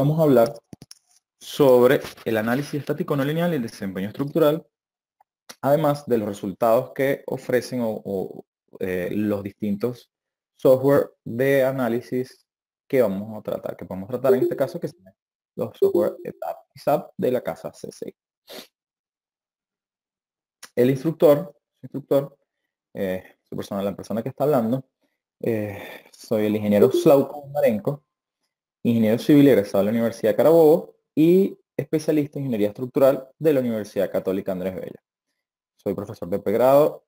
vamos a hablar sobre el análisis estático no lineal y el desempeño estructural, además de los resultados que ofrecen eh, los distintos software de análisis que vamos a tratar, que podemos tratar en este caso, que son los software ETAP y SAP de la casa CC. El instructor, el instructor, eh, su persona, la persona que está hablando, eh, soy el ingeniero Slauco Marenco, ingeniero civil egresado de la Universidad de Carabobo y especialista en ingeniería estructural de la Universidad Católica Andrés Bello. Soy profesor de pregrado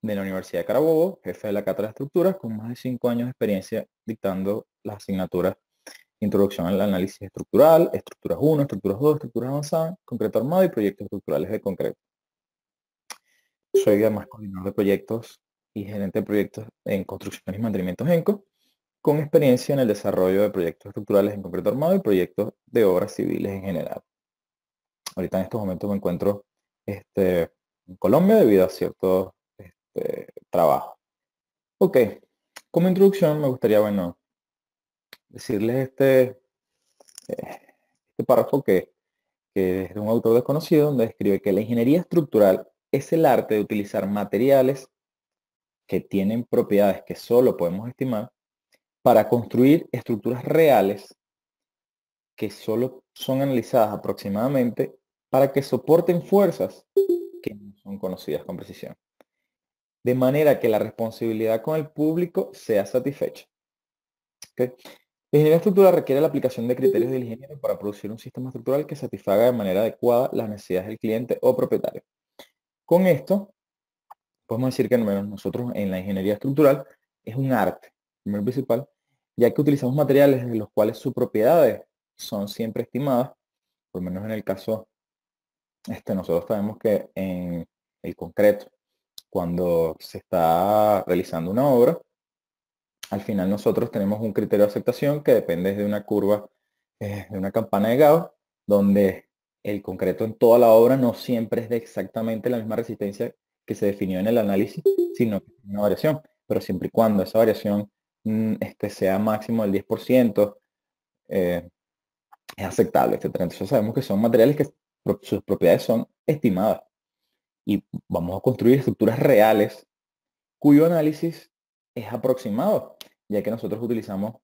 de la Universidad de Carabobo, jefe de la Cátedra de Estructuras, con más de cinco años de experiencia dictando las asignaturas Introducción al Análisis Estructural, Estructuras 1, Estructuras 2, Estructuras Avanzadas, Concreto Armado y Proyectos Estructurales de Concreto. Soy además coordinador de proyectos y gerente de proyectos en construcciones y mantenimientos ENCO con experiencia en el desarrollo de proyectos estructurales en concreto armado y proyectos de obras civiles en general. Ahorita en estos momentos me encuentro este, en Colombia debido a cierto este, trabajo. Ok, como introducción me gustaría, bueno, decirles este, este párrafo que, que es de un autor desconocido donde describe que la ingeniería estructural es el arte de utilizar materiales que tienen propiedades que solo podemos estimar para construir estructuras reales que solo son analizadas aproximadamente para que soporten fuerzas que no son conocidas con precisión. De manera que la responsabilidad con el público sea satisfecha. La ingeniería estructural requiere la aplicación de criterios del ingeniero para producir un sistema estructural que satisfaga de manera adecuada las necesidades del cliente o propietario. Con esto, podemos decir que nosotros en la ingeniería estructural es un arte principal, ya que utilizamos materiales de los cuales sus propiedades son siempre estimadas, por lo menos en el caso, este, nosotros sabemos que en el concreto, cuando se está realizando una obra, al final nosotros tenemos un criterio de aceptación que depende de una curva, eh, de una campana de Gauss, donde el concreto en toda la obra no siempre es de exactamente la misma resistencia que se definió en el análisis, sino una variación. Pero siempre y cuando esa variación Mm, este, sea máximo del 10%, eh, es aceptable, etc. Entonces sabemos que son materiales que sus propiedades son estimadas. Y vamos a construir estructuras reales cuyo análisis es aproximado, ya que nosotros utilizamos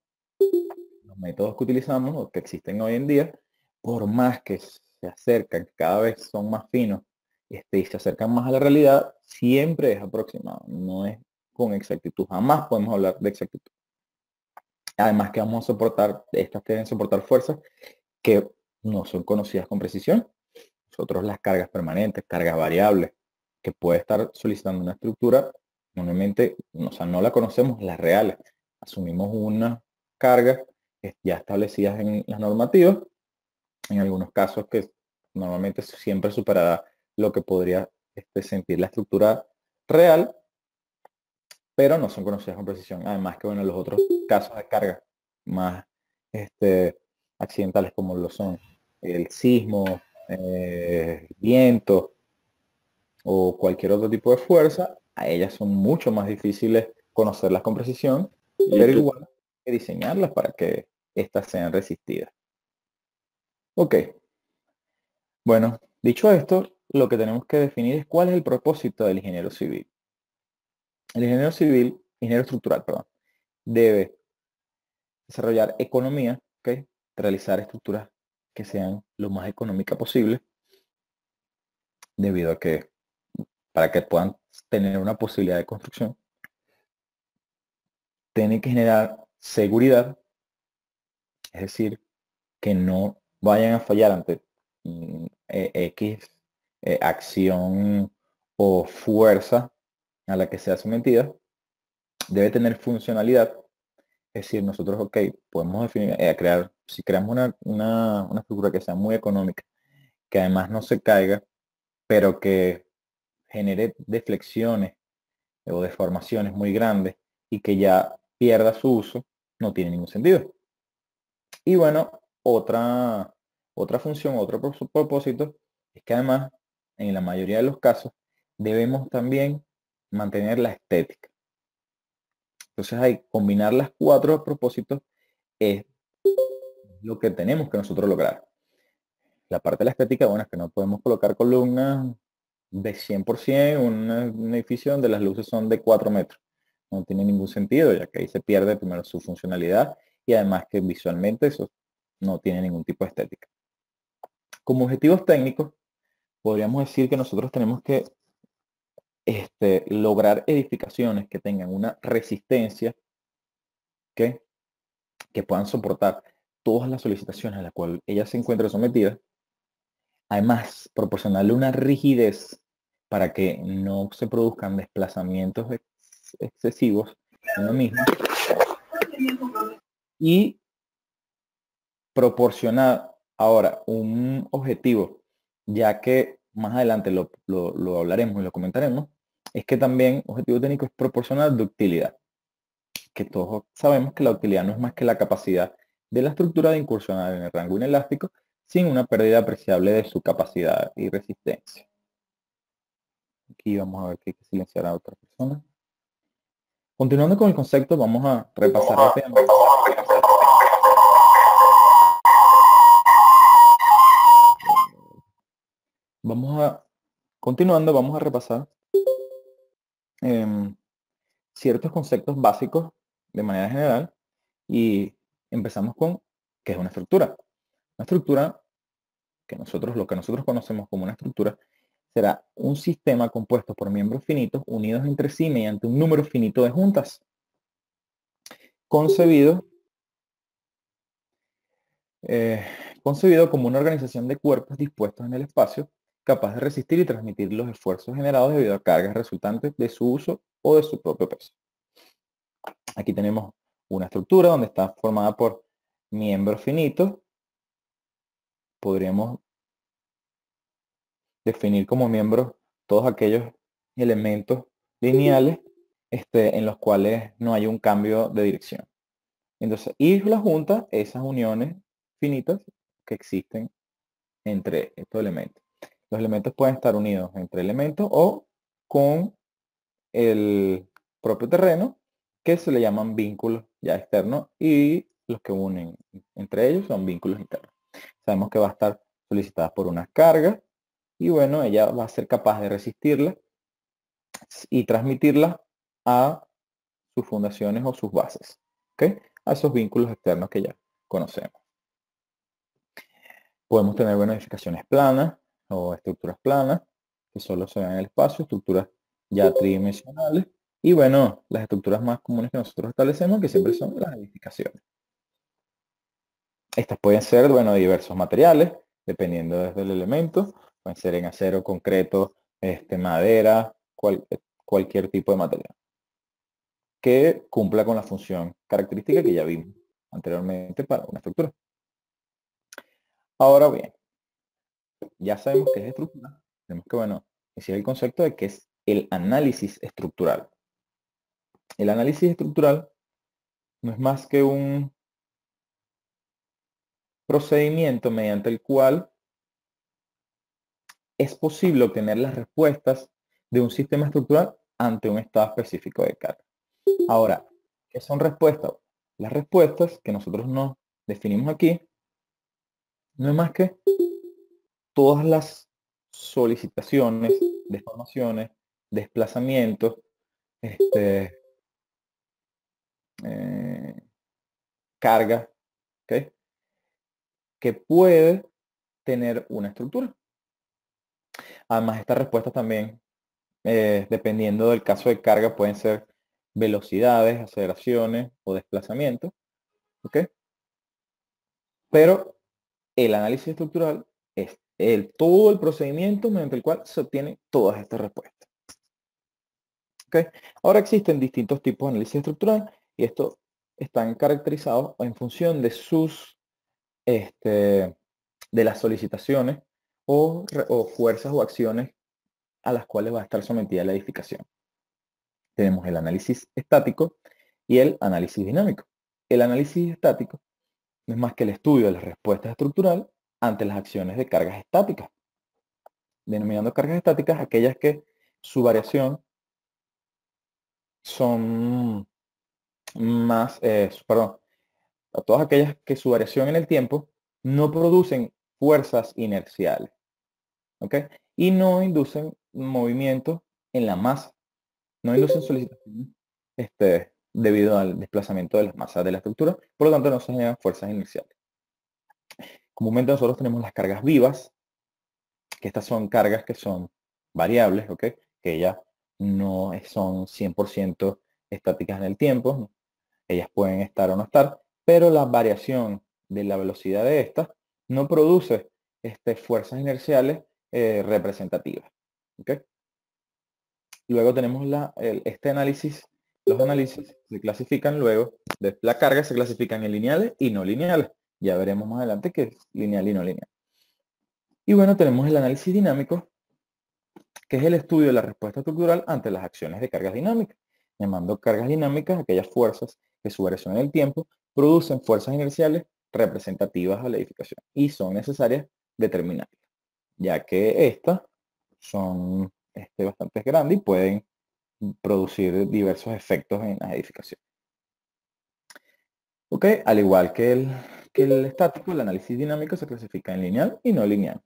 los métodos que utilizamos o que existen hoy en día, por más que se acercan, cada vez son más finos este, y se acercan más a la realidad, siempre es aproximado, no es con exactitud. Jamás podemos hablar de exactitud. Además que vamos a soportar, estas deben soportar fuerzas que no son conocidas con precisión. Nosotros las cargas permanentes, cargas variables, que puede estar solicitando una estructura, normalmente, o sea, no la conocemos, las reales. Asumimos una carga ya establecidas en las normativas, en algunos casos que normalmente siempre superará lo que podría este, sentir la estructura real pero no son conocidas con precisión. Además que bueno, los otros casos de carga más este, accidentales como lo son el sismo, eh, viento o cualquier otro tipo de fuerza, a ellas son mucho más difíciles conocerlas con precisión, pero igual que diseñarlas para que éstas sean resistidas. Ok. Bueno, dicho esto, lo que tenemos que definir es cuál es el propósito del ingeniero civil el ingeniero civil, ingeniero estructural, perdón, debe desarrollar economía, realizar estructuras que sean lo más económica posible, debido a que para que puedan tener una posibilidad de construcción, tiene que generar seguridad, es decir, que no vayan a fallar ante mm, eh, X eh, acción o fuerza a la que sea sometida debe tener funcionalidad. Es decir, nosotros, ok, podemos definir, eh, crear, si creamos una, una, una figura que sea muy económica, que además no se caiga, pero que genere deflexiones o deformaciones muy grandes y que ya pierda su uso, no tiene ningún sentido. Y bueno, otra, otra función, otro propósito, es que además, en la mayoría de los casos, debemos también mantener la estética. Entonces hay combinar las cuatro propósitos es lo que tenemos que nosotros lograr. La parte de la estética, bueno, es que no podemos colocar columnas de 100%, un, un edificio donde las luces son de 4 metros. No tiene ningún sentido, ya que ahí se pierde primero su funcionalidad y además que visualmente eso no tiene ningún tipo de estética. Como objetivos técnicos, podríamos decir que nosotros tenemos que este, lograr edificaciones que tengan una resistencia que puedan soportar todas las solicitaciones a las cuales ella se encuentra sometida. Además, proporcionarle una rigidez para que no se produzcan desplazamientos excesivos en lo mismo. Y proporcionar ahora un objetivo, ya que más adelante lo hablaremos y lo comentaremos, es que también objetivo técnico es proporcionar utilidad que todos sabemos que la utilidad no es más que la capacidad de la estructura de incursionar en el rango inelástico sin una pérdida apreciable de su capacidad y resistencia. Aquí vamos a ver que hay que silenciar a otra persona. Continuando con el concepto, vamos a repasar rápidamente. Vamos a, continuando, vamos a repasar Em, ciertos conceptos básicos de manera general y empezamos con qué es una estructura. Una estructura, que nosotros, lo que nosotros conocemos como una estructura, será un sistema compuesto por miembros finitos unidos entre sí mediante un número finito de juntas, concebido, eh, concebido como una organización de cuerpos dispuestos en el espacio capaz de resistir y transmitir los esfuerzos generados debido a cargas resultantes de su uso o de su propio peso. Aquí tenemos una estructura donde está formada por miembros finitos. Podríamos definir como miembros todos aquellos elementos lineales este, en los cuales no hay un cambio de dirección. Entonces, y la junta esas uniones finitas que existen entre estos elementos. Los elementos pueden estar unidos entre elementos o con el propio terreno, que se le llaman vínculos ya externos y los que unen entre ellos son vínculos internos. Sabemos que va a estar solicitada por una carga y bueno, ella va a ser capaz de resistirla y transmitirla a sus fundaciones o sus bases, ¿okay? a esos vínculos externos que ya conocemos. Podemos tener bueno, edificaciones planas, o estructuras planas, que solo se ven en el espacio, estructuras ya tridimensionales, y bueno, las estructuras más comunes que nosotros establecemos, que siempre son las edificaciones. Estas pueden ser, bueno, diversos materiales, dependiendo desde el elemento, pueden ser en acero, concreto, este, madera, cualquier tipo de material, que cumpla con la función característica que ya vimos anteriormente para una estructura. Ahora bien, ya sabemos que es estructura, tenemos que, bueno, decir el concepto de que es el análisis estructural. El análisis estructural no es más que un procedimiento mediante el cual es posible obtener las respuestas de un sistema estructural ante un estado específico de carga. Ahora, ¿qué son respuestas? Las respuestas que nosotros nos definimos aquí no es más que todas las solicitaciones, deformaciones, desplazamientos, este, eh, carga, que puede tener una estructura. Además, estas respuestas también, eh, dependiendo del caso de carga, pueden ser velocidades, aceleraciones o desplazamientos. Pero el análisis estructural es el, todo el procedimiento mediante el cual se obtienen todas estas respuestas. Ahora existen distintos tipos de análisis estructural y estos están caracterizados en función de sus este, de las solicitaciones o, fuerzas o acciones a las cuales va a estar sometida la edificación. Tenemos el análisis estático y el análisis dinámico. El análisis estático no es más que el estudio de las respuestas estructurales ante las acciones de cargas estáticas. Denominando cargas estáticas aquellas que su variación son más, eh, perdón, a todas aquellas que su variación en el tiempo no producen fuerzas inerciales, ¿ok? Y no inducen movimiento en la masa, no inducen solicitaciones este, debido al desplazamiento de las masas de la estructura, por lo tanto no se generan fuerzas inerciales. Comúnmente nosotros tenemos las cargas vivas, que estas son cargas que son variables, ¿ok? Que ellas no son 100% estáticas en el tiempo, ellas pueden estar o no estar, pero la variación de la velocidad de estas no produce este, fuerzas inerciales eh, representativas. Luego tenemos este análisis, los análisis se clasifican luego, de la carga se clasifican en lineales y no lineales. Ya veremos más adelante qué es lineal y no lineal. Y bueno, tenemos el análisis dinámico, que es el estudio de la respuesta estructural ante las acciones de cargas dinámicas, llamando cargas dinámicas aquellas fuerzas que su variación en el tiempo producen fuerzas inerciales representativas a la edificación y son necesarias determinarlas, ya que estas son este, bastante grandes y pueden producir diversos efectos en las edificaciones. Ok, al igual que el que el estático, el análisis dinámico, se clasifica en lineal y no lineal.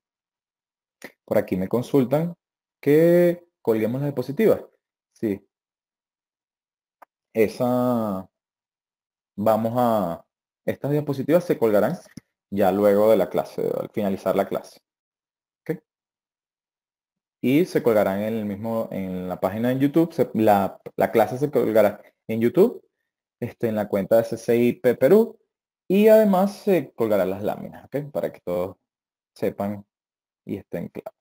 Por aquí me consultan que colguemos las diapositivas. Sí. Esa... Vamos a... Estas diapositivas se colgarán ya luego de la clase, al finalizar la clase. Y se colgarán en el mismo, en la página en YouTube. la, clase se colgará en YouTube, este, en la cuenta de CCIP Perú, y además se colgarán las láminas, ¿ok? Para que todos sepan y estén claros.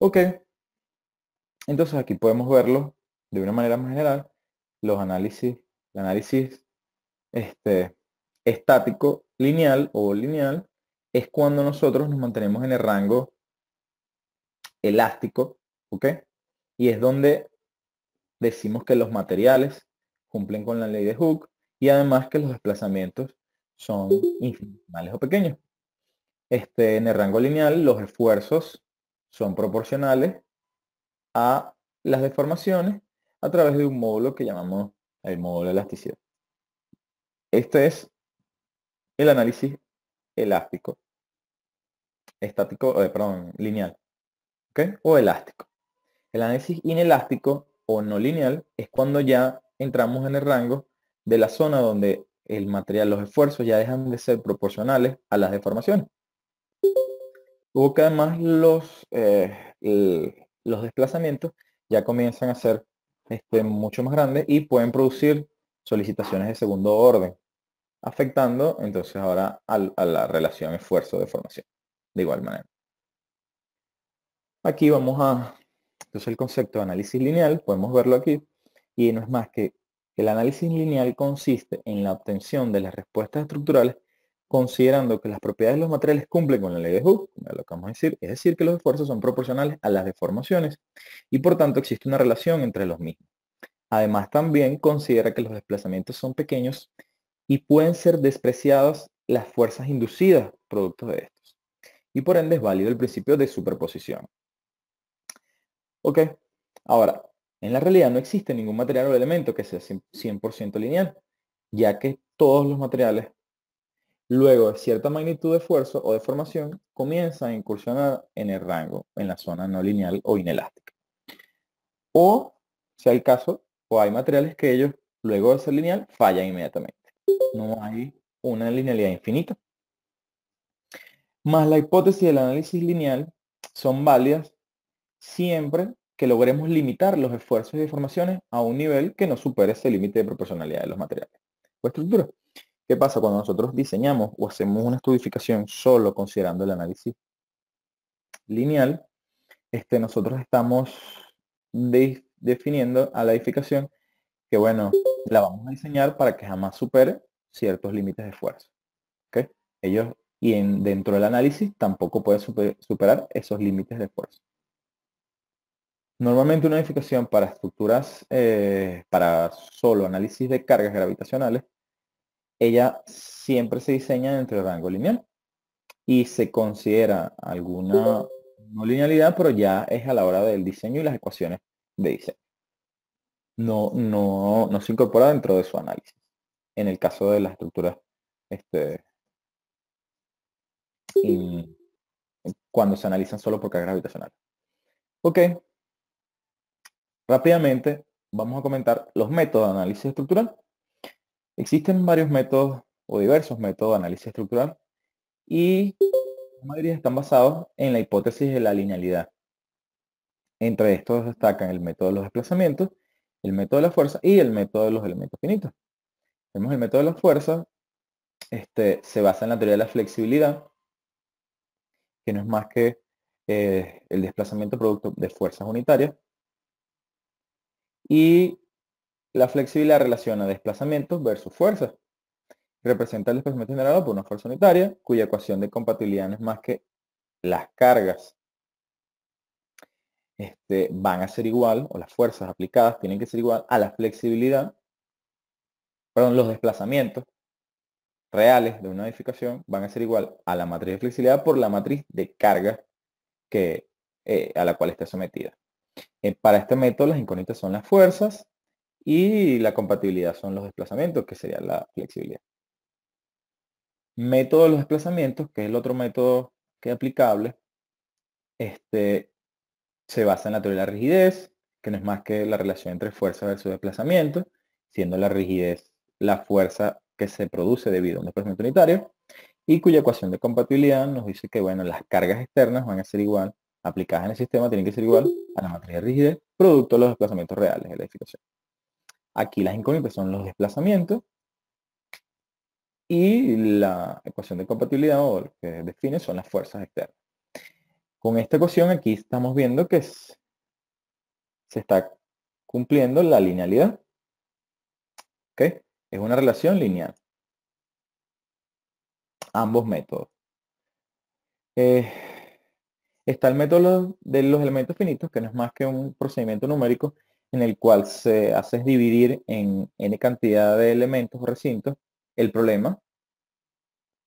Ok. Entonces aquí podemos verlo de una manera más general. Los análisis, el análisis este, estático lineal o lineal es cuando nosotros nos mantenemos en el rango elástico, ¿ok? Y es donde decimos que los materiales cumplen con la ley de Hooke y además que los desplazamientos son infinitesimales o pequeños. Este, en el rango lineal los esfuerzos son proporcionales a las deformaciones a través de un módulo que llamamos el módulo de elasticidad. Este es el análisis elástico, estático, eh, perdón, lineal, ¿okay? o elástico. El análisis inelástico o no lineal es cuando ya entramos en el rango de la zona donde el material, los esfuerzos ya dejan de ser proporcionales a las deformaciones. Luego que además los, eh, los desplazamientos ya comienzan a ser este, mucho más grandes y pueden producir solicitaciones de segundo orden, afectando entonces ahora a la relación esfuerzo-deformación de igual manera. Aquí vamos a entonces el concepto de análisis lineal, podemos verlo aquí, y no es más que el análisis lineal consiste en la obtención de las respuestas estructurales considerando que las propiedades de los materiales cumplen con la ley de Hooke, lo acabamos de decir, es decir, que los esfuerzos son proporcionales a las deformaciones y por tanto existe una relación entre los mismos. Además también considera que los desplazamientos son pequeños y pueden ser despreciadas las fuerzas inducidas producto de estos. Y por ende es válido el principio de superposición. Ok, ahora, en la realidad no existe ningún material o elemento que sea 100% lineal, ya que todos los materiales, luego de cierta magnitud de esfuerzo o de formación, comienzan a incursionar en el rango, en la zona no lineal o inelástica. O, sea el caso, o hay materiales que ellos, luego de ser lineal, fallan inmediatamente. No hay una linealidad infinita. Más la hipótesis del análisis lineal son válidas siempre que logremos limitar los esfuerzos de deformaciones a un nivel que no supere ese límite de proporcionalidad de los materiales o estructuras. ¿Qué pasa cuando nosotros diseñamos o hacemos una estudificación solo considerando el análisis lineal? Este, nosotros estamos definiendo a la edificación que, bueno, la vamos a diseñar para que jamás supere ciertos límites de esfuerzo. Ellos, y dentro del análisis tampoco puede superar esos límites de esfuerzo. Normalmente una edificación para estructuras, eh, para solo análisis de cargas gravitacionales, ella siempre se diseña entre rango lineal y se considera alguna no linealidad, pero ya es a la hora del diseño y las ecuaciones de diseño. No, no, se incorpora dentro de su análisis, en el caso de las estructuras este, cuando se analizan solo por cargas gravitacionales. Ok, Rápidamente vamos a comentar los métodos de análisis estructural. Existen varios métodos o diversos métodos de análisis estructural y la mayoría están basados en la hipótesis de la linealidad. Entre estos destacan el método de los desplazamientos, el método de la fuerza y el método de los elementos finitos. Tenemos el método de la fuerza, este, se basa en la teoría de la flexibilidad, que no es más que eh, el desplazamiento producto de fuerzas unitarias y la flexibilidad relaciona desplazamientos versus fuerzas. Representa el desplazamiento generado por una fuerza unitaria, cuya ecuación de compatibilidad no es más que las cargas este, van a ser igual, o las fuerzas aplicadas tienen que ser igual a la flexibilidad, perdón, los desplazamientos reales de una edificación van a ser igual a la matriz de flexibilidad por la matriz de carga que, eh, a la cual está sometida. Eh, para este método las incógnitas son las fuerzas y la compatibilidad son los desplazamientos, que sería la flexibilidad. Método de los desplazamientos, que es el otro método que es aplicable, este, se basa en la teoría de la rigidez, que no es más que la relación entre fuerza versus desplazamiento, siendo la rigidez la fuerza que se produce debido a un desplazamiento unitario, y cuya ecuación de compatibilidad nos dice que bueno, las cargas externas van a ser igual aplicadas en el sistema tienen que ser igual a la materia de rigidez producto de los desplazamientos reales de la edificación. Aquí las incógnitas son los desplazamientos y la ecuación de compatibilidad o que define son las fuerzas externas. Con esta ecuación aquí estamos viendo que se está cumpliendo la linealidad. ¿Okay? Es una relación lineal. Ambos métodos. Eh, está el método de los elementos finitos, que no es más que un procedimiento numérico en el cual se hace dividir en n cantidad de elementos o recintos el problema,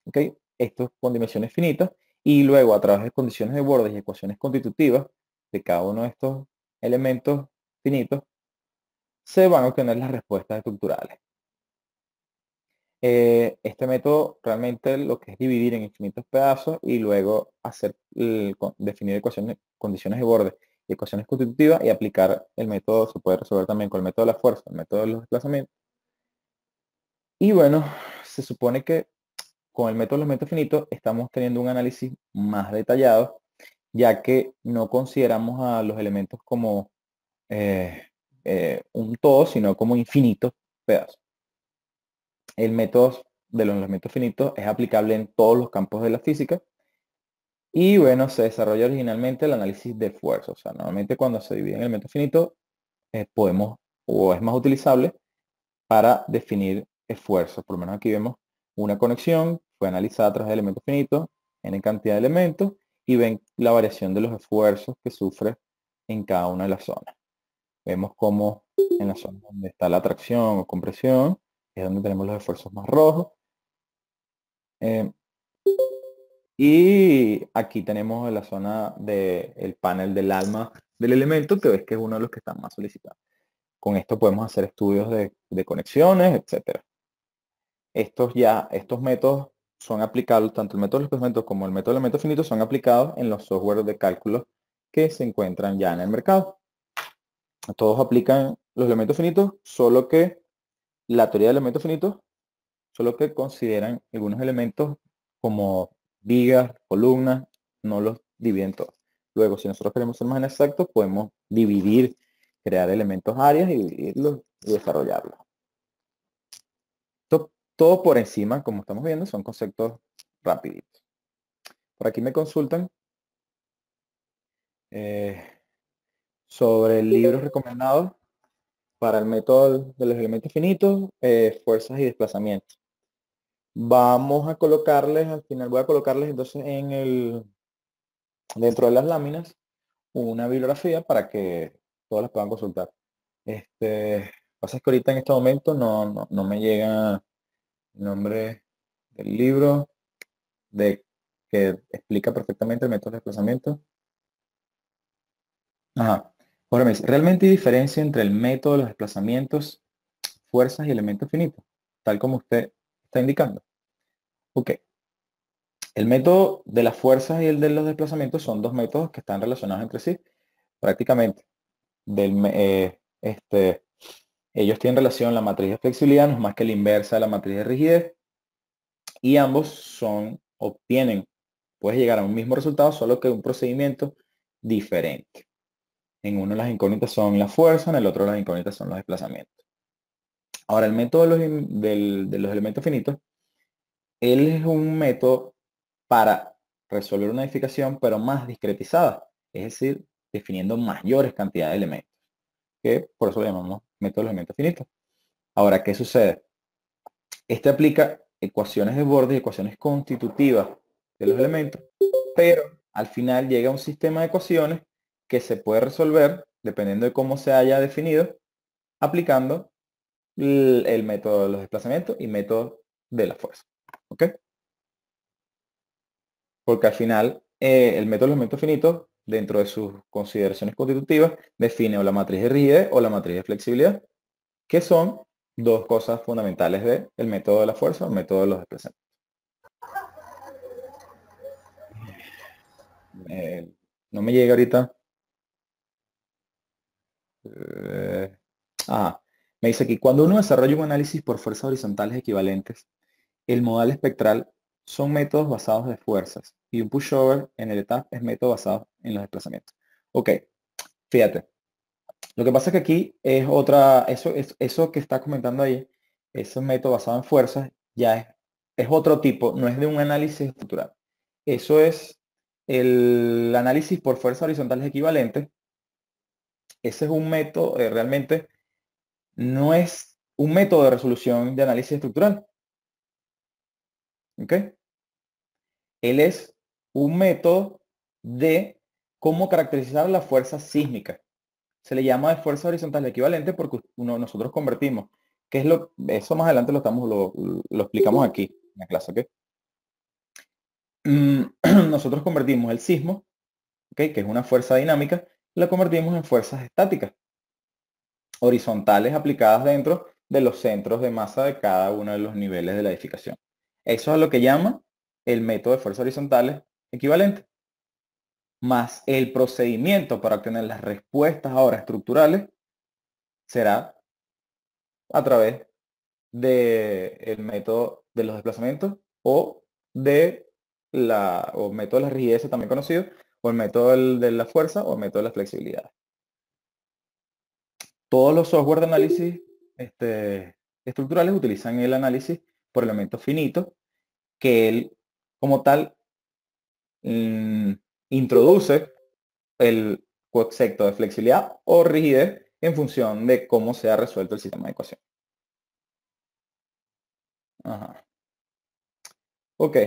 ¿okay? estos con dimensiones finitas, y luego a través de condiciones de bordes y ecuaciones constitutivas de cada uno de estos elementos finitos, se van a obtener las respuestas estructurales. Eh, este método realmente lo que es dividir en infinitos pedazos y luego hacer definir ecuaciones, condiciones de borde y ecuaciones constitutivas y aplicar el método, se puede resolver también con el método de la fuerza, el método de los desplazamientos. Y bueno, se supone que con el método de los métodos finitos estamos teniendo un análisis más detallado, ya que no consideramos a los elementos como eh, eh, un todo, sino como infinitos pedazos el método de los elementos finitos es aplicable en todos los campos de la física. Y bueno, se desarrolla originalmente el análisis de esfuerzos. O sea, normalmente cuando se divide en elementos finitos, eh, podemos, o es más utilizable, para definir esfuerzos. Por lo menos aquí vemos una conexión, fue analizada a través de elementos finitos, en cantidad de elementos, y ven la variación de los esfuerzos que sufre en cada una de las zonas. Vemos cómo en la zona donde está la atracción o compresión, es donde tenemos los esfuerzos más rojos. Eh, y aquí tenemos la zona del panel del alma del elemento, que ves que es uno de los que están más solicitados. Con esto podemos hacer estudios de, conexiones, etc. Estos ya, estos métodos son aplicados, tanto el método de los experimentos como el método de elementos finitos son aplicados en los software de cálculo que se encuentran ya en el mercado. Todos aplican los elementos finitos, solo que la teoría de elementos finitos, solo que consideran algunos elementos como vigas, columnas, no los dividen todos. Luego, si nosotros queremos ser más exactos, podemos dividir, crear elementos áreas y dividirlos y desarrollarlos. Todo, por encima, como estamos viendo, son conceptos rapiditos. Por aquí me consultan eh, sobre libros recomendados para el método de los elementos finitos, eh, fuerzas y desplazamientos. Vamos a colocarles, al final voy a colocarles entonces en el, dentro de las láminas, una bibliografía para que todas las puedan consultar. Este, pasa es que ahorita en este momento no, me llega el nombre del libro de que explica perfectamente el método de desplazamiento. Ajá. Ahora ¿realmente hay diferencia entre el método de los desplazamientos, fuerzas y elementos finitos? Tal como usted está indicando. Ok. El método de las fuerzas y el de los desplazamientos son dos métodos que están relacionados entre sí, prácticamente. Eh, este, ellos tienen relación la matriz de flexibilidad, no es más que la inversa de la matriz de rigidez. Y ambos son, obtienen, puedes llegar a un mismo resultado, solo que un procedimiento diferente. En uno las incógnitas son la fuerza, en el otro las incógnitas son los desplazamientos. Ahora, el método de los, elementos finitos, él es un método para resolver una edificación, pero más discretizada, es decir, definiendo mayores cantidades de elementos, que por eso lo llamamos método de los elementos finitos. Ahora, ¿qué sucede? Este aplica ecuaciones de bordes ecuaciones constitutivas de los elementos, pero al final llega a un sistema de ecuaciones que se puede resolver, dependiendo de cómo se haya definido, aplicando el, método de los desplazamientos y método de la fuerza. ¿Ok? Porque al final, eh, el método de los finitos, dentro de sus consideraciones constitutivas, define o la matriz de rigidez o la matriz de flexibilidad, que son dos cosas fundamentales del método de la fuerza o el método de los desplazamientos. Eh, no me llega ahorita eh, ah, me dice que cuando uno desarrolla un análisis por fuerzas horizontales equivalentes, el modal espectral son métodos basados de fuerzas y un pushover en el etap es método basado en los desplazamientos. Ok, fíjate. Lo que pasa es que aquí es otra, eso, es, eso que está comentando ahí, ese método basado en fuerzas ya es, es otro tipo, no es de un análisis estructural. Eso es el análisis por fuerzas horizontales equivalentes ese es un método, eh, realmente no es un método de resolución de análisis estructural. ¿Ok? Él es un método de cómo caracterizar la fuerza sísmica. Se le llama de fuerza horizontal equivalente porque nosotros convertimos, que es lo, eso más adelante lo, estamos, lo, explicamos aquí en la clase, ¿ok? Mm, nosotros convertimos el sismo, que es una fuerza dinámica, la convertimos en fuerzas estáticas, horizontales aplicadas dentro de los centros de masa de cada uno de los niveles de la edificación. Eso es lo que llama el método de fuerzas horizontales equivalente, más el procedimiento para obtener las respuestas ahora estructurales será a través del método de los desplazamientos o de la o método de la rigidez también conocido pues, o el método de la fuerza o el método de la flexibilidad. Todos los software de análisis este, estructurales utilizan el análisis por elementos finitos, que él como tal mm, introduce el concepto de flexibilidad o rigidez en función de cómo se ha resuelto el sistema de ecuación. Ajá. Ok,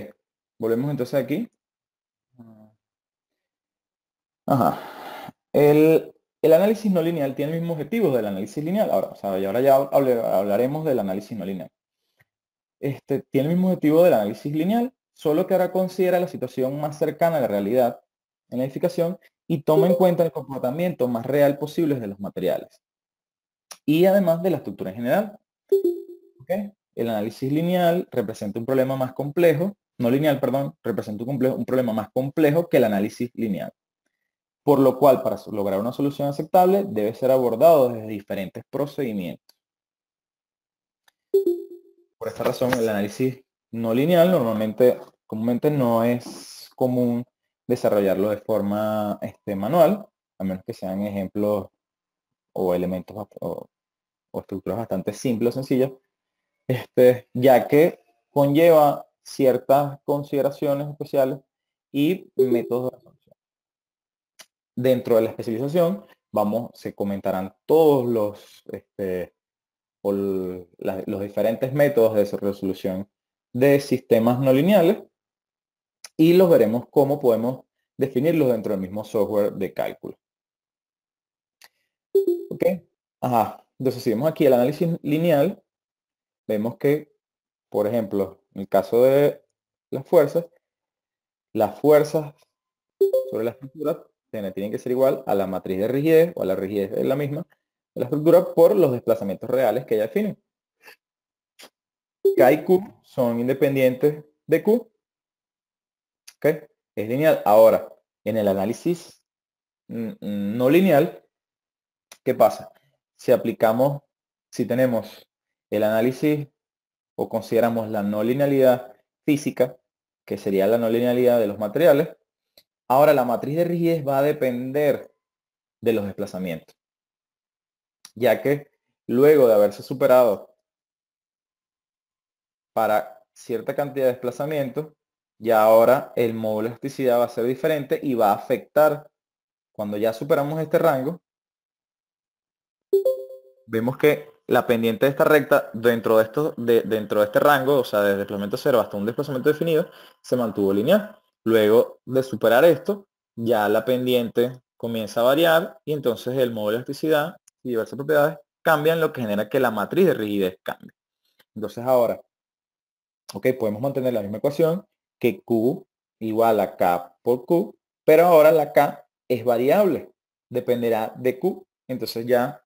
volvemos entonces aquí. Ajá. El, análisis no lineal tiene el mismo objetivo del análisis lineal. Ahora, ahora ya hablaremos del análisis no lineal. Este, tiene el mismo objetivo del análisis lineal, solo que ahora considera la situación más cercana a la realidad en la edificación y toma en cuenta el comportamiento más real posible de los materiales. Y además de la estructura en general. El análisis lineal representa un problema más complejo, no lineal, perdón, representa un problema más complejo que el análisis lineal por lo cual para lograr una solución aceptable debe ser abordado desde diferentes procedimientos. Por esta razón, el análisis no lineal normalmente comúnmente no es común desarrollarlo de forma este, manual, a menos que sean ejemplos o elementos o, estructuras bastante simples o sencillas, este, ya que conlleva ciertas consideraciones especiales y métodos dentro de la especialización vamos, se comentarán todos los, este, los diferentes métodos de resolución de sistemas no lineales y los veremos cómo podemos definirlos dentro del mismo software de cálculo. Entonces, si vemos aquí el análisis lineal, vemos que, por ejemplo, en el caso de las fuerzas, las fuerzas sobre las estructuras, tienen que ser igual a la matriz de rigidez o a la rigidez de la misma de la estructura por los desplazamientos reales que ella define. K y Q son independientes de Q. ¿Ok? Es lineal. Ahora, en el análisis mm, mm, no lineal, ¿qué pasa? Si aplicamos, si tenemos el análisis o consideramos la no linealidad física, que sería la no linealidad de los materiales, Ahora, la matriz de rigidez va a depender de los desplazamientos, ya que luego de haberse superado para cierta cantidad de desplazamientos, ya ahora el módulo de elasticidad va a ser diferente y va a afectar cuando ya superamos este rango vemos que la pendiente de esta recta dentro de, esto, dentro de este rango, o sea, desde desplazamiento cero hasta un desplazamiento definido, se mantuvo lineal. Luego de superar esto, ya la pendiente comienza a variar y entonces el modo de elasticidad y diversas propiedades cambian lo que genera que la matriz de rigidez cambie. Entonces ahora, ok, podemos mantener la misma ecuación que Q igual a K por Q, pero ahora la K es variable, dependerá de Q. Entonces ya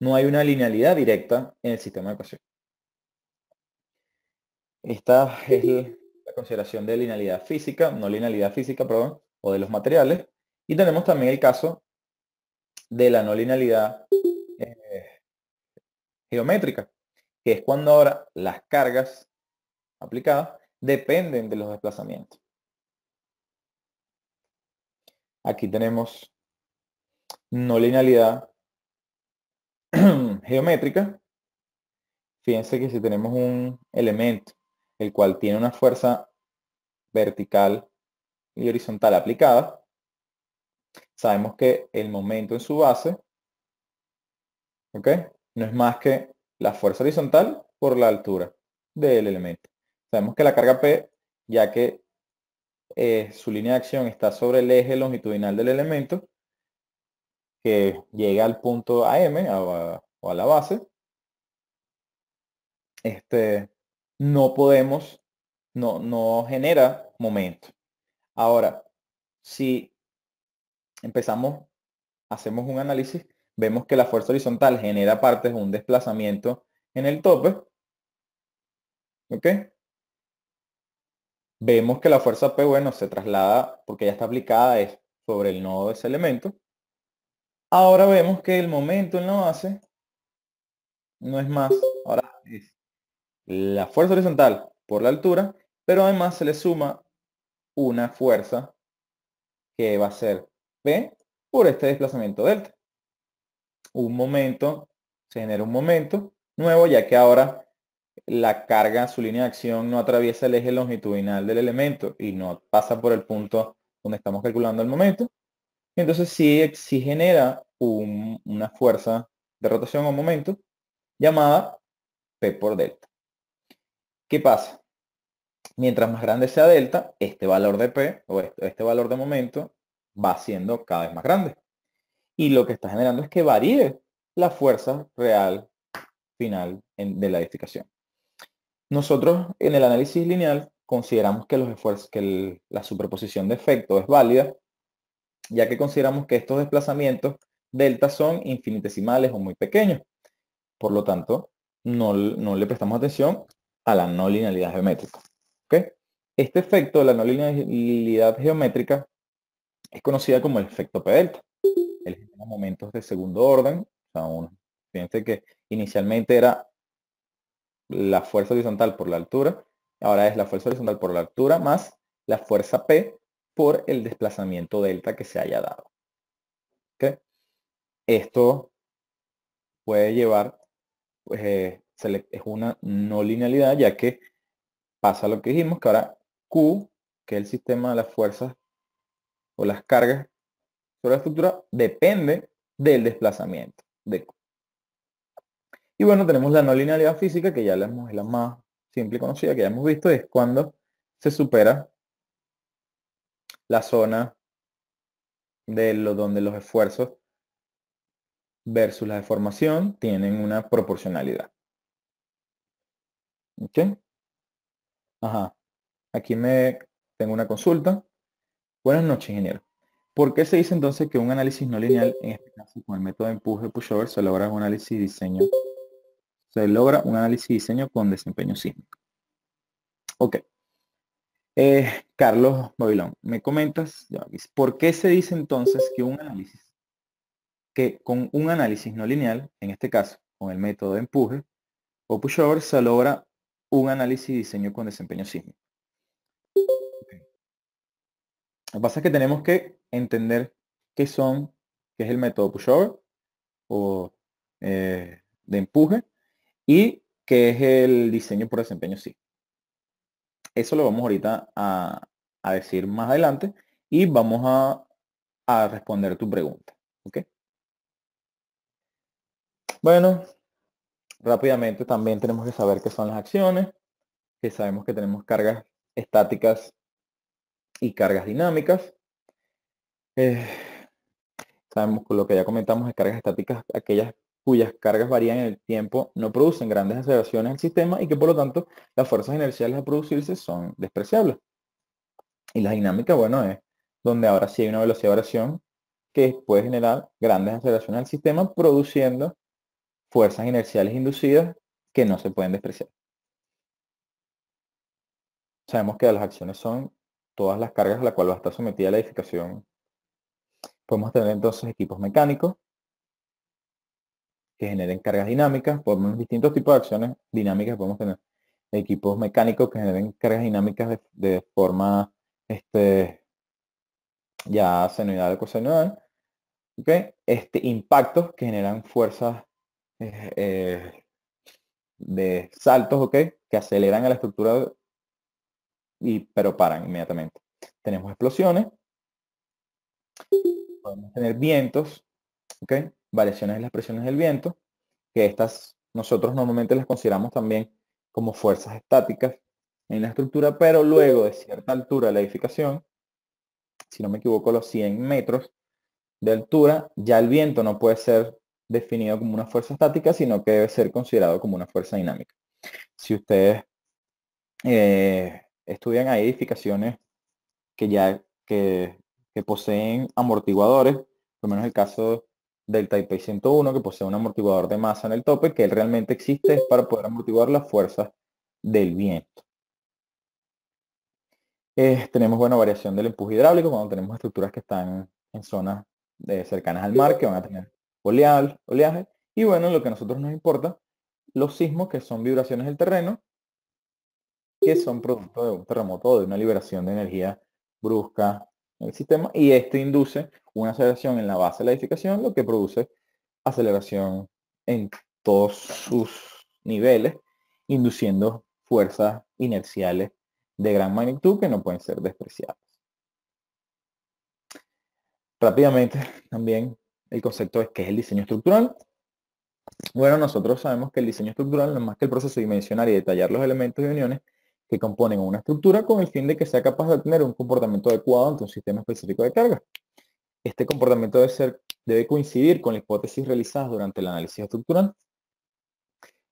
no hay una linealidad directa en el sistema de ecuación. Esta es consideración de linealidad física, no linealidad física, perdón, o de los materiales. Y tenemos también el caso de la no linealidad eh, geométrica, que es cuando ahora las cargas aplicadas dependen de los desplazamientos. Aquí tenemos no linealidad geométrica. Fíjense que si tenemos un elemento el cual tiene una fuerza vertical y horizontal aplicada. Sabemos que el momento en su base ¿ok? no es más que la fuerza horizontal por la altura del elemento. Sabemos que la carga P, ya que eh, su línea de acción está sobre el eje longitudinal del elemento, que llega al punto AM o a la base, este, no podemos, no, no genera momento. Ahora, si empezamos, hacemos un análisis, vemos que la fuerza horizontal genera partes de un desplazamiento en el tope. ¿Ok? Vemos que la fuerza P, bueno, se traslada, porque ya está aplicada, es sobre el nodo de ese elemento. Ahora vemos que el momento en la base no es más, ahora es la fuerza horizontal por la altura, pero además se le suma una fuerza que va a ser P por este desplazamiento delta. Un momento, se genera un momento nuevo, ya que ahora la carga, su línea de acción no atraviesa el eje longitudinal del elemento y no pasa por el punto donde estamos calculando el momento. Entonces sí, sí genera una fuerza de rotación o momento llamada P por delta. ¿Qué pasa? Mientras más grande sea delta, este valor de P o este valor de momento va siendo cada vez más grande. Y lo que está generando es que varíe la fuerza real final de la edificación. Nosotros en el análisis lineal consideramos que, los esfuerzos, que la superposición de efecto es válida, ya que consideramos que estos desplazamientos delta son infinitesimales o muy pequeños. Por lo tanto, no, no le prestamos atención a la no linealidad geométrica. Este efecto de la no linealidad geométrica es conocida como el efecto P delta. Él genera momentos de segundo orden. O fíjense que inicialmente era la fuerza horizontal por la altura. Ahora es la fuerza horizontal por la altura más la fuerza P por el desplazamiento delta que se haya dado. Esto puede llevar, pues, eh, es una no linealidad ya que pasa lo que dijimos, que ahora que es el sistema de las fuerzas o las cargas sobre la estructura, depende del desplazamiento de Q. Y bueno, tenemos la no linealidad física, que ya la, es la más simple conocida, que ya hemos visto, es cuando se supera la zona de lo, donde los esfuerzos versus la deformación tienen una proporcionalidad. ¿Ok? Ajá. Aquí me tengo una consulta. Buenas noches, ingeniero. ¿Por qué se dice entonces que un análisis no lineal, en este caso con el método de empuje pushover, se logra un análisis diseño? Se logra un análisis diseño con desempeño sísmico. Ok. Eh, Carlos Babilón, me comentas, ¿por qué se dice entonces que un análisis, que con un análisis no lineal, en este caso con el método de empuje o pushover, se logra un análisis diseño con desempeño sísmico? Lo que pasa es que tenemos que entender qué son, qué es el método pushover o eh, de empuje y qué es el diseño por desempeño sí. Eso lo vamos ahorita a, decir más adelante y vamos a, a responder tu pregunta. Bueno, rápidamente también tenemos que saber qué son las acciones, que sabemos que tenemos cargas estáticas y cargas dinámicas. Eh, sabemos con lo que ya comentamos de cargas estáticas, aquellas cuyas cargas varían en el tiempo no producen grandes aceleraciones al sistema y que por lo tanto las fuerzas inerciales a producirse son despreciables. Y la dinámica bueno, es donde ahora sí hay una velocidad de variación que puede generar grandes aceleraciones al sistema produciendo fuerzas inerciales inducidas que no se pueden despreciar sabemos que las acciones son todas las cargas a las cuales va a estar sometida la edificación. Podemos tener entonces equipos mecánicos que generen cargas dinámicas, podemos distintos tipos de acciones dinámicas, podemos tener equipos mecánicos que generen cargas dinámicas de, forma este, ya senoidal o cosenoidal, este, impactos que generan fuerzas eh, eh, de saltos, ¿ok? que aceleran a la estructura y, pero paran inmediatamente. Tenemos explosiones, podemos tener vientos, ¿okay? variaciones en las presiones del viento, que estas nosotros normalmente las consideramos también como fuerzas estáticas en la estructura, pero luego de cierta altura de la edificación, si no me equivoco, los 100 metros de altura, ya el viento no puede ser definido como una fuerza estática, sino que debe ser considerado como una fuerza dinámica. Si ustedes eh, estudian ahí edificaciones que ya que, poseen amortiguadores, por lo menos el caso del Taipei 101 que posee un amortiguador de masa en el tope que él realmente existe es para poder amortiguar las fuerzas del viento. Eh, tenemos buena variación del empuje hidráulico cuando tenemos estructuras que están en zonas eh, cercanas al mar que van a tener oleaje. Y bueno, lo que a nosotros nos importa, los sismos que son vibraciones del terreno que son producto de un terremoto de una liberación de energía brusca en el sistema y esto induce una aceleración en la base de la edificación, lo que produce aceleración en todos sus niveles, induciendo fuerzas inerciales de gran magnitud que no pueden ser despreciadas. Rápidamente, también el concepto es que es el diseño estructural. Bueno, nosotros sabemos que el diseño estructural no más que el proceso de dimensionar y detallar los elementos y uniones que componen una estructura con el fin de que sea capaz de obtener un comportamiento adecuado ante un sistema específico de carga. Este comportamiento debe, coincidir con la hipótesis realizadas durante el análisis estructural.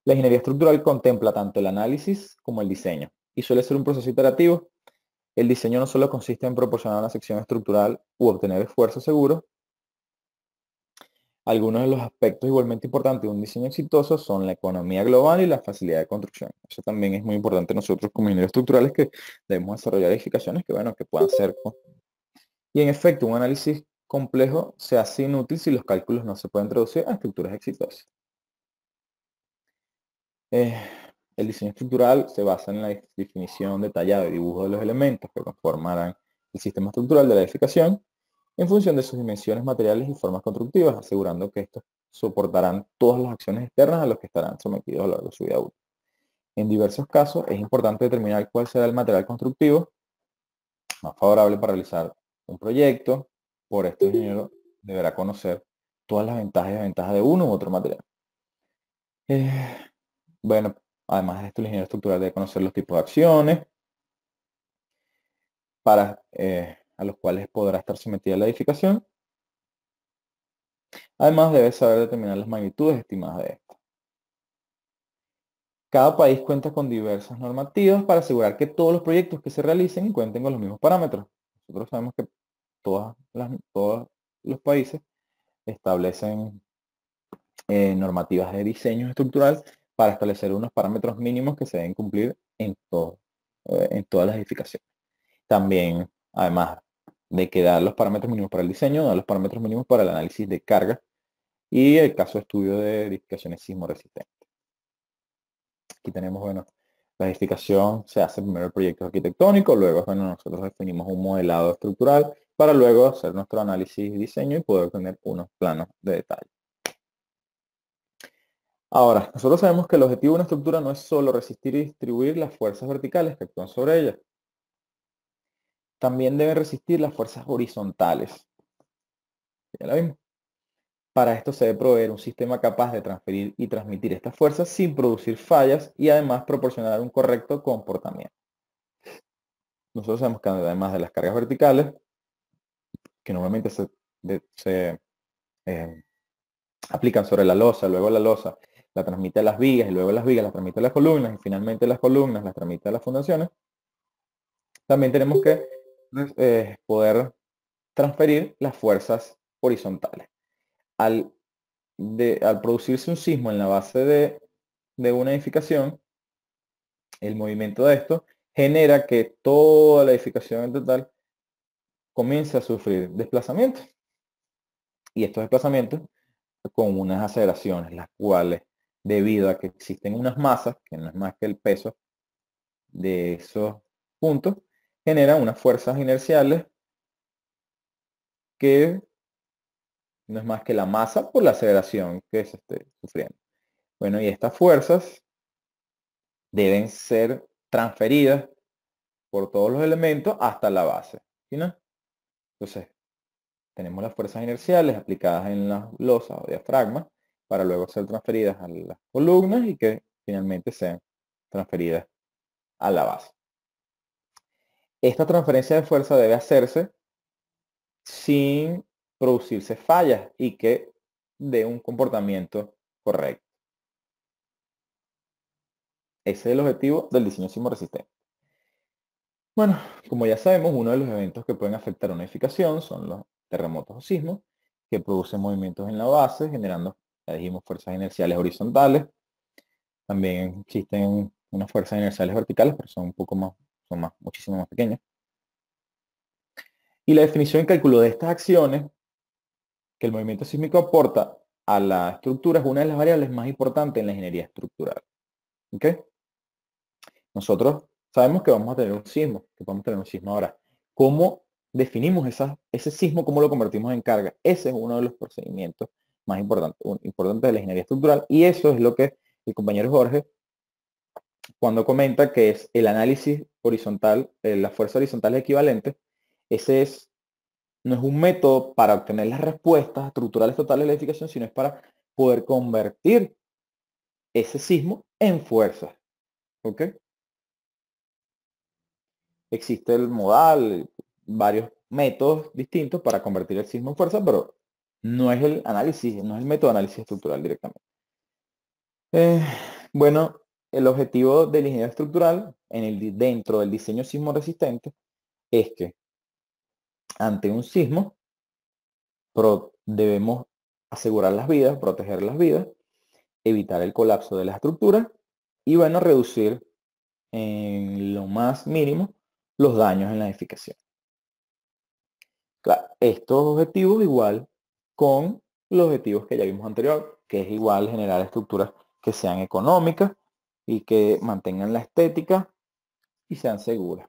La ingeniería estructural contempla tanto el análisis como el diseño y suele ser un proceso iterativo. El diseño no solo consiste en proporcionar una sección estructural u obtener esfuerzos seguros, algunos de los aspectos igualmente importantes de un diseño exitoso son la economía global y la facilidad de construcción. Eso también es muy importante nosotros como ingenieros estructurales que debemos desarrollar edificaciones que, que puedan ser... Y en efecto, un análisis complejo se hace inútil si los cálculos no se pueden traducir a estructuras exitosas. Eh, el diseño estructural se basa en la definición detallada y dibujo de los elementos que conformarán el sistema estructural de la edificación en función de sus dimensiones materiales y formas constructivas, asegurando que estos soportarán todas las acciones externas a los que estarán sometidos a lo largo de su vida útil. En diversos casos es importante determinar cuál será el material constructivo más favorable para realizar un proyecto. Por esto, el ingeniero deberá conocer todas las ventajas y desventajas de uno u otro material. Eh, bueno, además de esto, el ingeniero estructural debe conocer los tipos de acciones para eh, a los cuales podrá estar sometida la edificación. Además, debe saber determinar las magnitudes estimadas de esto. Cada país cuenta con diversas normativas para asegurar que todos los proyectos que se realicen cuenten con los mismos parámetros. Nosotros sabemos que todas todos los países establecen eh, normativas de diseño estructural para establecer unos parámetros mínimos que se deben cumplir en, todo, eh, en todas las edificaciones. También, además, de que dar los parámetros mínimos para el diseño, dar los parámetros mínimos para el análisis de carga y el caso de estudio de edificaciones resistentes. Aquí tenemos, bueno, la edificación se hace primero el proyecto arquitectónico, luego, bueno, nosotros definimos un modelado estructural para luego hacer nuestro análisis y diseño y poder obtener unos planos de detalle. Ahora, nosotros sabemos que el objetivo de una estructura no es solo resistir y distribuir las fuerzas verticales que actúan sobre ella, también deben resistir las fuerzas horizontales. Para esto se debe proveer un sistema capaz de transferir y transmitir estas fuerzas sin producir fallas y además proporcionar un correcto comportamiento. Nosotros sabemos que además de las cargas verticales, que normalmente se, eh, aplican sobre la losa, luego la losa la transmite a las vigas y luego las vigas la transmite a las columnas y finalmente las columnas las transmite a las fundaciones, también tenemos que es eh, poder transferir las fuerzas horizontales. Al, producirse un sismo en la base de, de una edificación, el movimiento de esto genera que toda la edificación en total comience a sufrir desplazamientos. Y estos desplazamientos con unas aceleraciones, las cuales, debido a que existen unas masas, que no es más que el peso de esos puntos, genera unas fuerzas inerciales que no es más que la masa por la aceleración que se esté sufriendo. Bueno, y estas fuerzas deben ser transferidas por todos los elementos hasta la base. Entonces, tenemos las fuerzas inerciales aplicadas en las losas o diafragmas para luego ser transferidas a las columnas y que finalmente sean transferidas a la base esta transferencia de fuerza debe hacerse sin producirse fallas y que dé un comportamiento correcto. Ese es el objetivo del diseño resistente. Bueno, como ya sabemos, uno de los eventos que pueden afectar una edificación son los terremotos o sismos, que producen movimientos en la base, generando, ya dijimos, fuerzas inerciales horizontales. También existen unas fuerzas inerciales verticales, pero son un poco más más, muchísimo más pequeña. Y la definición y cálculo de estas acciones que el movimiento sísmico aporta a la estructura es una de las variables más importantes en la ingeniería estructural. Nosotros sabemos que vamos a tener un sismo, que vamos tener un sismo ahora. ¿Cómo definimos esa, ese sismo, cómo lo convertimos en carga? Ese es uno de los procedimientos más importantes, un, importantes de la ingeniería estructural y eso es lo que el compañero Jorge cuando comenta que es el análisis horizontal, eh, la fuerza horizontal equivalente, ese es, no es un método para obtener las respuestas estructurales totales de la edificación, sino es para poder convertir ese sismo en fuerza. ¿Ok? Existe el modal, varios métodos distintos para convertir el sismo en fuerza, pero no es el análisis, no es el método de análisis estructural directamente. Eh, bueno, el objetivo del ingeniería estructural en el, dentro del diseño sismo resistente es que ante un sismo debemos asegurar las vidas, proteger las vidas, evitar el colapso de la estructura y bueno, reducir en lo más mínimo los daños en la edificación. estos objetivos igual con los objetivos que ya vimos anterior, que es igual generar estructuras que sean económicas, y que mantengan la estética y sean seguras.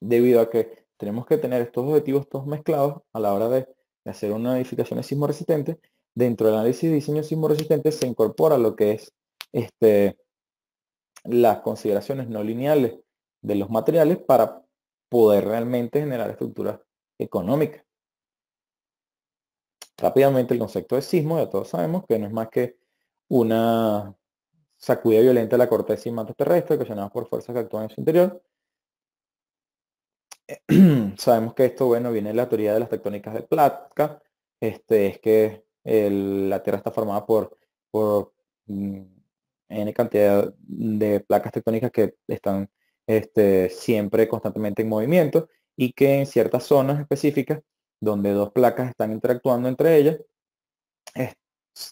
Debido a que tenemos que tener estos objetivos todos mezclados a la hora de hacer una edificación de sismo resistente, dentro del análisis de diseño sismo resistente se incorpora lo que es este, las consideraciones no lineales de los materiales para poder realmente generar estructuras económicas. Rápidamente el concepto de sismo, ya todos sabemos que no es más que una Sacude violenta la corteza y mata terrestre ocasionadas por fuerzas que actúan en su interior. Sabemos que esto, bueno, viene de la teoría de las tectónicas de placa, este, es que la Tierra está formada por, por mm, n cantidad de placas tectónicas que están este, siempre constantemente en movimiento y que en ciertas zonas específicas donde dos placas están interactuando entre ellas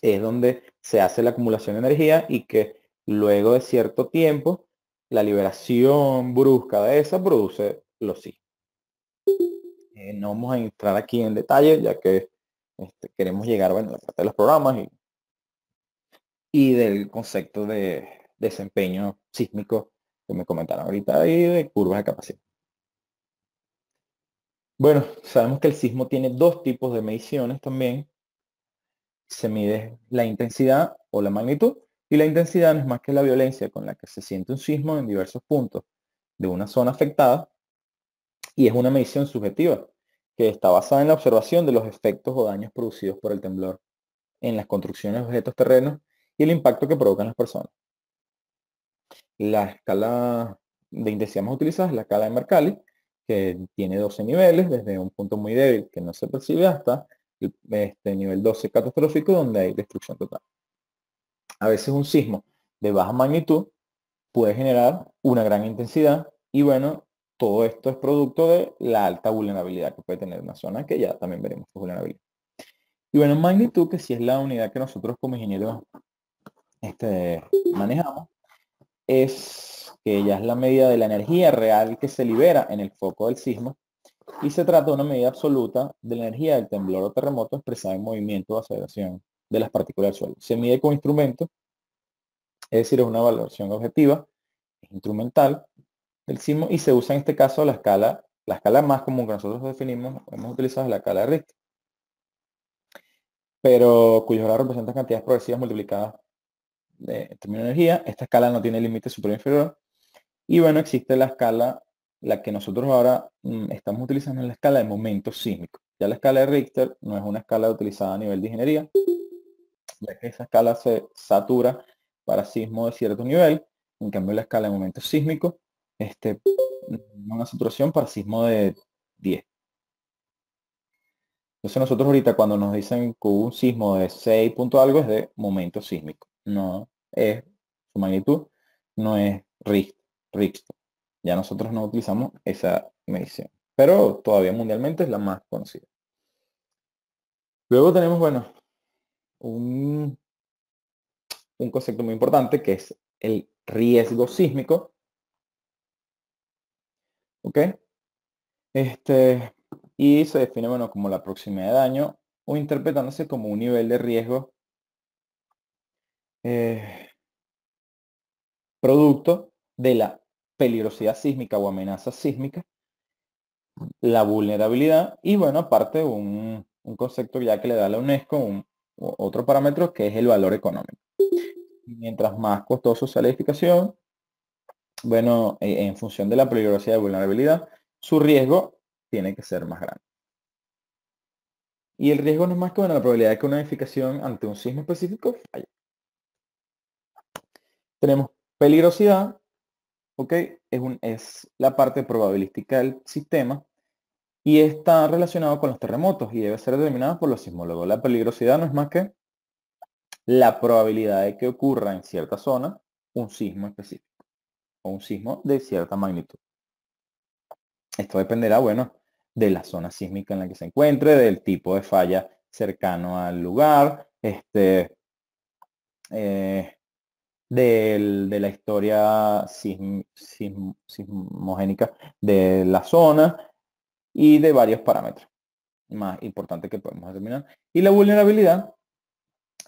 es donde se hace la acumulación de energía y que Luego de cierto tiempo, la liberación brusca de esa produce los sí. Eh, no vamos a entrar aquí en detalle, ya que este, queremos llegar bueno, a la parte de los programas y, y del concepto de desempeño sísmico que me comentaron ahorita y de curvas de capacidad. Bueno, sabemos que el sismo tiene dos tipos de mediciones también. Se mide la intensidad o la magnitud y la intensidad no es más que la violencia con la que se siente un sismo en diversos puntos de una zona afectada y es una medición subjetiva que está basada en la observación de los efectos o daños producidos por el temblor en las construcciones, objetos, terrenos y el impacto que provocan las personas. La escala de intensidad más utilizada es la escala de Mercalli, que tiene 12 niveles, desde un punto muy débil que no se percibe hasta el este nivel 12 catastrófico donde hay destrucción total. A veces un sismo de baja magnitud puede generar una gran intensidad y bueno, todo esto es producto de la alta vulnerabilidad que puede tener una zona que ya también veremos que vulnerabilidad. Y bueno, magnitud, que si es la unidad que nosotros como ingenieros este, manejamos, es que ya es la medida de la energía real que se libera en el foco del sismo y se trata de una medida absoluta de la energía del temblor o terremoto expresada en movimiento o aceleración de las partículas del suelo. Se mide con instrumento es decir, es una valoración objetiva, instrumental del sismo y se usa en este caso la escala, la escala más común que nosotros definimos, hemos utilizado la escala de Richter, pero cuyos representan cantidades progresivas multiplicadas de, en de energía. Esta escala no tiene límite superior inferior. Y bueno, existe la escala, la que nosotros ahora mm, estamos utilizando es la escala de momento sísmicos. Ya la escala de Richter no es una escala utilizada a nivel de ingeniería, esa escala se satura para sismo de cierto nivel, en cambio la escala de momento sísmico, este, mm, una saturación para sismo de 10. Entonces nosotros ahorita cuando nos dicen que un sismo de 6 algo es de momento sísmico, no es su magnitud, no es Richter. Ya nosotros no utilizamos esa medición, pero todavía mundialmente es la más conocida. Luego tenemos, bueno, un, concepto muy importante que es el riesgo sísmico. ¿Ok? Este, y se define bueno, como la proximidad de daño o interpretándose como un nivel de riesgo eh, producto de la peligrosidad sísmica o amenaza sísmica, la vulnerabilidad y bueno, aparte un, un concepto ya que le da la UNESCO, un otro parámetro que es el valor económico. Mientras más costoso sea la edificación, bueno, e, en función de la peligrosidad de vulnerabilidad, su riesgo tiene que ser más grande. Y el riesgo no es más que bueno, la probabilidad de que una edificación ante un sismo específico falle. Tenemos peligrosidad, ¿ok? Es, un, es la parte probabilística del sistema y está relacionado con los terremotos y debe ser determinado por los sismólogos. La peligrosidad no es más que la probabilidad de que ocurra en cierta zona un sismo específico o un sismo de cierta magnitud. Esto dependerá, bueno, de la zona sísmica en la que se encuentre, del tipo de falla cercano al lugar, este, eh, de la historia sismogénica de la zona, y de varios parámetros más importantes que podemos determinar. Y la vulnerabilidad,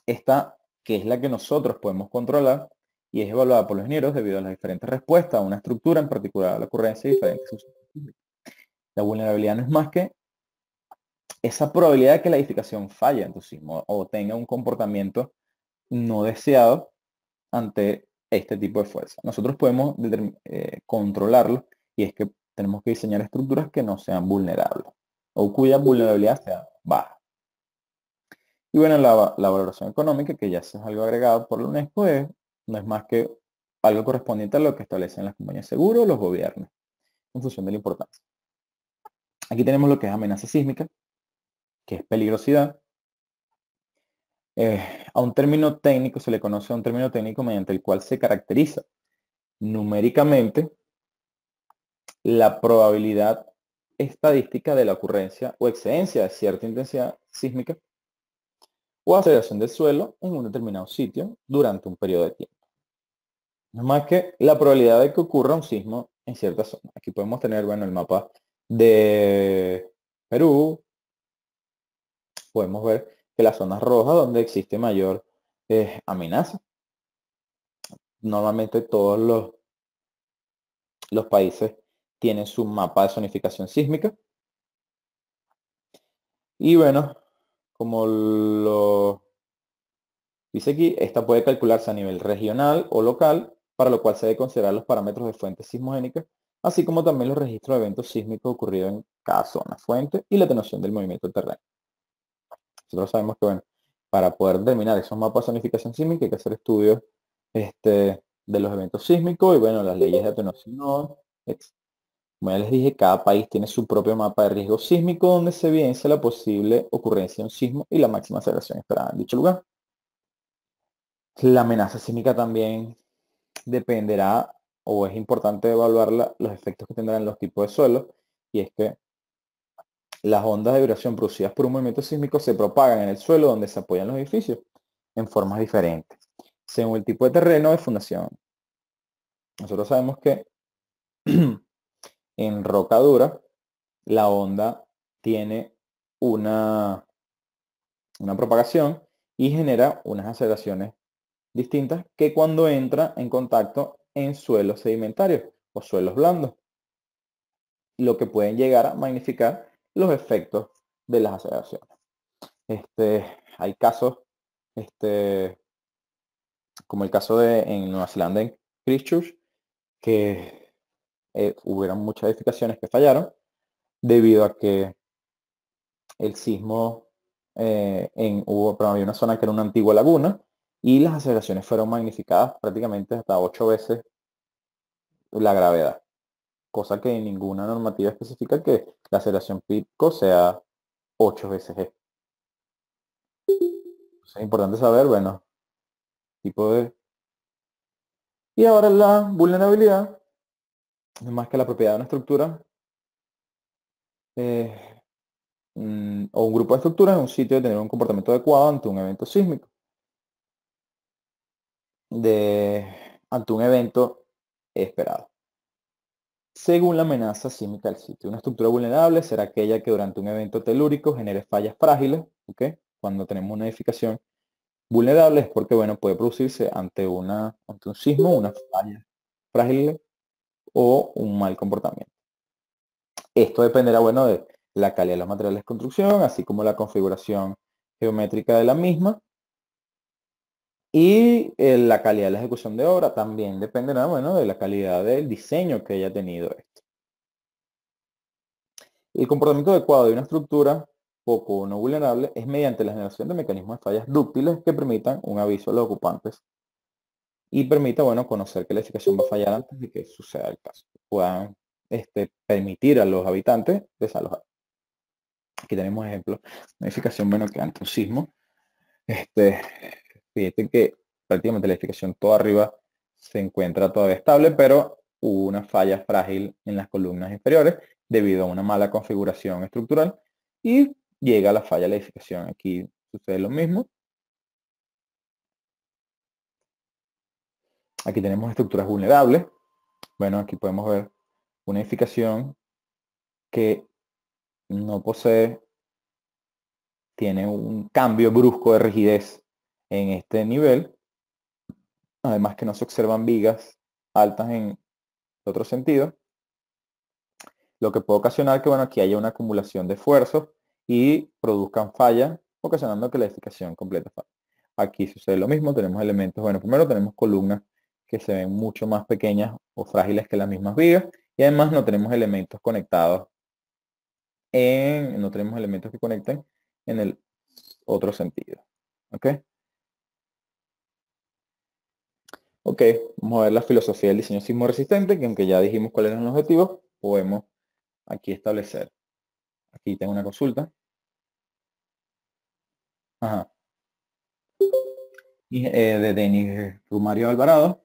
está que es la que nosotros podemos controlar y es evaluada por los ingenieros debido a las diferentes respuestas a una estructura, en particular a la ocurrencia de diferentes sustancias. La vulnerabilidad no es más que esa probabilidad que la edificación falle en tu sismo o tenga un comportamiento no deseado ante este tipo de fuerza. Nosotros podemos eh, controlarlo y es que tenemos que diseñar estructuras que no sean vulnerables o cuya vulnerabilidad sea baja. Y bueno, la, valoración económica, que ya es algo agregado por la UNESCO, no es más que algo correspondiente a lo que establecen las compañías de o los gobiernos, en función de la importancia. Aquí tenemos lo que es amenaza sísmica, que es peligrosidad. Eh, a un término técnico se le conoce a un término técnico mediante el cual se caracteriza numéricamente la probabilidad estadística de la ocurrencia o excedencia de cierta intensidad sísmica o aceleración del suelo en un determinado sitio durante un periodo de tiempo. No más que la probabilidad de que ocurra un sismo en cierta zona. Aquí podemos tener, bueno, el mapa de Perú. Podemos ver que las zonas rojas donde existe mayor eh, amenaza. Normalmente todos los, los países tiene su mapa de zonificación sísmica. Y bueno, como lo dice aquí, esta puede calcularse a nivel regional o local, para lo cual se debe considerar los parámetros de fuentes sismogénicas, así como también los registros de eventos sísmicos ocurridos en cada zona fuente y la atenuación del movimiento terreno. Nosotros sabemos que, bueno, para poder determinar esos mapas de zonificación sísmica hay que hacer estudios este, de los eventos sísmicos y, bueno, las leyes de atenuación, etc. Como ya les dije, cada país tiene su propio mapa de riesgo sísmico donde se evidencia la posible ocurrencia de un sismo y la máxima aceleración esperada en dicho lugar. La amenaza sísmica también dependerá o es importante evaluar los efectos que tendrán los tipos de suelos y es que las ondas de vibración producidas por un movimiento sísmico se propagan en el suelo donde se apoyan los edificios en formas diferentes, según el tipo de terreno de fundación. Nosotros sabemos que en roca dura, la onda tiene una, una propagación y genera unas aceleraciones distintas que cuando entra en contacto en suelos sedimentarios o suelos blandos, lo que pueden llegar a magnificar los efectos de las aceleraciones. Este, hay casos, este, como el caso de en Nueva Zelanda, en Christchurch, que eh, hubieron muchas edificaciones que fallaron debido a que el sismo eh, en, hubo, una zona que era una antigua laguna y las aceleraciones fueron magnificadas prácticamente hasta ocho veces la gravedad, cosa que ninguna normativa especifica que la aceleración pico sea ocho veces Es importante saber, bueno, tipo de... Y ahora la vulnerabilidad más que la propiedad de una estructura, eh, mm, o un grupo de estructuras en un sitio de tener un comportamiento adecuado ante un evento sísmico. De, ante un evento esperado. Según la amenaza sísmica del sitio, una estructura vulnerable será aquella que durante un evento telúrico genere fallas frágiles. ¿okay? Cuando tenemos una edificación vulnerable es porque bueno, puede producirse ante, una, ante un sismo una falla frágil o un mal comportamiento. Esto dependerá, bueno, de la calidad de los materiales de construcción, así como la configuración geométrica de la misma. Y eh, la calidad de la ejecución de obra también dependerá, bueno, de la calidad del diseño que haya tenido esto. El comportamiento adecuado de una estructura poco no vulnerable es mediante la generación de mecanismos de fallas dúctiles que permitan un aviso a los ocupantes y permita, bueno, conocer que la edificación va a fallar antes de que suceda el caso. Puedan este, permitir a los habitantes desalojar. Aquí tenemos ejemplo. Una edificación, bueno, que ante un sismo, este, que prácticamente la edificación toda arriba se encuentra todavía estable, pero hubo una falla frágil en las columnas inferiores debido a una mala configuración estructural y llega la falla de la edificación. Aquí sucede lo mismo, Aquí tenemos estructuras vulnerables. Bueno, aquí podemos ver una edificación que no posee, tiene un cambio brusco de rigidez en este nivel. Además que no se observan vigas altas en otro sentido. Lo que puede ocasionar que bueno, aquí haya una acumulación de esfuerzos y produzcan falla, ocasionando que la edificación completa falle. Aquí sucede lo mismo, tenemos elementos, bueno, primero tenemos columnas que se ven mucho más pequeñas o frágiles que las mismas vigas y además no tenemos elementos conectados en, no tenemos elementos que conecten en el otro sentido. ¿Ok? Ok, vamos a ver la filosofía del diseño sismo resistente, que aunque ya dijimos cuáles eran los objetivos, podemos aquí establecer. Aquí tengo una consulta. Ajá. Y, eh, de Denis Rumario Alvarado.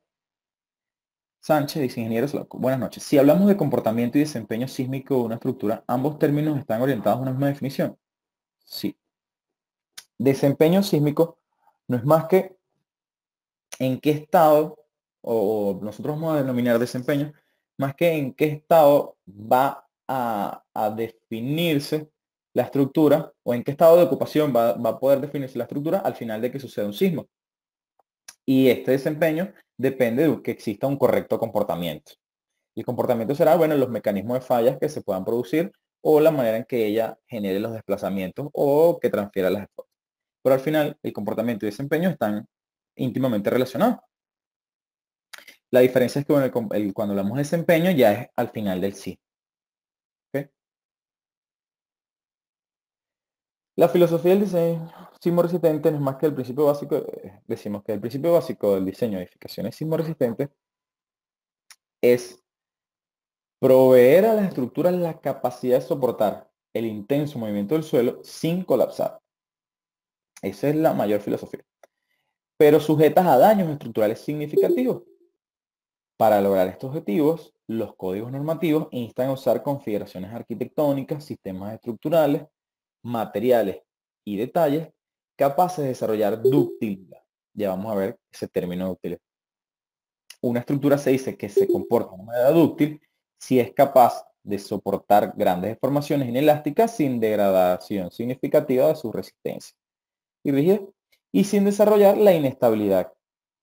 Sánchez, ingenieros, buenas noches. Si hablamos de comportamiento y desempeño sísmico de una estructura, ambos términos están orientados a una misma definición. Sí. Desempeño sísmico no es más que en qué estado, o nosotros vamos a denominar desempeño, más que en qué estado va a, definirse la estructura o en qué estado de ocupación va, va a poder definirse la estructura al final de que suceda un sismo. Y este desempeño depende de que exista un correcto comportamiento. el comportamiento será, bueno, los mecanismos de fallas que se puedan producir o la manera en que ella genere los desplazamientos o que transfiera las cosas. Pero al final, el comportamiento y desempeño están íntimamente relacionados. La diferencia es que cuando hablamos de desempeño ya es al final del sí. La filosofía del diseño sismo resistente no es más que el principio básico, eh, decimos que el principio básico del diseño de edificaciones sismo resistentes es proveer a las estructuras la capacidad de soportar el intenso movimiento del suelo sin colapsar. Esa es la mayor filosofía. Pero sujetas a daños estructurales significativos. Para lograr estos objetivos, los códigos normativos instan a usar configuraciones arquitectónicas, sistemas estructurales, materiales y detalles capaces de desarrollar ductilidad. Ya vamos a ver ese término útil Una estructura se dice que se comporta de manera dúctil si es capaz de soportar grandes deformaciones inelásticas sin degradación significativa de su resistencia y rigidez y sin desarrollar la inestabilidad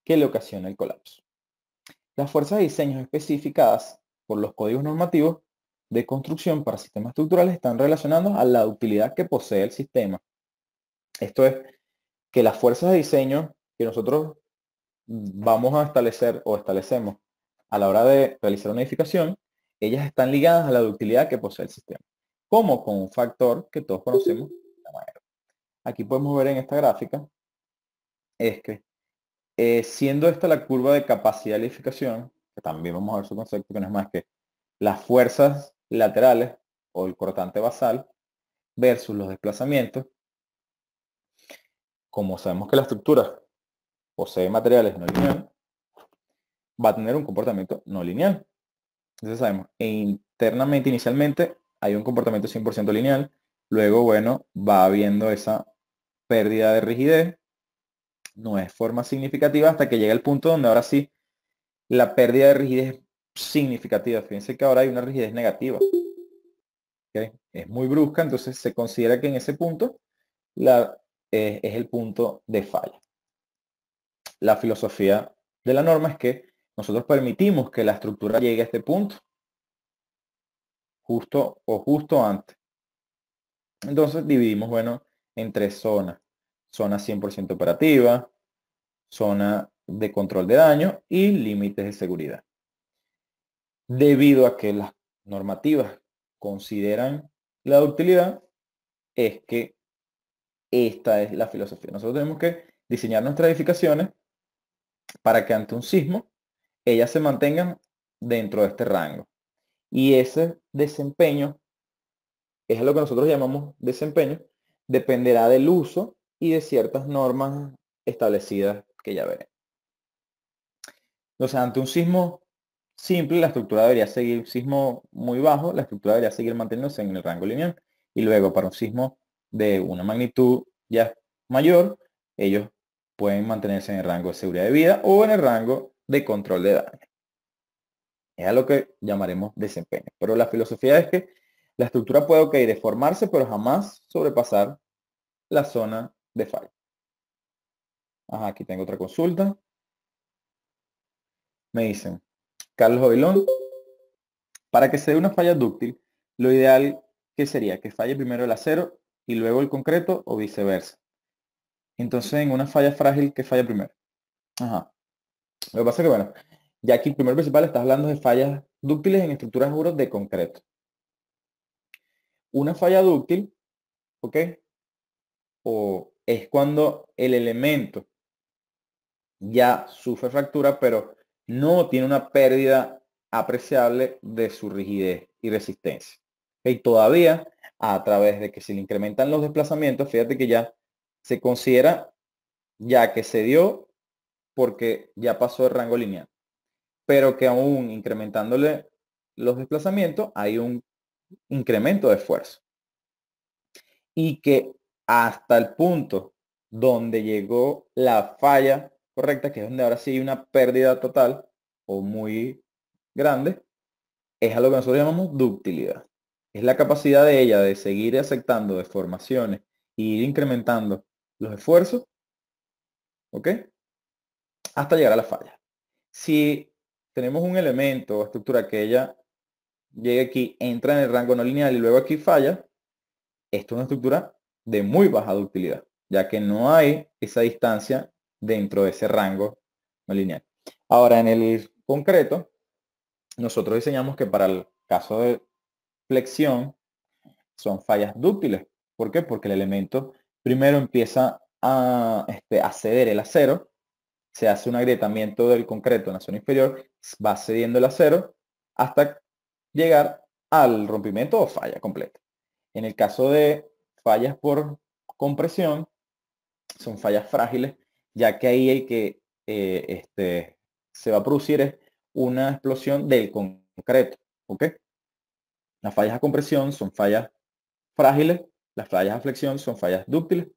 que le ocasiona el colapso. Las fuerzas de diseño especificadas por los códigos normativos de construcción para sistemas estructurales están relacionados a la ductilidad que posee el sistema. Esto es que las fuerzas de diseño que nosotros vamos a establecer o establecemos a la hora de realizar una edificación, ellas están ligadas a la ductilidad que posee el sistema, como con un factor que todos conocemos, Aquí podemos ver en esta gráfica, es que eh, siendo esta la curva de capacidad de edificación, que también vamos a ver su concepto, que no es más que las fuerzas laterales o el cortante basal versus los desplazamientos. Como sabemos que la estructura posee materiales no lineales, va a tener un comportamiento no lineal. Entonces sabemos, e internamente, inicialmente, hay un comportamiento 100% lineal. Luego, bueno, va habiendo esa pérdida de rigidez. No es forma significativa hasta que llega el punto donde ahora sí la pérdida de rigidez significativa. Fíjense que ahora hay una rigidez negativa. Es muy brusca, entonces se considera que en ese punto la, eh, es el punto de falla. La filosofía de la norma es que nosotros permitimos que la estructura llegue a este punto justo o justo antes. Entonces dividimos, bueno, en tres zonas. Zona 100% operativa, zona de control de daño y límites de seguridad debido a que las normativas consideran la utilidad es que esta es la filosofía. Nosotros tenemos que diseñar nuestras edificaciones para que ante un sismo ellas se mantengan dentro de este rango. Y ese desempeño, es lo que nosotros llamamos desempeño, dependerá del uso y de ciertas normas establecidas que ya veremos. Entonces, ante un sismo simple, la estructura debería seguir un sismo muy bajo, la estructura debería seguir manteniéndose en el rango lineal. Y luego para un sismo de una magnitud ya mayor, ellos pueden mantenerse en el rango de seguridad de vida o en el rango de control de daño. Es a lo que llamaremos desempeño. Pero la filosofía es que la estructura puede, ok, deformarse, pero jamás sobrepasar la zona de fallo. Ajá, aquí tengo otra consulta. Me dicen, Carlos Obilón, para que se dé una falla dúctil, lo ideal que sería que falle primero el acero y luego el concreto o viceversa. Entonces, en una falla frágil, ¿qué falla primero? Ajá. Lo que pasa es que, bueno, ya aquí el primer principal está hablando de fallas dúctiles en estructuras duras de concreto. Una falla dúctil, ¿ok? O es cuando el elemento ya sufre fractura, pero no tiene una pérdida apreciable de su rigidez y resistencia. Y todavía, a través de que se le incrementan los desplazamientos, fíjate que ya se considera ya que se dio porque ya pasó el rango lineal, pero que aún incrementándole los desplazamientos hay un incremento de esfuerzo. Y que hasta el punto donde llegó la falla correcta, que es donde ahora sí hay una pérdida total o muy grande, es a lo que nosotros llamamos ductilidad. Es la capacidad de ella de seguir aceptando deformaciones y e ir incrementando los esfuerzos, ¿ok? Hasta llegar a la falla. Si tenemos un elemento o estructura que ella llega aquí, entra en el rango no lineal y luego aquí falla, esto es una estructura de muy baja ductilidad, ya que no hay esa distancia dentro de ese rango no lineal. Ahora, en el concreto, nosotros diseñamos que para el caso de flexión son fallas dúctiles. ¿Por qué? Porque el elemento primero empieza a, este, a ceder el acero, se hace un agrietamiento del concreto en la zona inferior, va cediendo el acero hasta llegar al rompimiento o falla completa. En el caso de fallas por compresión, son fallas frágiles ya que ahí hay que eh, este, se va a producir es una explosión del concreto. ¿Ok? Las fallas a compresión son fallas frágiles, las fallas a flexión son fallas dúctiles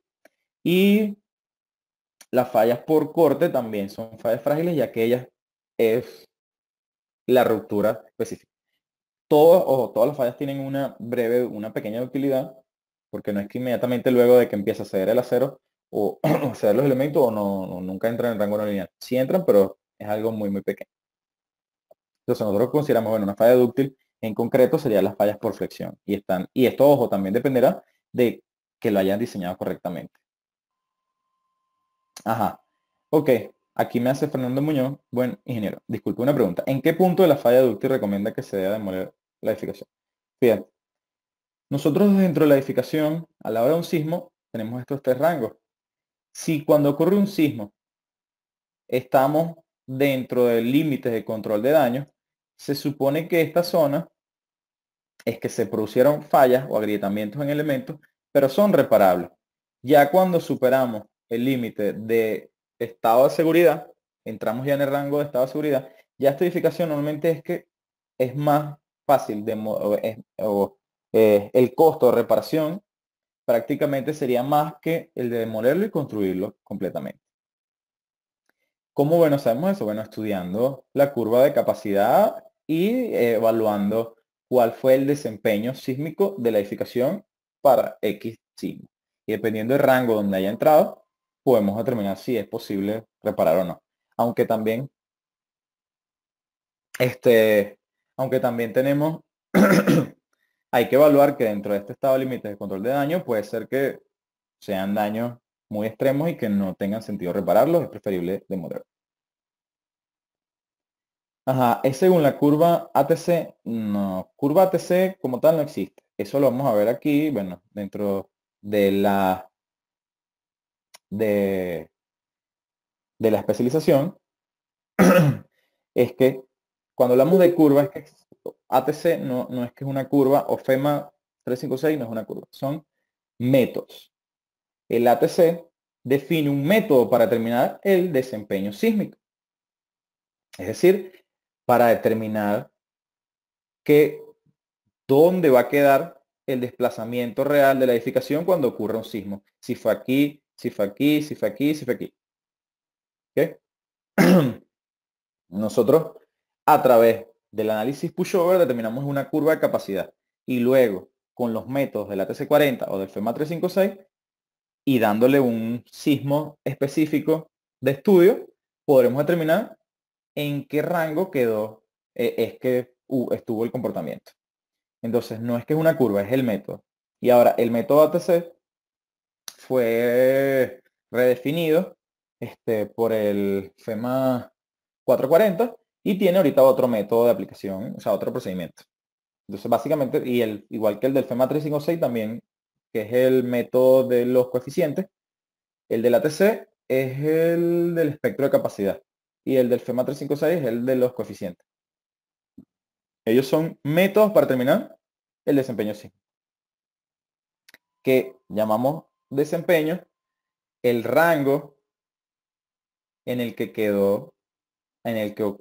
y las fallas por corte también son fallas frágiles ya que ellas es la ruptura específica. Todos, todas las fallas tienen una breve, una pequeña utilidad, porque no es que inmediatamente luego de que empieza a ceder el acero o, sea, los elementos o no, nunca entran en rango no lineal. Sí entran, pero es algo muy, muy pequeño. Entonces nosotros consideramos, bueno, una falla dúctil en concreto serían las fallas por flexión. Y, están, y esto, ojo, también dependerá de que lo hayan diseñado correctamente. Ajá. Ok, aquí me hace Fernando Muñoz, buen ingeniero. Disculpe una pregunta. ¿En qué punto de la falla dúctil recomienda que se deba demoler la edificación? Bien. nosotros dentro de la edificación, a la hora de un sismo, tenemos estos tres rangos si cuando ocurre un sismo estamos dentro del límite de control de daño, se supone que esta zona es que se producieron fallas o agrietamientos en elementos, pero son reparables. Ya cuando superamos el límite de estado de seguridad, entramos ya en el rango de estado de seguridad, ya esta edificación normalmente es que es más fácil de, eh, el costo de reparación prácticamente sería más que el de demolerlo y construirlo completamente. ¿Cómo bueno sabemos eso? Bueno, estudiando la curva de capacidad y eh, evaluando cuál fue el desempeño sísmico de la edificación para X sismo. Y dependiendo del rango donde haya entrado, podemos determinar si es posible reparar o no. Aunque también, este, aunque también tenemos hay que evaluar que dentro de este estado límite de control de daño puede ser que sean daños muy extremos y que no tengan sentido repararlos, es preferible demoler. Ajá, es según la curva ATC, no, curva ATC como tal no existe. Eso lo vamos a ver aquí, bueno, dentro de la de la especialización, es que cuando hablamos de curva es que ATC no, no es que es una curva, o FEMA 356 no es una curva, son métodos. El ATC define un método para determinar el desempeño sísmico. Es decir, para determinar que dónde va a quedar el desplazamiento real de la edificación cuando ocurra un sismo. Si fue aquí, si fue aquí, si fue aquí, si fue aquí. Nosotros, a través del análisis pushover determinamos una curva de capacidad y luego con los métodos de la 40 o del FEMA 356 y dándole un sismo específico de estudio, podremos determinar en qué rango quedó, eh, es que estuvo el comportamiento. Entonces, no es que es una curva, es el método. Y ahora, el método ATC fue redefinido este, por el FEMA 440 y tiene ahorita otro método de aplicación, o sea, otro procedimiento. Entonces, básicamente, y el, igual que el del FEMA 356 también, que es el método de los coeficientes, el del ATC es el del espectro de capacidad y el del FEMA 356 es el de los coeficientes. Ellos son métodos para terminar. el desempeño sí. Que llamamos desempeño el rango en el que quedó en el que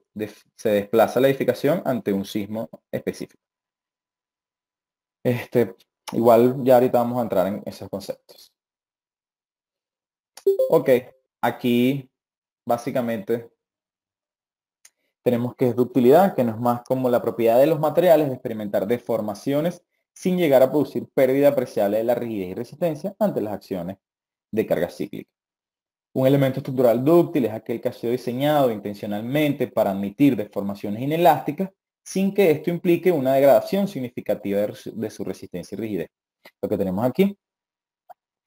se desplaza la edificación ante un sismo específico. Este, igual ya ahorita vamos a entrar en esos conceptos. Ok, aquí básicamente tenemos que es ductilidad, que no es más como la propiedad de los materiales de experimentar deformaciones sin llegar a producir pérdida apreciable de la rigidez y resistencia ante las acciones de carga cíclica. Un elemento estructural dúctil es aquel que ha sido diseñado intencionalmente para admitir deformaciones inelásticas sin que esto implique una degradación significativa de su resistencia y rigidez. Lo que tenemos aquí,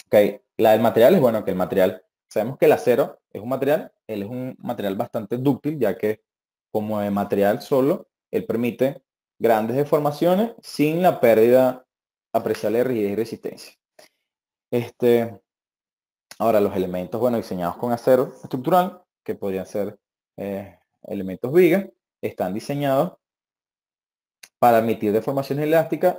okay, la del material es bueno, que el material, sabemos que el acero es un material, él es un material bastante dúctil, ya que como de material solo, él permite grandes deformaciones sin la pérdida apreciable de rigidez y resistencia. Este, Ahora, los elementos, bueno, diseñados con acero estructural, que podrían ser eh, elementos viga, están diseñados para admitir deformaciones elásticas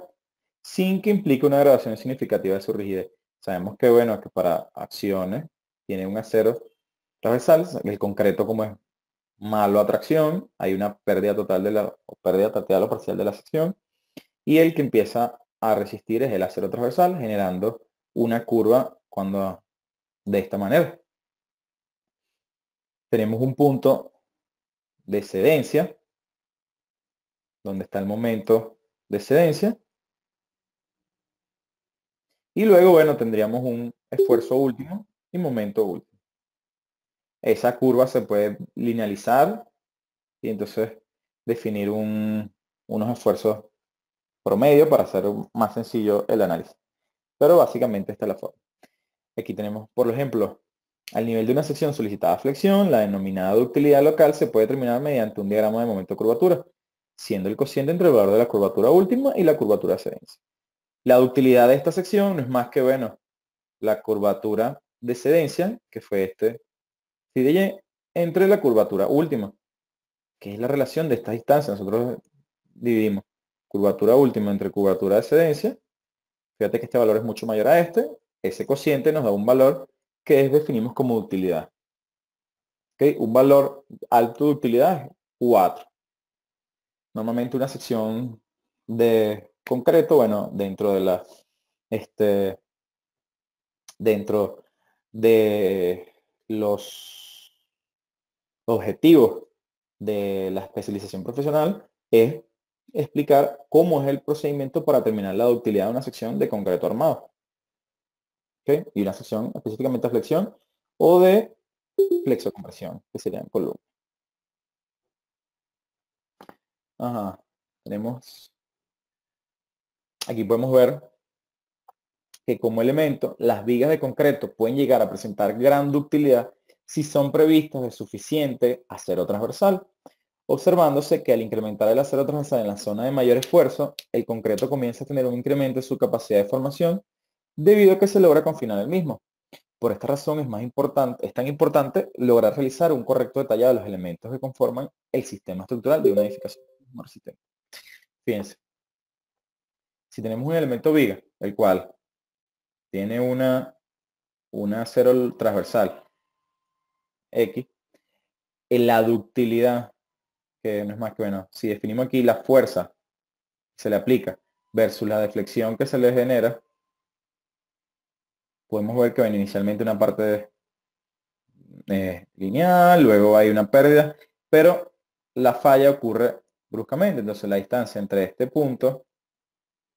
sin que implique una degradación significativa de su rigidez. Sabemos que, bueno, que para acciones tiene un acero transversal, el concreto como es malo a tracción, hay una pérdida total de la, o pérdida total o parcial de la sección, y el que empieza a resistir es el acero transversal, generando una curva cuando de esta manera. Tenemos un punto de excedencia, donde está el momento de excedencia. Y luego, bueno, tendríamos un esfuerzo último y momento último. Esa curva se puede linealizar y entonces definir unos esfuerzos promedio para hacer más sencillo el análisis. Pero básicamente esta es la forma. Aquí tenemos, por ejemplo, al nivel de una sección solicitada flexión, la denominada ductilidad local se puede determinar mediante un diagrama de momento curvatura, siendo el cociente entre el valor de la curvatura última y la curvatura cedencia. La ductilidad de esta sección no es más que, bueno, la curvatura de cedencia, que fue este Y, entre la curvatura última, que es la relación de esta distancia. Nosotros dividimos curvatura última entre curvatura de cedencia. Fíjate que este valor es mucho mayor a este, ese cociente nos da un valor que definimos como utilidad. Un valor alto de utilidad es 4. Normalmente una sección de concreto, bueno, dentro de la, este, dentro de los objetivos de la especialización profesional es explicar cómo es el procedimiento para terminar la utilidad de una sección de concreto armado y una sección específicamente de flexión o de flexocompresión, que en columna. Ajá, tenemos, aquí podemos ver que como elemento, las vigas de concreto pueden llegar a presentar gran ductilidad si son previstas de suficiente acero transversal, observándose que al incrementar el acero transversal en la zona de mayor esfuerzo, el concreto comienza a tener un incremento en su capacidad de formación debido a que se logra confinar el mismo. Por esta razón es, más importante, es tan importante lograr realizar un correcto detallado de los elementos que conforman el sistema estructural de una edificación Fíjense, si tenemos un elemento viga, el cual tiene una, una acero transversal, X, en la ductilidad, que no es más que bueno, si definimos aquí la fuerza se le aplica versus la deflexión que se le genera, podemos ver que ven inicialmente una parte eh, lineal, luego hay una pérdida, pero la falla ocurre bruscamente. Entonces la distancia entre este punto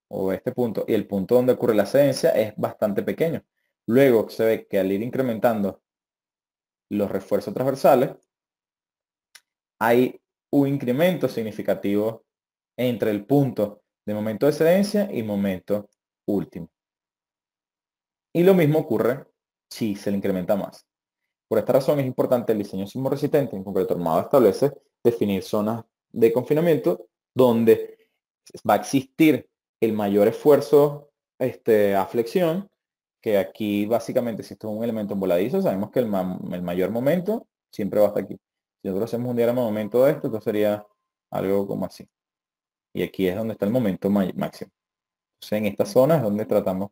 o este punto y el punto donde ocurre la cedencia es bastante pequeño. Luego se ve que al ir incrementando los refuerzos transversales, hay un incremento significativo entre el punto de momento de cedencia y momento último. Y lo mismo ocurre si se le incrementa más. Por esta razón es importante el diseño resistente. en concreto armado establece, definir zonas de confinamiento donde va a existir el mayor esfuerzo este, a flexión, que aquí básicamente si esto es un elemento voladizo sabemos que el, mayor momento siempre va hasta aquí. Si nosotros hacemos un diagrama de momento de esto, esto sería algo como así. Y aquí es donde está el momento máximo. Entonces en esta zona es donde tratamos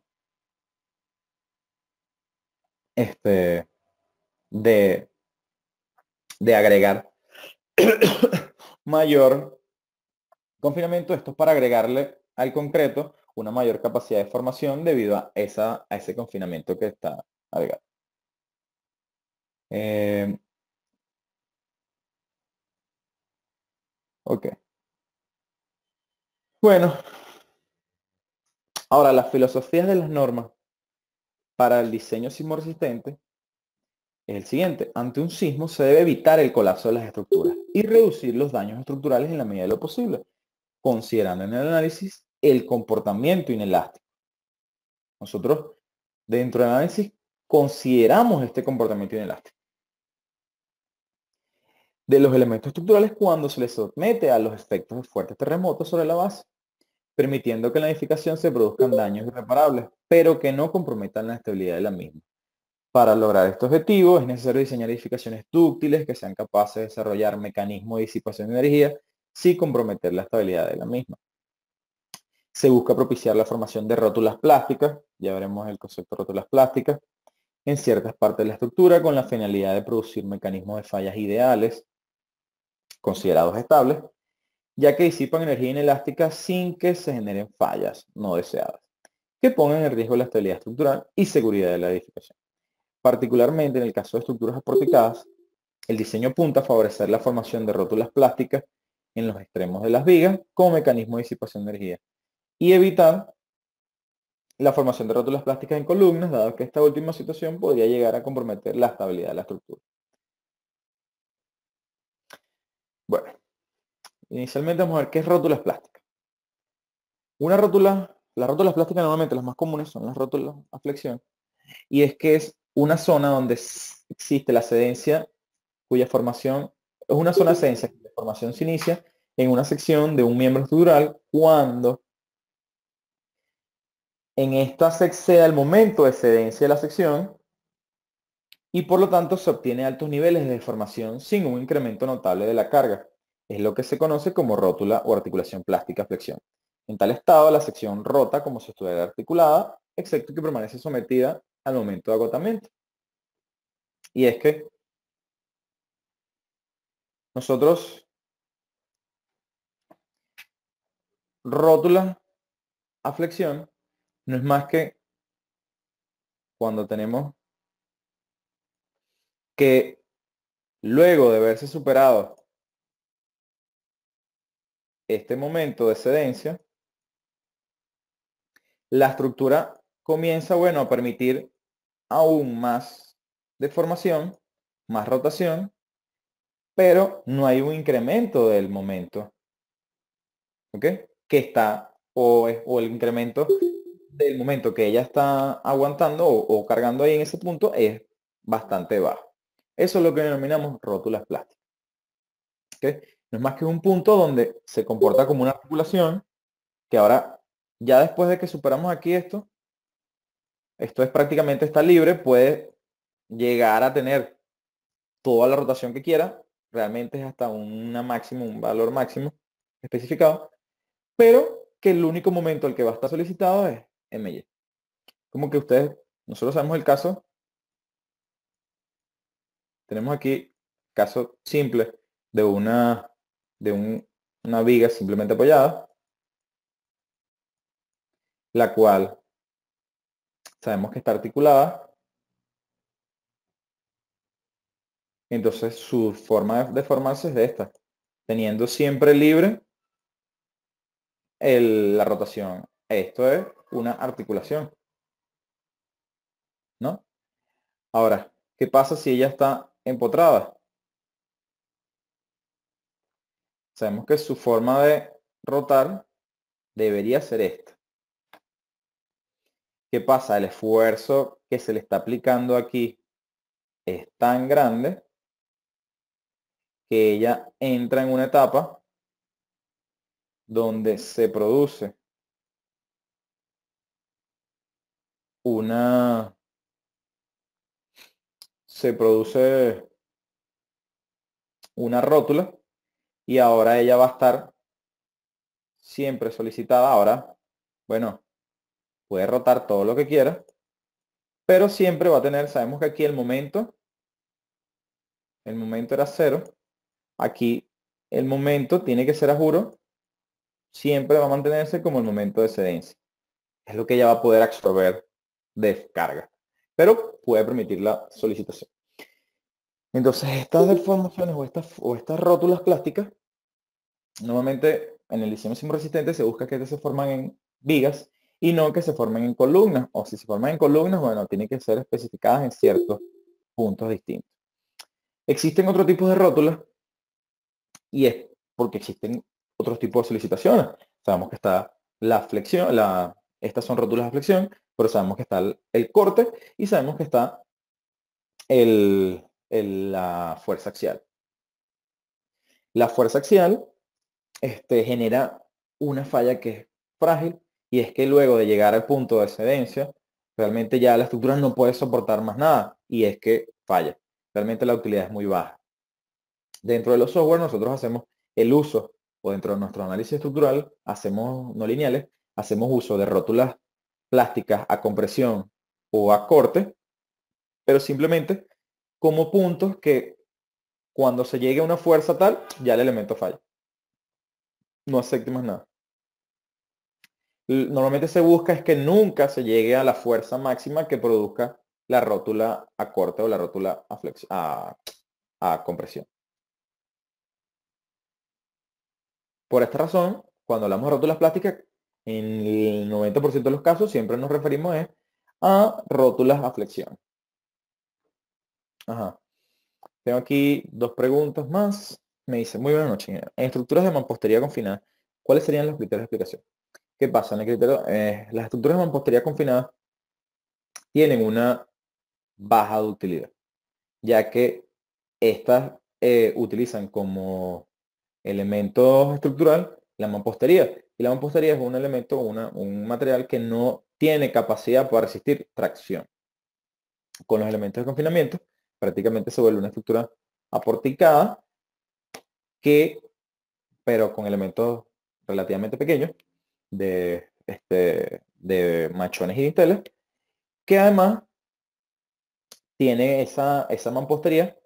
este, de, de agregar mayor confinamiento, esto es para agregarle al concreto una mayor capacidad de formación debido a, esa, a ese confinamiento que está agregado. Eh, ok. Bueno, ahora las filosofías de las normas para el diseño sismo resistente es el siguiente. Ante un sismo se debe evitar el colapso de las estructuras y reducir los daños estructurales en la medida de lo posible, considerando en el análisis el comportamiento inelástico. Nosotros, dentro del análisis, consideramos este comportamiento inelástico de los elementos estructurales cuando se les somete a los efectos de fuertes terremotos sobre la base permitiendo que en la edificación se produzcan daños irreparables, pero que no comprometan la estabilidad de la misma. Para lograr este objetivo es necesario diseñar edificaciones dúctiles que sean capaces de desarrollar mecanismos de disipación de energía sin comprometer la estabilidad de la misma. Se busca propiciar la formación de rótulas plásticas, ya veremos el concepto de rótulas plásticas, en ciertas partes de la estructura con la finalidad de producir mecanismos de fallas ideales considerados estables ya que disipan energía inelástica sin que se generen fallas no deseadas, que pongan en riesgo la estabilidad estructural y seguridad de la edificación. Particularmente en el caso de estructuras aporticadas, el diseño apunta a favorecer la formación de rótulas plásticas en los extremos de las vigas como mecanismo de disipación de energía y evitar la formación de rótulas plásticas en columnas, dado que esta última situación podría llegar a comprometer la estabilidad de la estructura. Bueno, Inicialmente vamos a ver qué es rótulas plásticas. Una rótula, las rótulas plásticas normalmente las más comunes son las rótulas a flexión. Y es que es una zona donde existe la cedencia, cuya formación es una zona de que la formación se inicia en una sección de un miembro estructural cuando en esta se exceda el momento de cedencia de la sección y por lo tanto se obtiene altos niveles de deformación sin un incremento notable de la carga. Es lo que se conoce como rótula o articulación plástica flexión. En tal estado, la sección rota como si estuviera articulada, excepto que permanece sometida al momento de agotamiento. Y es que nosotros rótula a flexión no es más que cuando tenemos que luego de haberse superado este momento de cedencia la estructura comienza, bueno, a permitir aún más deformación, más rotación, pero no hay un incremento del momento, ¿ok? Que está, o, el incremento del momento que ella está aguantando o, cargando ahí en ese punto es bastante bajo. Eso es lo que denominamos rótulas plásticas. ¿okay? No es más que un punto donde se comporta como una articulación que ahora, ya después de que superamos aquí esto, esto es prácticamente está libre, puede llegar a tener toda la rotación que quiera, realmente es hasta una máximo, un valor máximo especificado, pero que el único momento al que va a estar solicitado es MY. Como que ustedes, nosotros sabemos el caso, tenemos aquí caso simple de una de una viga simplemente apoyada, la cual sabemos que está articulada. Entonces su forma de formarse es de esta, teniendo siempre libre la rotación. Esto es una articulación. ¿No? Ahora, ¿qué pasa si ella está empotrada? sabemos que su forma de rotar debería ser esta. ¿Qué pasa? El esfuerzo que se le está aplicando aquí es tan grande que ella entra en una etapa donde se produce una se produce una rótula y ahora ella va a estar siempre solicitada. Ahora, bueno, puede rotar todo lo que quiera, pero siempre va a tener, sabemos que aquí el momento, el momento era cero, aquí el momento tiene que ser a juro, siempre va a mantenerse como el momento de cedencia. Es lo que ella va a poder absorber descarga. pero puede permitir la solicitación. Entonces, estas deformaciones o estas, o estas rótulas plásticas, normalmente en el diseño resistente se busca que se forman en vigas y no que se formen en columnas. O si se forman en columnas, bueno, tienen que ser especificadas en ciertos puntos distintos. Existen otros tipos de rótulas y es porque existen otros tipos de solicitaciones. Sabemos que está la flexión, estas son rótulas de flexión, pero sabemos que está el corte y sabemos que está el, la fuerza axial. La fuerza axial este, genera una falla que es frágil y es que luego de llegar al punto de excedencia, realmente ya la estructura no puede soportar más nada y es que falla. Realmente la utilidad es muy baja. Dentro de los software nosotros hacemos el uso, o dentro de nuestro análisis estructural, hacemos no lineales, hacemos uso de rótulas plásticas a compresión o a corte, pero simplemente como puntos que cuando se llegue a una fuerza tal, ya el elemento falla. No acepte más nada. Normalmente se busca es que nunca se llegue a la fuerza máxima que produzca la rótula a corte o la rótula a, a, a compresión. Por esta razón, cuando hablamos de rótulas plásticas, en el 90% de los casos siempre nos referimos a rótulas a flexión. Ajá. Tengo aquí dos preguntas más. Me dice, muy buenas noches. En estructuras de mampostería confinada, ¿cuáles serían los criterios de explicación? ¿Qué pasa? En el criterio, eh, las estructuras de mampostería confinada tienen una baja de utilidad, ya que estas eh, utilizan como elemento estructural la mampostería. Y la mampostería es un elemento, una, un material que no tiene capacidad para resistir tracción. Con los elementos de confinamiento prácticamente se vuelve una estructura aporticada que, pero con elementos relativamente pequeños de, este, de machones y dinteles, que además tiene esa, esa mampostería,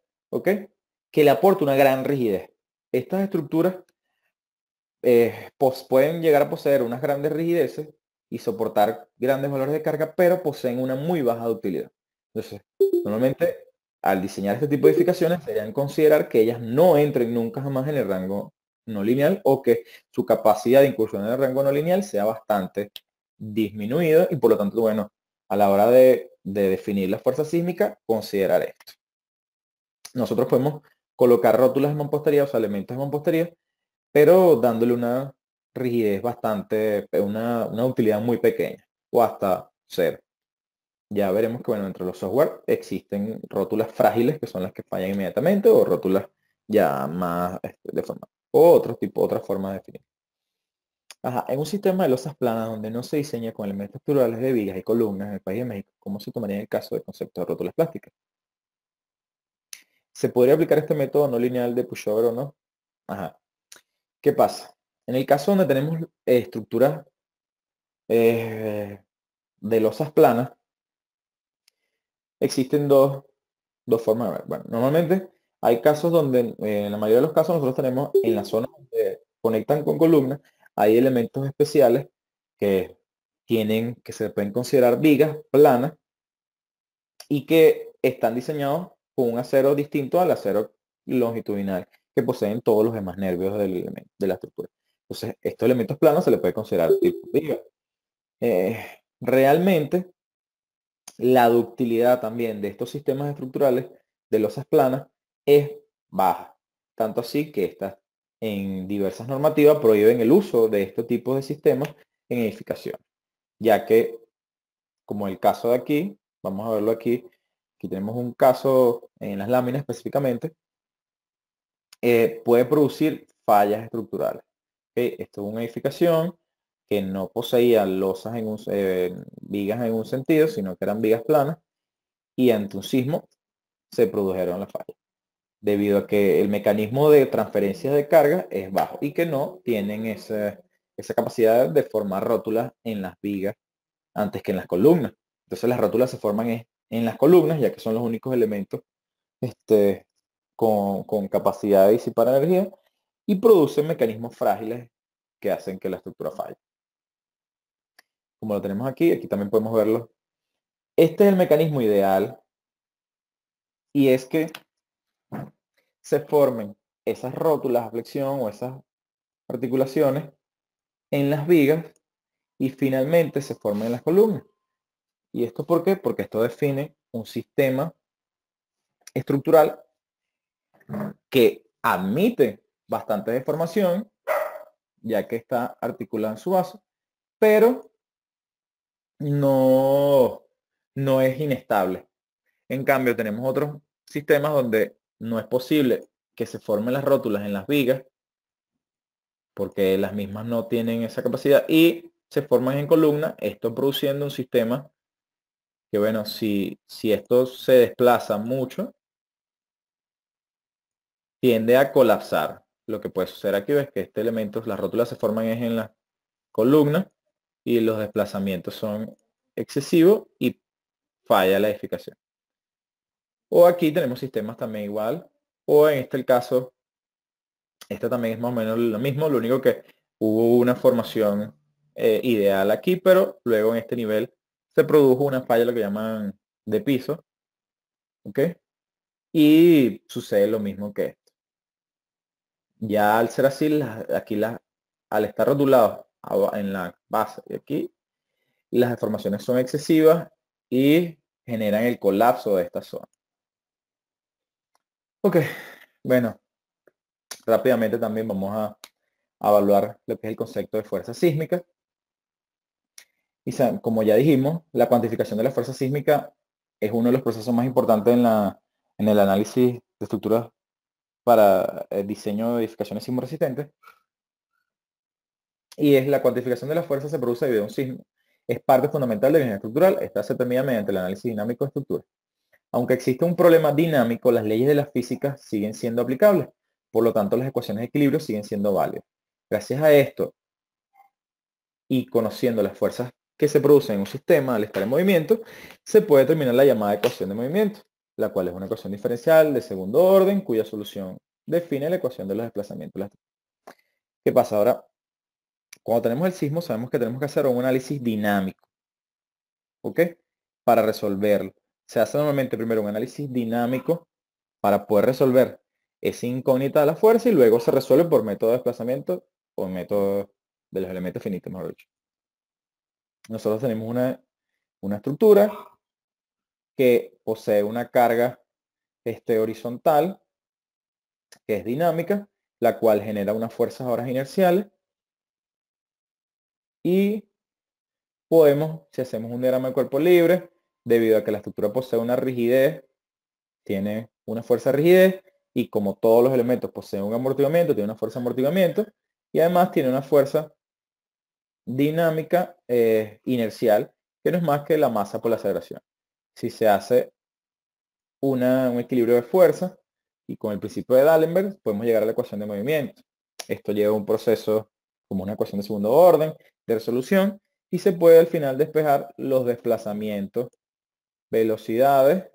Que le aporta una gran rigidez. Estas estructuras eh, pueden llegar a poseer unas grandes rigideces y soportar grandes valores de carga, pero poseen una muy baja ductilidad. Entonces, normalmente al diseñar este tipo de edificaciones deberían considerar que ellas no entren nunca jamás en el rango no lineal o que su capacidad de incursión en el rango no lineal sea bastante disminuida y por lo tanto, bueno, a la hora de, definir la fuerza sísmica, considerar esto. Nosotros podemos colocar rótulas de mampostería, o sea, elementos de mampostería, pero dándole una rigidez bastante, una, una utilidad muy pequeña o hasta cero ya veremos que bueno, entre los software existen rótulas frágiles que son las que fallan inmediatamente o rótulas ya más este, de forma o otro tipo, otra forma de definir. Ajá, en un sistema de losas planas donde no se diseña con elementos estructurales de vigas y columnas en el país de México, ¿cómo se tomaría el caso del concepto de rótulas plásticas? ¿Se podría aplicar este método no lineal de pushover o no? Ajá. ¿Qué pasa? En el caso donde tenemos eh, estructuras eh, de losas planas, existen dos, formas de ver. Bueno, normalmente hay casos donde, eh, en la mayoría de los casos, nosotros tenemos en la zona donde conectan con columnas, hay elementos especiales que tienen, que se pueden considerar vigas planas y que están diseñados con un acero distinto al acero longitudinal que poseen todos los demás nervios de la estructura. Entonces, estos elementos planos se les puede considerar tipo viga. Eh, realmente, la ductilidad también de estos sistemas estructurales de losas planas es baja. Tanto así que estas en diversas normativas prohíben el uso de este tipo de sistemas en edificación, ya que, como el caso de aquí, vamos a verlo aquí, aquí tenemos un caso en las láminas específicamente, eh, puede producir fallas estructurales. Esto es una edificación que no poseían losas en un, eh, vigas en un sentido, sino que eran vigas planas, y ante un sismo se produjeron las fallas, debido a que el mecanismo de transferencia de carga es bajo y que no tienen esa, capacidad de formar rótulas en las vigas antes que en las columnas. Entonces las rótulas se forman en, las columnas, ya que son los únicos elementos este, con, con capacidad de disipar energía, y producen mecanismos frágiles que hacen que la estructura falle como lo tenemos aquí, aquí también podemos verlo. Este es el mecanismo ideal y es que se formen esas rótulas a flexión o esas articulaciones en las vigas y finalmente se formen las columnas. ¿Y esto por qué? Porque esto define un sistema estructural que admite bastante deformación, ya que está articulado en su vaso, pero no, no es inestable. En cambio, tenemos otros sistemas donde no es posible que se formen las rótulas en las vigas, porque las mismas no tienen esa capacidad, y se forman en columna, esto produciendo un sistema que, bueno, si, si esto se desplaza mucho, tiende a colapsar. Lo que puede suceder aquí es que este elemento, las rótulas se forman en la columna, y los desplazamientos son excesivos y falla la edificación. O aquí tenemos sistemas también igual, o en este caso, esta también es más o menos lo mismo, lo único que hubo una formación eh, ideal aquí, pero luego en este nivel se produjo una falla, lo que llaman de piso, Y sucede lo mismo que esto. Ya al ser así, aquí la, al estar rotulado en la base de aquí, las deformaciones son excesivas y generan el colapso de esta zona. Ok, bueno, rápidamente también vamos a, evaluar lo que es el concepto de fuerza sísmica. Y como ya dijimos, la cuantificación de la fuerza sísmica es uno de los procesos más importantes en, la, en el análisis de estructuras para el eh, diseño de edificaciones sismoresistentes y es la cuantificación de fuerzas que se produce debido a un sismo. Es parte fundamental de la estructural, esta se mediante el análisis dinámico de estructura. Aunque existe un problema dinámico, las leyes de la física siguen siendo aplicables, por lo tanto las ecuaciones de equilibrio siguen siendo válidas. Gracias a esto y conociendo las fuerzas que se producen en un sistema al estar en movimiento, se puede determinar la llamada ecuación de movimiento, la cual es una ecuación diferencial de segundo orden cuya solución define la ecuación de los desplazamientos. ¿Qué pasa ahora? Cuando tenemos el sismo sabemos que tenemos que hacer un análisis dinámico. ¿Ok? Para resolverlo. Se hace normalmente primero un análisis dinámico para poder resolver esa incógnita de la fuerza y luego se resuelve por método de desplazamiento o método de los elementos finitos, mejor dicho. Nosotros tenemos una, estructura que posee una carga este, horizontal que es dinámica, la cual genera unas fuerzas ahora inerciales y podemos, si hacemos un diagrama de cuerpo libre, debido a que la estructura posee una rigidez, tiene una fuerza rigidez y como todos los elementos poseen un amortiguamiento, tiene una fuerza de amortiguamiento y además tiene una fuerza dinámica eh, inercial que no es más que la masa por la aceleración. Si se hace un equilibrio de fuerza y con el principio de D'Alembert podemos llegar a la ecuación de movimiento. Esto lleva a un proceso como una ecuación de segundo orden de resolución y se puede al final despejar los desplazamientos, velocidades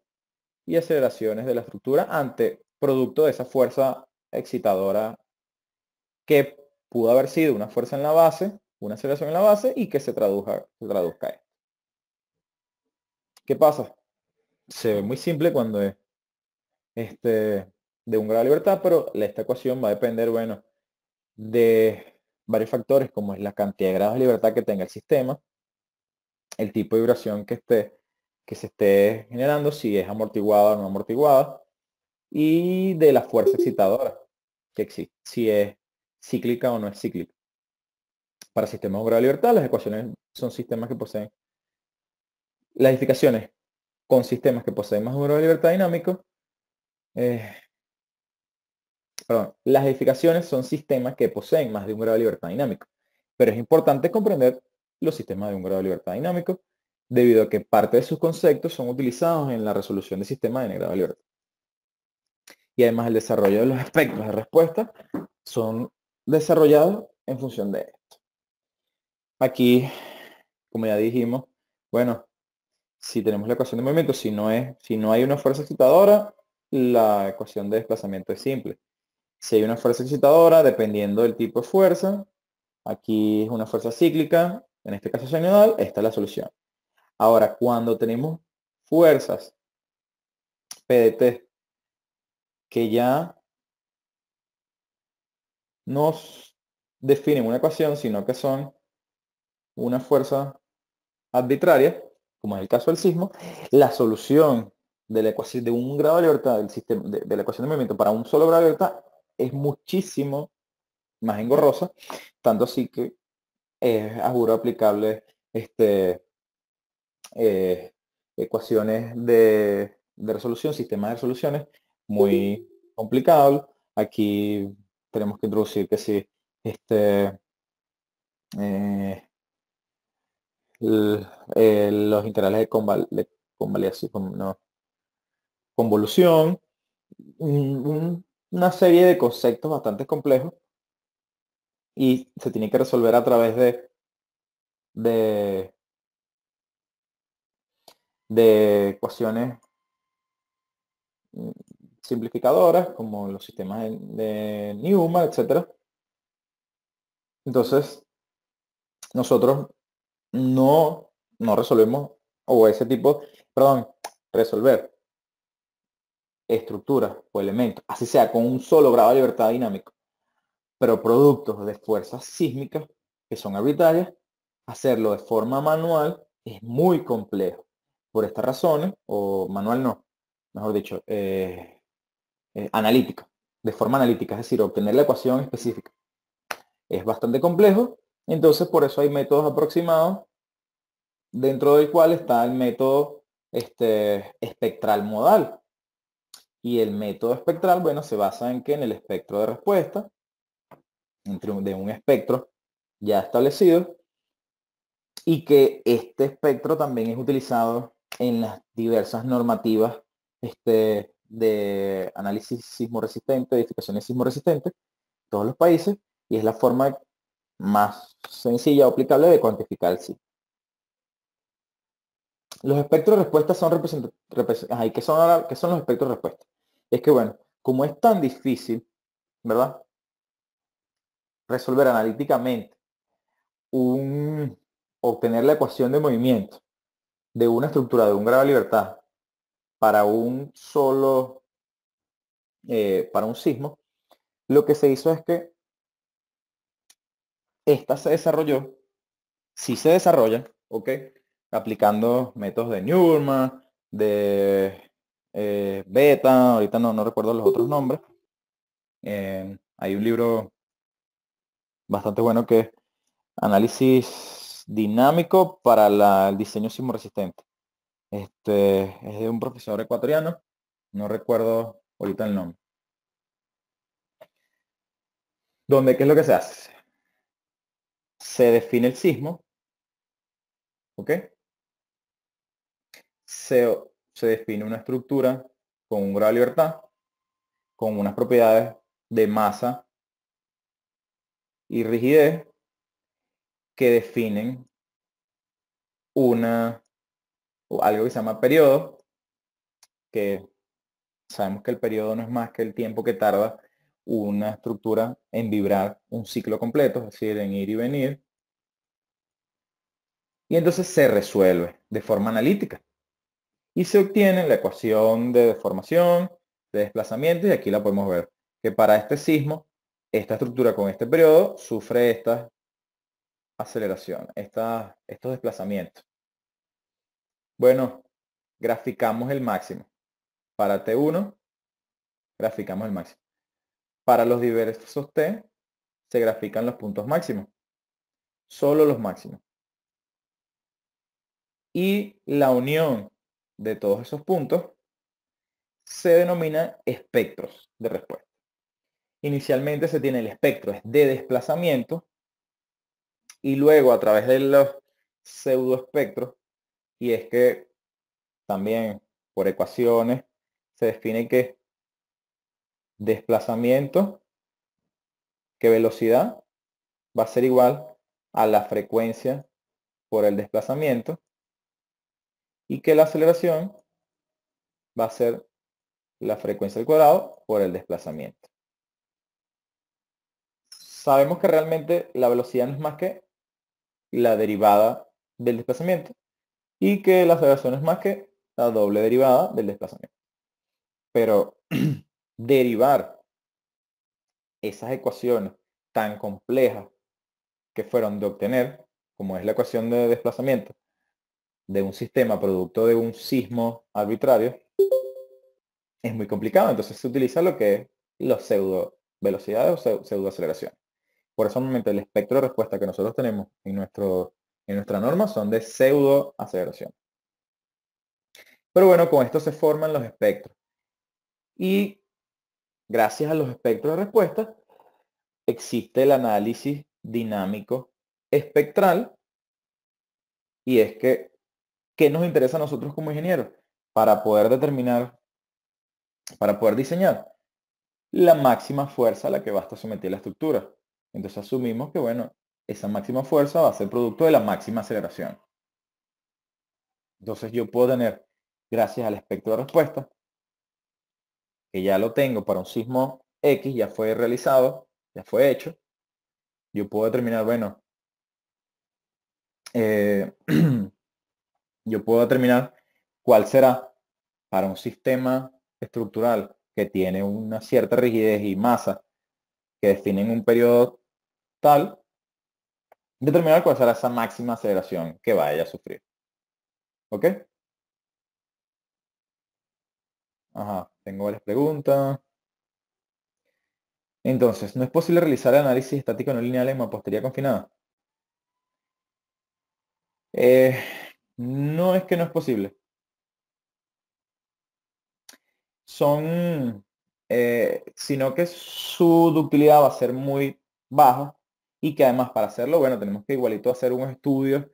y aceleraciones de la estructura ante producto de esa fuerza excitadora que pudo haber sido una fuerza en la base, una aceleración en la base y que se, traduzca se traduzca esto. ¿Qué pasa? Se ve muy simple cuando es este, de un grado de libertad, pero esta ecuación va a depender, bueno, de varios factores como es la cantidad de grados de libertad que tenga el sistema, el tipo de vibración que, esté, que se esté generando, si es amortiguada o no amortiguada, y de la fuerza excitadora que existe, si es cíclica o no es cíclica. Para sistemas de grado de libertad, las ecuaciones son sistemas que poseen las edificaciones con sistemas que poseen más grado de libertad dinámico eh, las edificaciones son sistemas que poseen más de un grado de libertad dinámico, pero es importante comprender los sistemas de un grado de libertad dinámico debido a que parte de sus conceptos son utilizados en la resolución de sistemas de grado de libertad. Y además el desarrollo de los aspectos de respuesta son desarrollados en función de esto. Aquí, como ya dijimos, bueno, si tenemos la ecuación de movimiento, si no, es, si no hay una fuerza excitadora, la ecuación de desplazamiento es simple. Si hay una fuerza excitadora, dependiendo del tipo de fuerza, aquí es una fuerza cíclica, en este caso senoidal, esta es la solución. Ahora, cuando tenemos fuerzas PDT que ya no definen una ecuación, sino que son una fuerza arbitraria, como es el caso del sismo, la solución de, la ecuación, de un grado de libertad del sistema, de, de la ecuación de movimiento para un solo grado de libertad es muchísimo más engorrosa, tanto así que es a juro aplicable este, eh, ecuaciones de, resolución, sistemas de resoluciones, muy complicado. Aquí tenemos que introducir que si este, eh, eh, los integrales de, convalidación, convolución, una serie de conceptos bastante complejos y se tiene que resolver a través de, de, ecuaciones mm, simplificadoras como los sistemas de niuma etcétera. Entonces, nosotros no, no resolvemos, o ese tipo, perdón, resolver estructuras o elementos, así sea con un solo grado de libertad dinámico, pero productos de fuerzas sísmicas que son arbitrarias, hacerlo de forma manual es muy complejo. Por estas razones, o manual no, mejor dicho, eh, eh, analítica, de forma analítica, es decir, obtener la ecuación específica. Es bastante complejo, entonces por eso hay métodos aproximados, dentro del cual está el método este, espectral modal, y el método espectral, bueno, se basa en que en el espectro de respuesta, de un espectro ya establecido, y que este espectro también es utilizado en las diversas normativas este, de análisis sismo resistente, edificaciones sismo resistente, todos los países, y es la forma más sencilla o aplicable de cuantificar el Los espectros de respuesta son representativos. qué son, ¿qué son los espectros de respuesta? es que, bueno, como es tan difícil, ¿verdad? Resolver analíticamente obtener la ecuación de movimiento de una estructura de un grado de libertad para un solo, eh, para un sismo, lo que se hizo es que esta se desarrolló, si se desarrolla, ¿ok? Aplicando métodos de Newman, de eh, beta, ahorita no, no, recuerdo los otros nombres. Em, hay un libro bastante bueno que es Análisis Dinámico para el Diseño resistente Este es de un profesor ecuatoriano, no recuerdo ahorita el nombre. Donde, ¿qué es lo que se hace? Se define el sismo, ¿ok? Se se define una estructura con un grado de libertad, con unas propiedades de masa y rigidez que definen una algo que se llama periodo, que sabemos que el periodo no es más que el tiempo que tarda una estructura en vibrar un ciclo completo, es decir, en ir y venir. Y entonces se resuelve de forma analítica y se obtiene la ecuación de deformación, de desplazamiento, y aquí la podemos ver, que para este sismo, esta estructura con este periodo sufre esta aceleración, estos desplazamientos. Bueno, graficamos el máximo. Para T1, graficamos el máximo. Para los diversos T, se grafican los puntos máximos. Solo los máximos. Y la unión de todos esos puntos se denominan espectros de respuesta. Inicialmente se tiene el espectro es de desplazamiento y luego a través de los pseudoespectros, y es que también por ecuaciones se define que desplazamiento, que velocidad va a ser igual a la frecuencia por el desplazamiento y que la aceleración va a ser la frecuencia al cuadrado por el desplazamiento. Sabemos que realmente la velocidad no es más que la derivada del desplazamiento y que la aceleración es más que la doble derivada del desplazamiento. Pero derivar esas ecuaciones tan complejas que fueron de obtener, como es la ecuación de desplazamiento de un sistema producto de un sismo arbitrario es muy complicado. Entonces se utiliza lo que es los pseudo velocidades o pseudo aceleración. Por eso momento el espectro de respuesta que nosotros tenemos en, nuestro, en nuestra norma son de pseudo aceleración. Pero bueno, con esto se forman los espectros. Y gracias a los espectros de respuesta existe el análisis dinámico espectral. Y es que ¿qué nos interesa a nosotros como ingenieros? Para poder determinar, para poder diseñar la máxima fuerza a la que va a la estructura. Entonces asumimos que, bueno, esa máxima fuerza va a ser producto de la máxima aceleración. Entonces yo puedo tener, gracias al espectro de respuesta, que ya lo tengo para un sismo X, ya fue realizado, ya fue hecho, yo puedo determinar, bueno, eh, yo puedo determinar cuál será para un sistema estructural que tiene una cierta rigidez y masa que definen un periodo tal, determinar cuál será esa máxima aceleración que vaya a sufrir. ¿Ok? Ajá, tengo varias preguntas. Entonces, ¿no es posible realizar el análisis estático no lineal en mampostería confinada? Eh, no es que no es posible. Son, eh, sino que su ductilidad va a ser muy baja y que además para hacerlo, bueno, tenemos que igualito hacer un estudio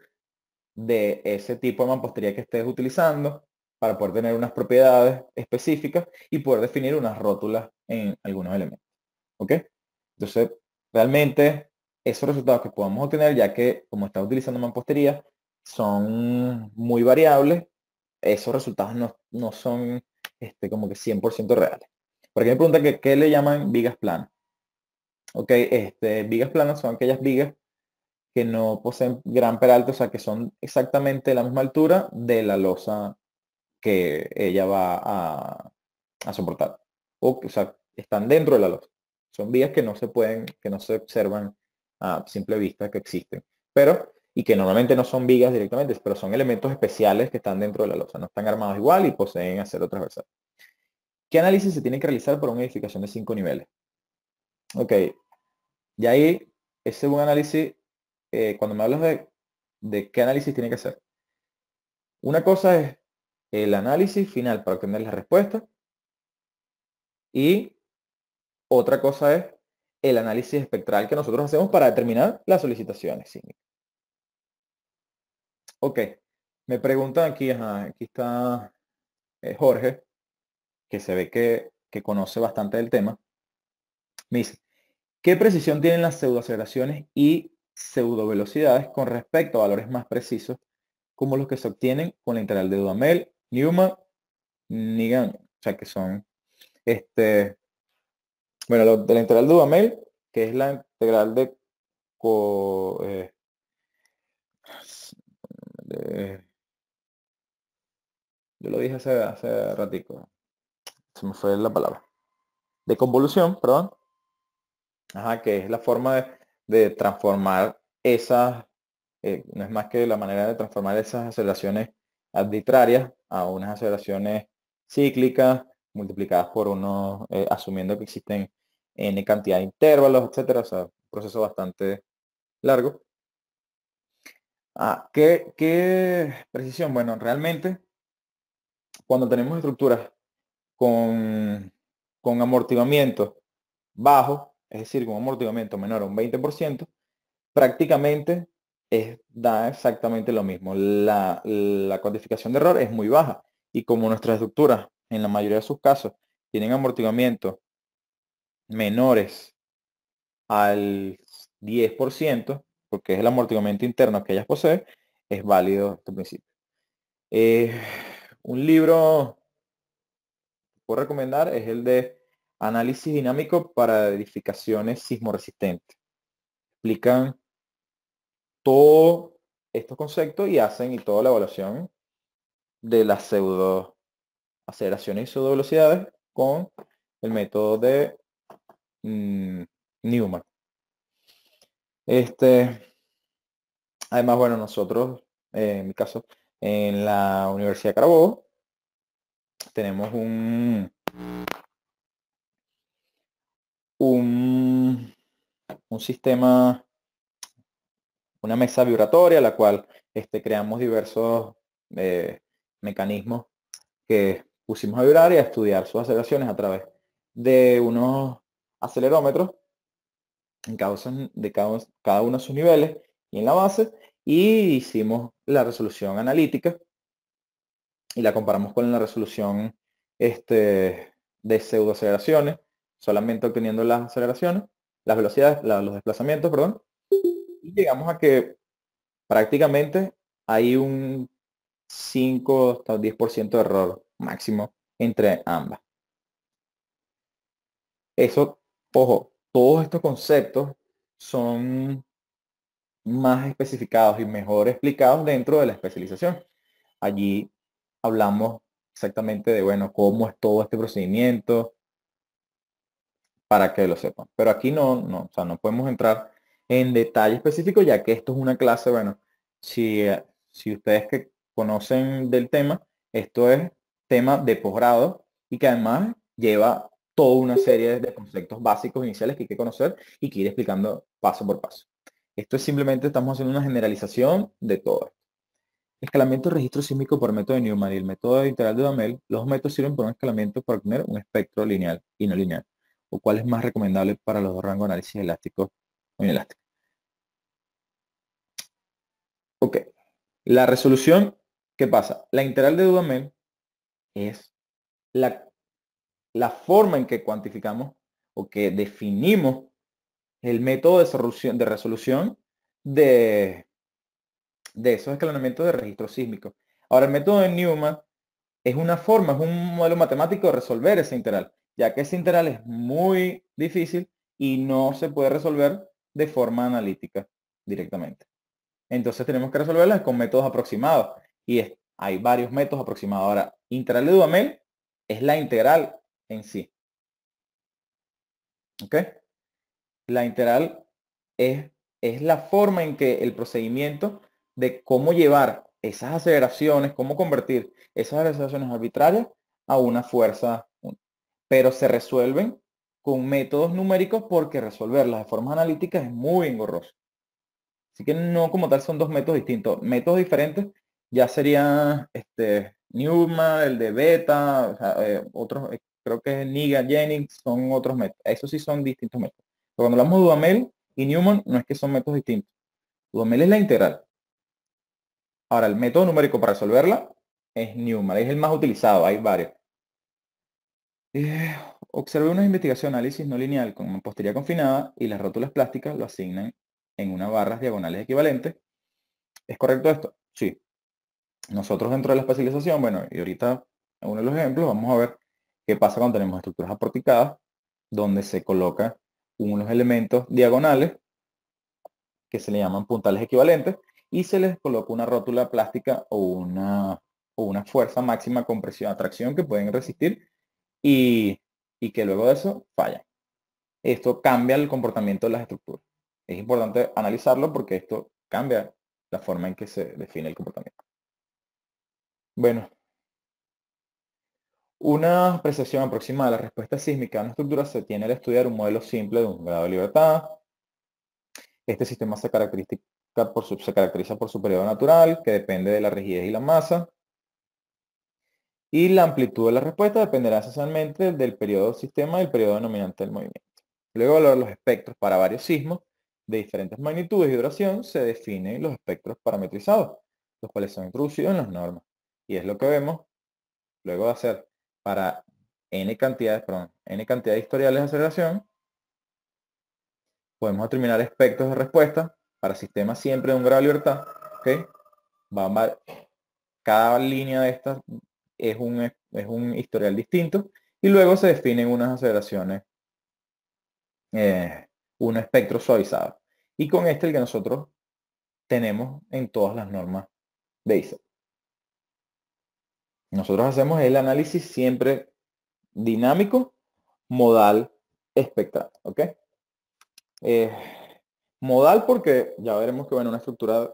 de ese tipo de mampostería que estés utilizando para poder tener unas propiedades específicas y poder definir unas rótulas en algunos elementos. ¿Ok? Entonces, realmente esos resultados que podamos obtener, ya que como está utilizando mampostería, son muy variables, esos resultados no, son este, como que 100% reales. porque me pregunta que qué le llaman vigas planas. Ok, este, vigas planas son aquellas vigas que no poseen gran peralta, o sea, que son exactamente la misma altura de la losa que ella va a, soportar. O, o, sea, están dentro de la losa. Son vigas que no se pueden, que no se observan a simple vista que existen. Pero y que normalmente no son vigas directamente, pero son elementos especiales que están dentro de la losa, no están armados igual y poseen acero transversal. ¿Qué análisis se tiene que realizar para una edificación de cinco niveles? Ok, y ahí ese es un análisis, eh, cuando me hablas de, de qué análisis tiene que hacer. Una cosa es el análisis final para obtener la respuesta y otra cosa es el análisis espectral que nosotros hacemos para determinar las solicitaciones sísmicas. Ok, me preguntan aquí, aquí está eh, Jorge, que se ve que, conoce bastante del tema. Me dice, ¿qué precisión tienen las pseudoaceleraciones y pseudovelocidades con respecto a valores más precisos como los que se obtienen con la integral de Duhamel, Newman, Nigan, o sea que son este bueno, de la integral de Duhamel, que es la integral de eh, eh, yo lo dije hace, hace ratico, se me fue la palabra, de convolución, perdón, que es la forma de, transformar esas, eh, no es más que la manera de transformar esas aceleraciones arbitrarias a unas aceleraciones cíclicas multiplicadas por uno, eh, asumiendo que existen n cantidad de intervalos, etcétera, o sea, un proceso bastante largo. Ah, ¿qué, precisión? Bueno, realmente, cuando tenemos estructuras con, con amortiguamiento bajo, es decir, con amortiguamiento menor a un 20%, prácticamente es, da exactamente lo mismo. La, la cuantificación de error es muy baja y como nuestras estructuras, en la mayoría de sus casos, tienen amortiguamiento menores al 10%, porque es el amortiguamiento interno que ellas poseen, es válido este principio. Eh, un libro que puedo recomendar es el de Análisis dinámico para edificaciones sismoresistentes. Explican todos estos conceptos y hacen y toda la evaluación de las pseudo aceleraciones y pseudo velocidades con el método de mm, Newman. Este, además, bueno, nosotros, eh, en mi caso, en la Universidad de Carabobo, tenemos un, un, sistema, una mesa vibratoria, la cual este, creamos diversos eh, mecanismos que pusimos a vibrar y a estudiar sus aceleraciones a través de unos acelerómetros en causas de cada, uno de sus niveles y en la base, y hicimos la resolución analítica y la comparamos con la resolución este, de pseudoaceleraciones, solamente obteniendo las aceleraciones, las velocidades, los desplazamientos, perdón, y llegamos a que prácticamente hay un 5 hasta 10% de error máximo entre ambas. Eso, ojo, todos estos conceptos son más especificados y mejor explicados dentro de la especialización. Allí hablamos exactamente de, bueno, cómo es todo este procedimiento para que lo sepan. Pero aquí no, no, podemos entrar en detalle específico ya que esto es una clase, bueno, si, eh, si ustedes que conocen del tema, esto es tema de posgrado y que además lleva toda una serie de conceptos básicos iniciales que hay que conocer y que ir explicando paso por paso. Esto es simplemente, estamos haciendo una generalización de todo. Escalamiento registro sísmico por método de Newman y el método de integral de Damel, los métodos sirven para un escalamiento para obtener un espectro lineal y no lineal, o cuál es más recomendable para los rangos de análisis elástico o inelástico. Ok, la resolución, ¿qué pasa? La integral de Dudamel es la la forma en que cuantificamos o que definimos el método de resolución de, resolución de, esos escalonamientos de registro sísmico. Ahora, el método de Newman es una forma, es un modelo matemático de resolver ese integral, ya que ese integral es muy difícil y no se puede resolver de forma analítica directamente. Entonces tenemos que resolverla con métodos aproximados. Y hay varios métodos aproximados. Ahora, integral de Duhamel es la integral en sí. ¿Ok? La integral es, es la forma en que el procedimiento de cómo llevar esas aceleraciones, cómo convertir esas aceleraciones arbitrarias a una fuerza, pero se resuelven con métodos numéricos porque resolverlas de forma analítica. es muy engorroso. Así que no como tal son dos métodos distintos. Métodos diferentes ya sería este Newman, el de beta, eh, otros creo que es Niga, Jennings son otros métodos. eso sí son distintos métodos. Pero cuando hablamos de Duhamel y Newman, no es que son métodos distintos. Duhamel es la integral. Ahora, el método numérico para resolverla es Newman. Es el más utilizado, hay varios. Eh, observé una investigación análisis no lineal con postería confinada y las rótulas plásticas lo asignan en unas barras diagonales equivalentes. ¿Es correcto esto? Sí. Nosotros dentro de la especialización, bueno, y ahorita uno de los ejemplos, vamos a ver ¿Qué pasa cuando tenemos estructuras aporticadas? Donde se coloca unos elementos diagonales que se le llaman puntales equivalentes y se les coloca una rótula plástica o una, una fuerza máxima compresión atracción que pueden resistir y, y que luego de eso falla. Esto cambia el comportamiento de las estructuras. Es importante analizarlo porque esto cambia la forma en que se define el comportamiento. Bueno, una percepción aproximada de la respuesta sísmica a una estructura se tiene al estudiar un modelo simple de un grado de libertad. Este sistema se caracteriza por su, se periodo natural, que depende de la rigidez y la masa. Y la amplitud de la respuesta dependerá esencialmente del periodo del sistema y el periodo dominante del movimiento. Luego evaluar los espectros para varios sismos de diferentes magnitudes y duración se definen los espectros parametrizados, los cuales son introducidos en las normas. Y es lo que vemos luego de hacer para n cantidades, perdón, n cantidad de historiales de aceleración. Podemos determinar espectros de respuesta para sistemas siempre de un grado de libertad. que va cada línea de estas es un, es un historial distinto y luego se definen unas aceleraciones, eh, un espectro suavizado. Y con este el que nosotros tenemos en todas las normas de ISO nosotros hacemos el análisis siempre dinámico, modal, espectral. Eh, modal porque ya veremos que bueno, una estructura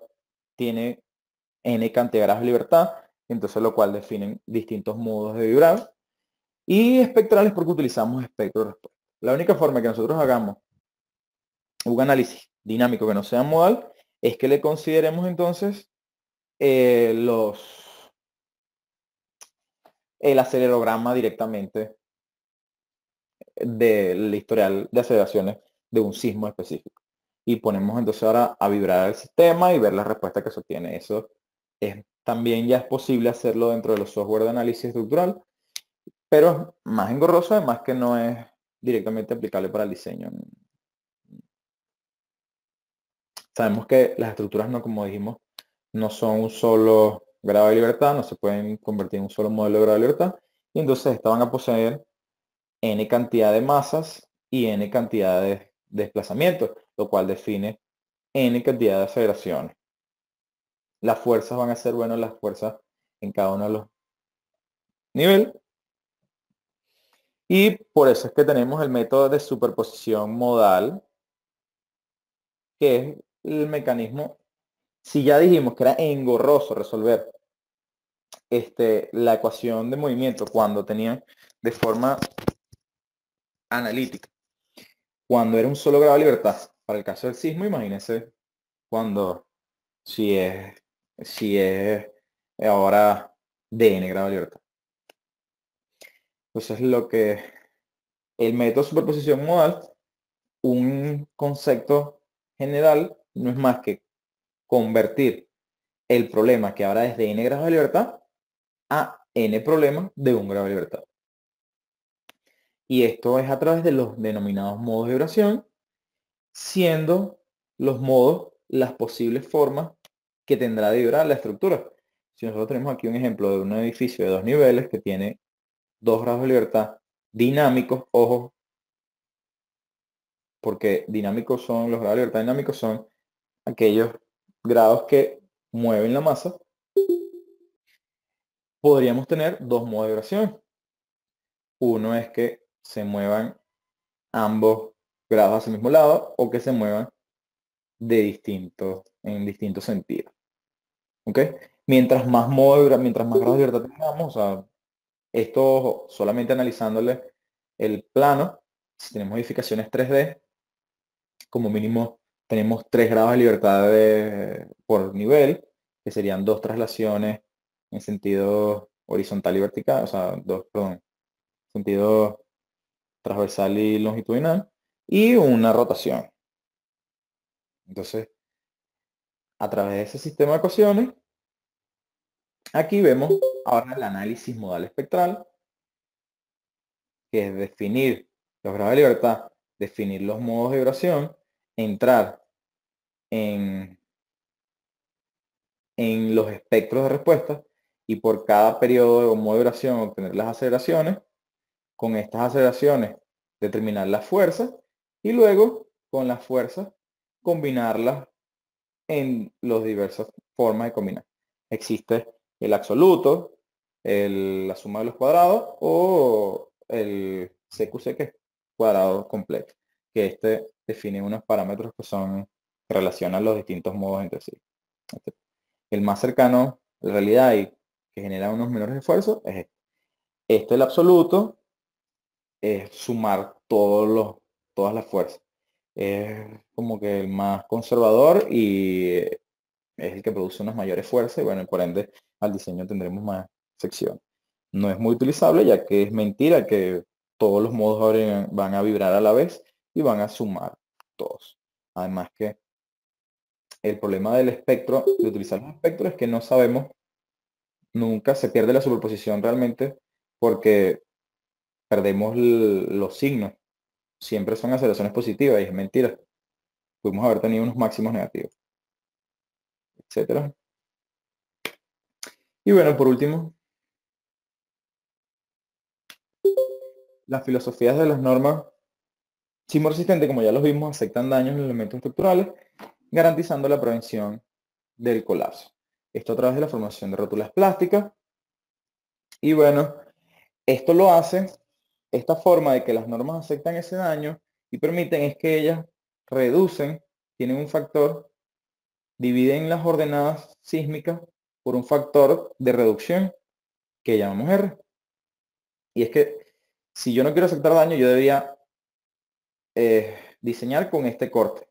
tiene n cantidad de libertad, entonces lo cual definen distintos modos de vibrar. Y espectrales porque utilizamos espectro respuesta. La única forma que nosotros hagamos un análisis dinámico que no sea modal es que le consideremos entonces eh, los el acelerograma directamente del historial de aceleraciones de un sismo específico. Y ponemos entonces ahora a vibrar el sistema y ver la respuesta que se obtiene. Eso es, también ya es posible hacerlo dentro de los software de análisis estructural, pero es más engorroso, además que no es directamente aplicable para el diseño. Sabemos que las estructuras, no como dijimos, no son un solo grado de libertad, no se pueden convertir en un solo modelo de grado de libertad, y entonces estaban a poseer n cantidad de masas y n cantidad de desplazamientos, lo cual define n cantidad de aceleraciones. Las fuerzas van a ser, bueno, las fuerzas en cada uno de los niveles. Y por eso es que tenemos el método de superposición modal, que es el mecanismo, si ya dijimos que era engorroso resolver este, la ecuación de movimiento cuando tenían de forma analítica. Cuando era un solo grado de libertad, para el caso del sismo, imagínense cuando si es si es ahora n grado de libertad. Entonces lo que el método de superposición modal, un concepto general, no es más que convertir el problema que ahora es de n grado de libertad a n problemas de un grado de libertad. Y esto es a través de los denominados modos de vibración siendo los modos las posibles formas que tendrá de vibrar la estructura. Si nosotros tenemos aquí un ejemplo de un edificio de dos niveles que tiene dos grados de libertad dinámicos, ojo, porque dinámicos son, los grados de libertad dinámicos son aquellos grados que mueven la masa podríamos tener dos modos de vibración. Uno es que se muevan ambos grados hacia el mismo lado o que se muevan de distintos, en distintos sentidos. Mientras más mientras más grados de libertad tengamos, o esto solamente analizándole el plano, si tenemos modificaciones 3D, como mínimo tenemos tres grados de libertad por nivel, que serían dos traslaciones en sentido horizontal y vertical, o sea, dos, perdón, sentido transversal y longitudinal, y una rotación. Entonces, a través de ese sistema de ecuaciones, aquí vemos ahora el análisis modal espectral, que es definir los grados de libertad, definir los modos de vibración, entrar en, en los espectros de respuesta y por cada periodo modo de duración obtener las aceleraciones, con estas aceleraciones determinar la fuerza. y luego con la fuerza combinarla en las diversas formas de combinar. Existe el absoluto, la suma de los cuadrados o el CQC que es cuadrado completo, que este define unos parámetros que son relacionan los distintos modos entre sí. Este, el más cercano en realidad y que genera unos menores esfuerzos, es este. Esto el absoluto es sumar todos los, todas las fuerzas. Es como que el más conservador y eh, es el que produce unas mayores fuerzas y bueno, por ende al diseño tendremos más sección. No es muy utilizable ya que es mentira que todos los modos van a vibrar a la vez y van a sumar todos. Además que el problema del espectro, de utilizar los espectros, es que no sabemos nunca se pierde la superposición realmente porque perdemos los signos. Siempre son aceleraciones positivas y es mentira. Pudimos haber tenido unos máximos negativos. Etcétera. Y bueno, por último, las filosofías de las normas sismo resistente, como ya los vimos, aceptan daños en elementos estructurales, garantizando la prevención del colapso. Esto a través de la formación de rótulas plásticas. Y bueno, esto lo hace, esta forma de que las normas aceptan ese daño y permiten es que ellas reducen, tienen un factor, dividen las ordenadas sísmicas por un factor de reducción que llamamos R. Y es que si yo no quiero aceptar daño, yo debía eh, diseñar con este corte.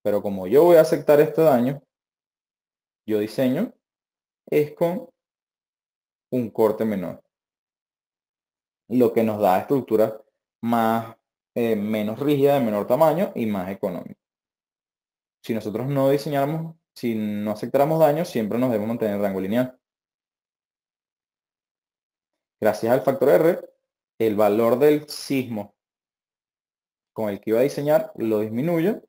Pero como yo voy a aceptar este daño, yo diseño es con un corte menor. Lo que nos da estructura más, eh, menos rígida, de menor tamaño y más económica. Si nosotros no diseñamos, si no aceptamos daño, siempre nos debemos mantener rango lineal. Gracias al factor R, el valor del sismo con el que iba a diseñar lo disminuyo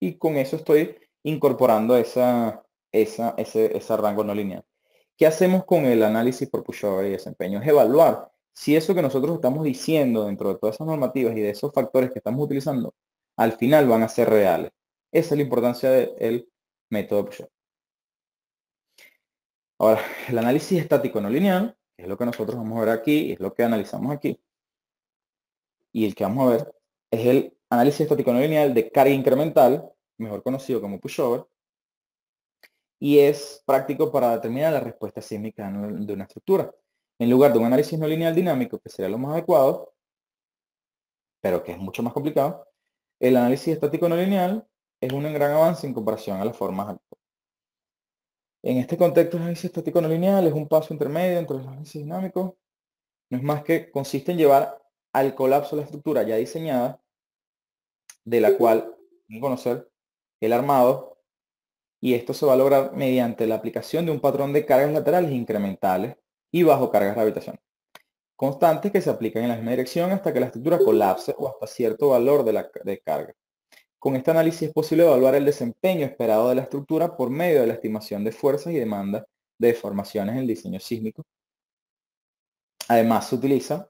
y con eso estoy incorporando esa, esa, ese, rango no lineal. ¿Qué hacemos con el análisis por pushover y desempeño? Es evaluar si eso que nosotros estamos diciendo dentro de todas esas normativas y de esos factores que estamos utilizando, al final van a ser reales. Esa es la importancia del método pushover. Ahora, el análisis estático no lineal, que es lo que nosotros vamos a ver aquí, es lo que analizamos aquí. Y el que vamos a ver es el análisis estático no lineal de carga incremental, mejor conocido como pushover, y es práctico para determinar la respuesta sísmica de una estructura. En lugar de un análisis no lineal dinámico, que sería lo más adecuado, pero que es mucho más complicado, el análisis estático no lineal es un gran avance en comparación a las formas actuales. En este contexto, el análisis estático no lineal es un paso intermedio entre los análisis dinámicos. No es más que consiste en llevar al colapso la estructura ya diseñada, de la cual en conocer el armado y esto se va a lograr mediante la aplicación de un patrón de cargas laterales incrementales y bajo cargas habitación constantes que se aplican en la misma dirección hasta que la estructura colapse o hasta cierto valor de, la, de carga. Con este análisis es posible evaluar el desempeño esperado de la estructura por medio de la estimación de fuerzas y demanda de deformaciones en el diseño sísmico. Además se utiliza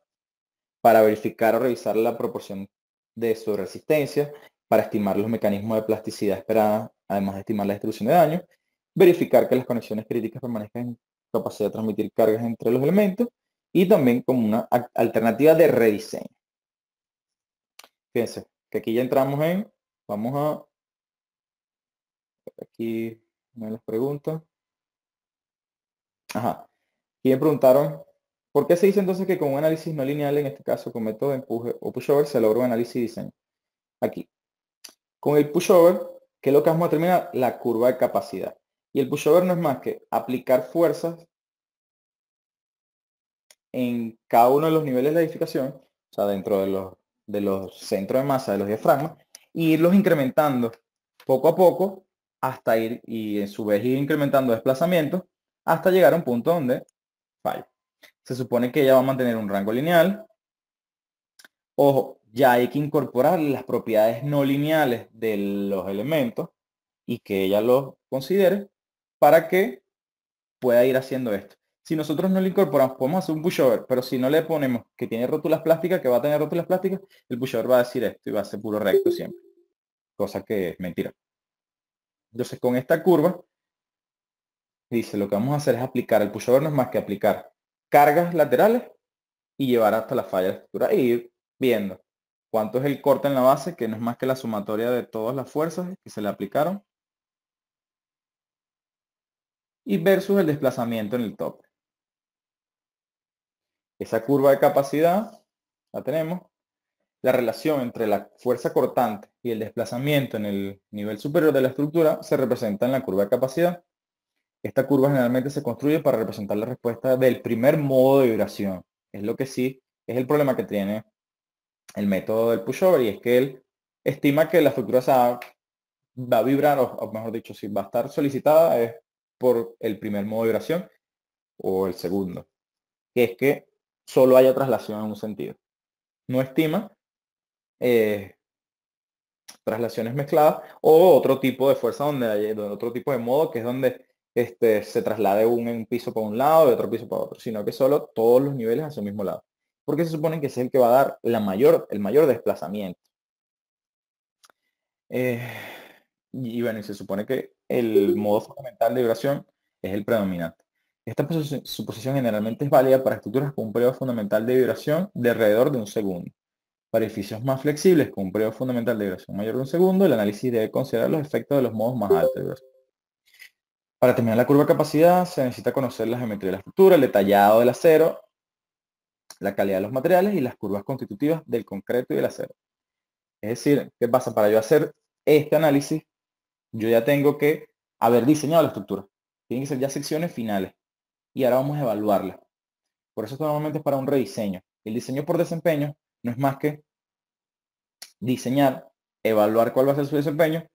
para verificar o revisar la proporción de su resistencia, para estimar los mecanismos de plasticidad esperada además de estimar la distribución de daño, verificar que las conexiones críticas permanezcan en capacidad de transmitir cargas entre los elementos y también como una alternativa de rediseño. Fíjense, que aquí ya entramos en, vamos a, aquí me las preguntas. Ajá, y me preguntaron, ¿por qué se dice entonces que con un análisis no lineal, en este caso con método de empuje o pushover, se logra un análisis y diseño? Aquí, con el pushover que es lo que vamos a terminar? La curva de capacidad. Y el pushover no es más que aplicar fuerzas en cada uno de los niveles de edificación, o sea, dentro de los, de los centros de masa, de los diafragmas, y e irlos incrementando poco a poco hasta ir y en su vez ir incrementando desplazamiento hasta llegar a un punto donde falla. Se supone que ella va a mantener un rango lineal. Ojo, ya hay que incorporar las propiedades no lineales de los elementos y que ella los considere para que pueda ir haciendo esto. Si nosotros no le incorporamos, podemos hacer un pushover, pero si no le ponemos que tiene rótulas plásticas, que va a tener rótulas plásticas, el pushover va a decir esto y va a ser puro recto siempre. Cosa que es mentira. Entonces con esta curva, dice, lo que vamos a hacer es aplicar, el pushover no es más que aplicar cargas laterales y llevar hasta la falla de estructura e ir viendo. ¿Cuánto es el corte en la base? Que no es más que la sumatoria de todas las fuerzas que se le aplicaron. Y versus el desplazamiento en el tope. Esa curva de capacidad la tenemos. La relación entre la fuerza cortante y el desplazamiento en el nivel superior de la estructura se representa en la curva de capacidad. Esta curva generalmente se construye para representar la respuesta del primer modo de vibración. Es lo que sí es el problema que tiene el método del pushover y es que él estima que la estructura va a vibrar, o, mejor dicho, si va a estar solicitada es por el primer modo de vibración o el segundo, que es que solo haya traslación en un sentido. No estima eh, traslaciones mezcladas o otro tipo de fuerza donde hay otro tipo de modo que es donde este, se traslade un, piso para un lado y otro piso para otro, sino que solo todos los niveles hacia su mismo lado porque se supone que es el que va a dar la mayor, el mayor desplazamiento. Eh, y, bueno, se supone que el modo fundamental de vibración es el predominante. Esta suposición generalmente es válida para estructuras con un periodo fundamental de vibración de alrededor de un segundo. Para edificios más flexibles con un periodo fundamental de vibración mayor de un segundo, el análisis debe considerar los efectos de los modos más altos de vibración. Para terminar la curva de capacidad se necesita conocer la geometría de la estructura, el detallado del acero la calidad de los materiales y las curvas constitutivas del concreto y del acero. Es decir, ¿qué pasa? Para yo hacer este análisis, yo ya tengo que haber diseñado la estructura. Tienen que ser ya secciones finales. Y ahora vamos a evaluarla. Por eso esto normalmente es para un rediseño. El diseño por desempeño no es más que diseñar, evaluar cuál va a ser su desempeño.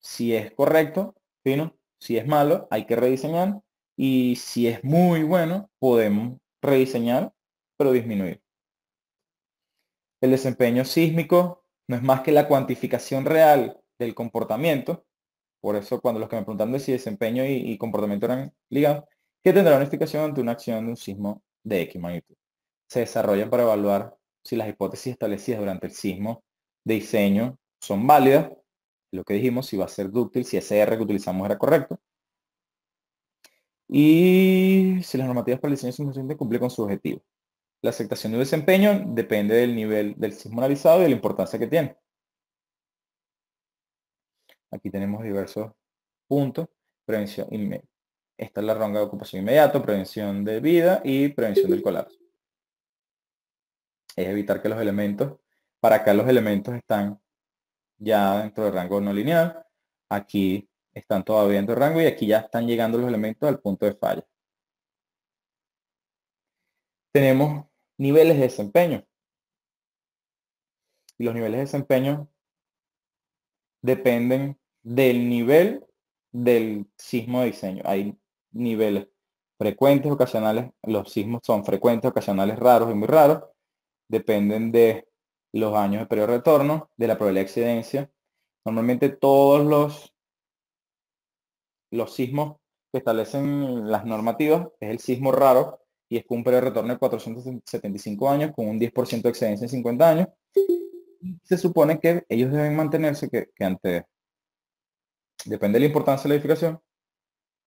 Si es correcto, fino. Si es malo, hay que rediseñar. Y si es muy bueno, podemos rediseñar pero disminuir. El desempeño sísmico no es más que la cuantificación real del comportamiento. Por eso cuando los que me preguntan de si desempeño y, comportamiento eran ligados, que tendrá una explicación ante una acción de un sismo de X magnitud. Se desarrollan para evaluar si las hipótesis establecidas durante el sismo de diseño son válidas, lo que dijimos, si va a ser dúctil, si ese R que utilizamos era correcto, y si las normativas para el diseño son suficientes cumplir con su objetivo. La aceptación de desempeño depende del nivel del sismo analizado y de la importancia que tiene. Aquí tenemos diversos puntos. Prevención Esta es la ronda de ocupación inmediato, prevención de vida y prevención del colapso. Es evitar que los elementos, para acá los elementos están ya dentro del rango no lineal. Aquí están todavía dentro del rango y aquí ya están llegando los elementos al punto de falla. Tenemos niveles de desempeño. los niveles de desempeño dependen del nivel del sismo de diseño. Hay niveles frecuentes, ocasionales, los sismos son frecuentes, ocasionales, raros y muy raros. Dependen de los años de periodo de retorno, de la probabilidad de excedencia. Normalmente todos los, los sismos que establecen las normativas es el sismo raro y es con el de retorno de 475 años, con un 10% de excedencia en 50 años. Se supone que ellos deben mantenerse que, que ante, depende de la importancia de la edificación,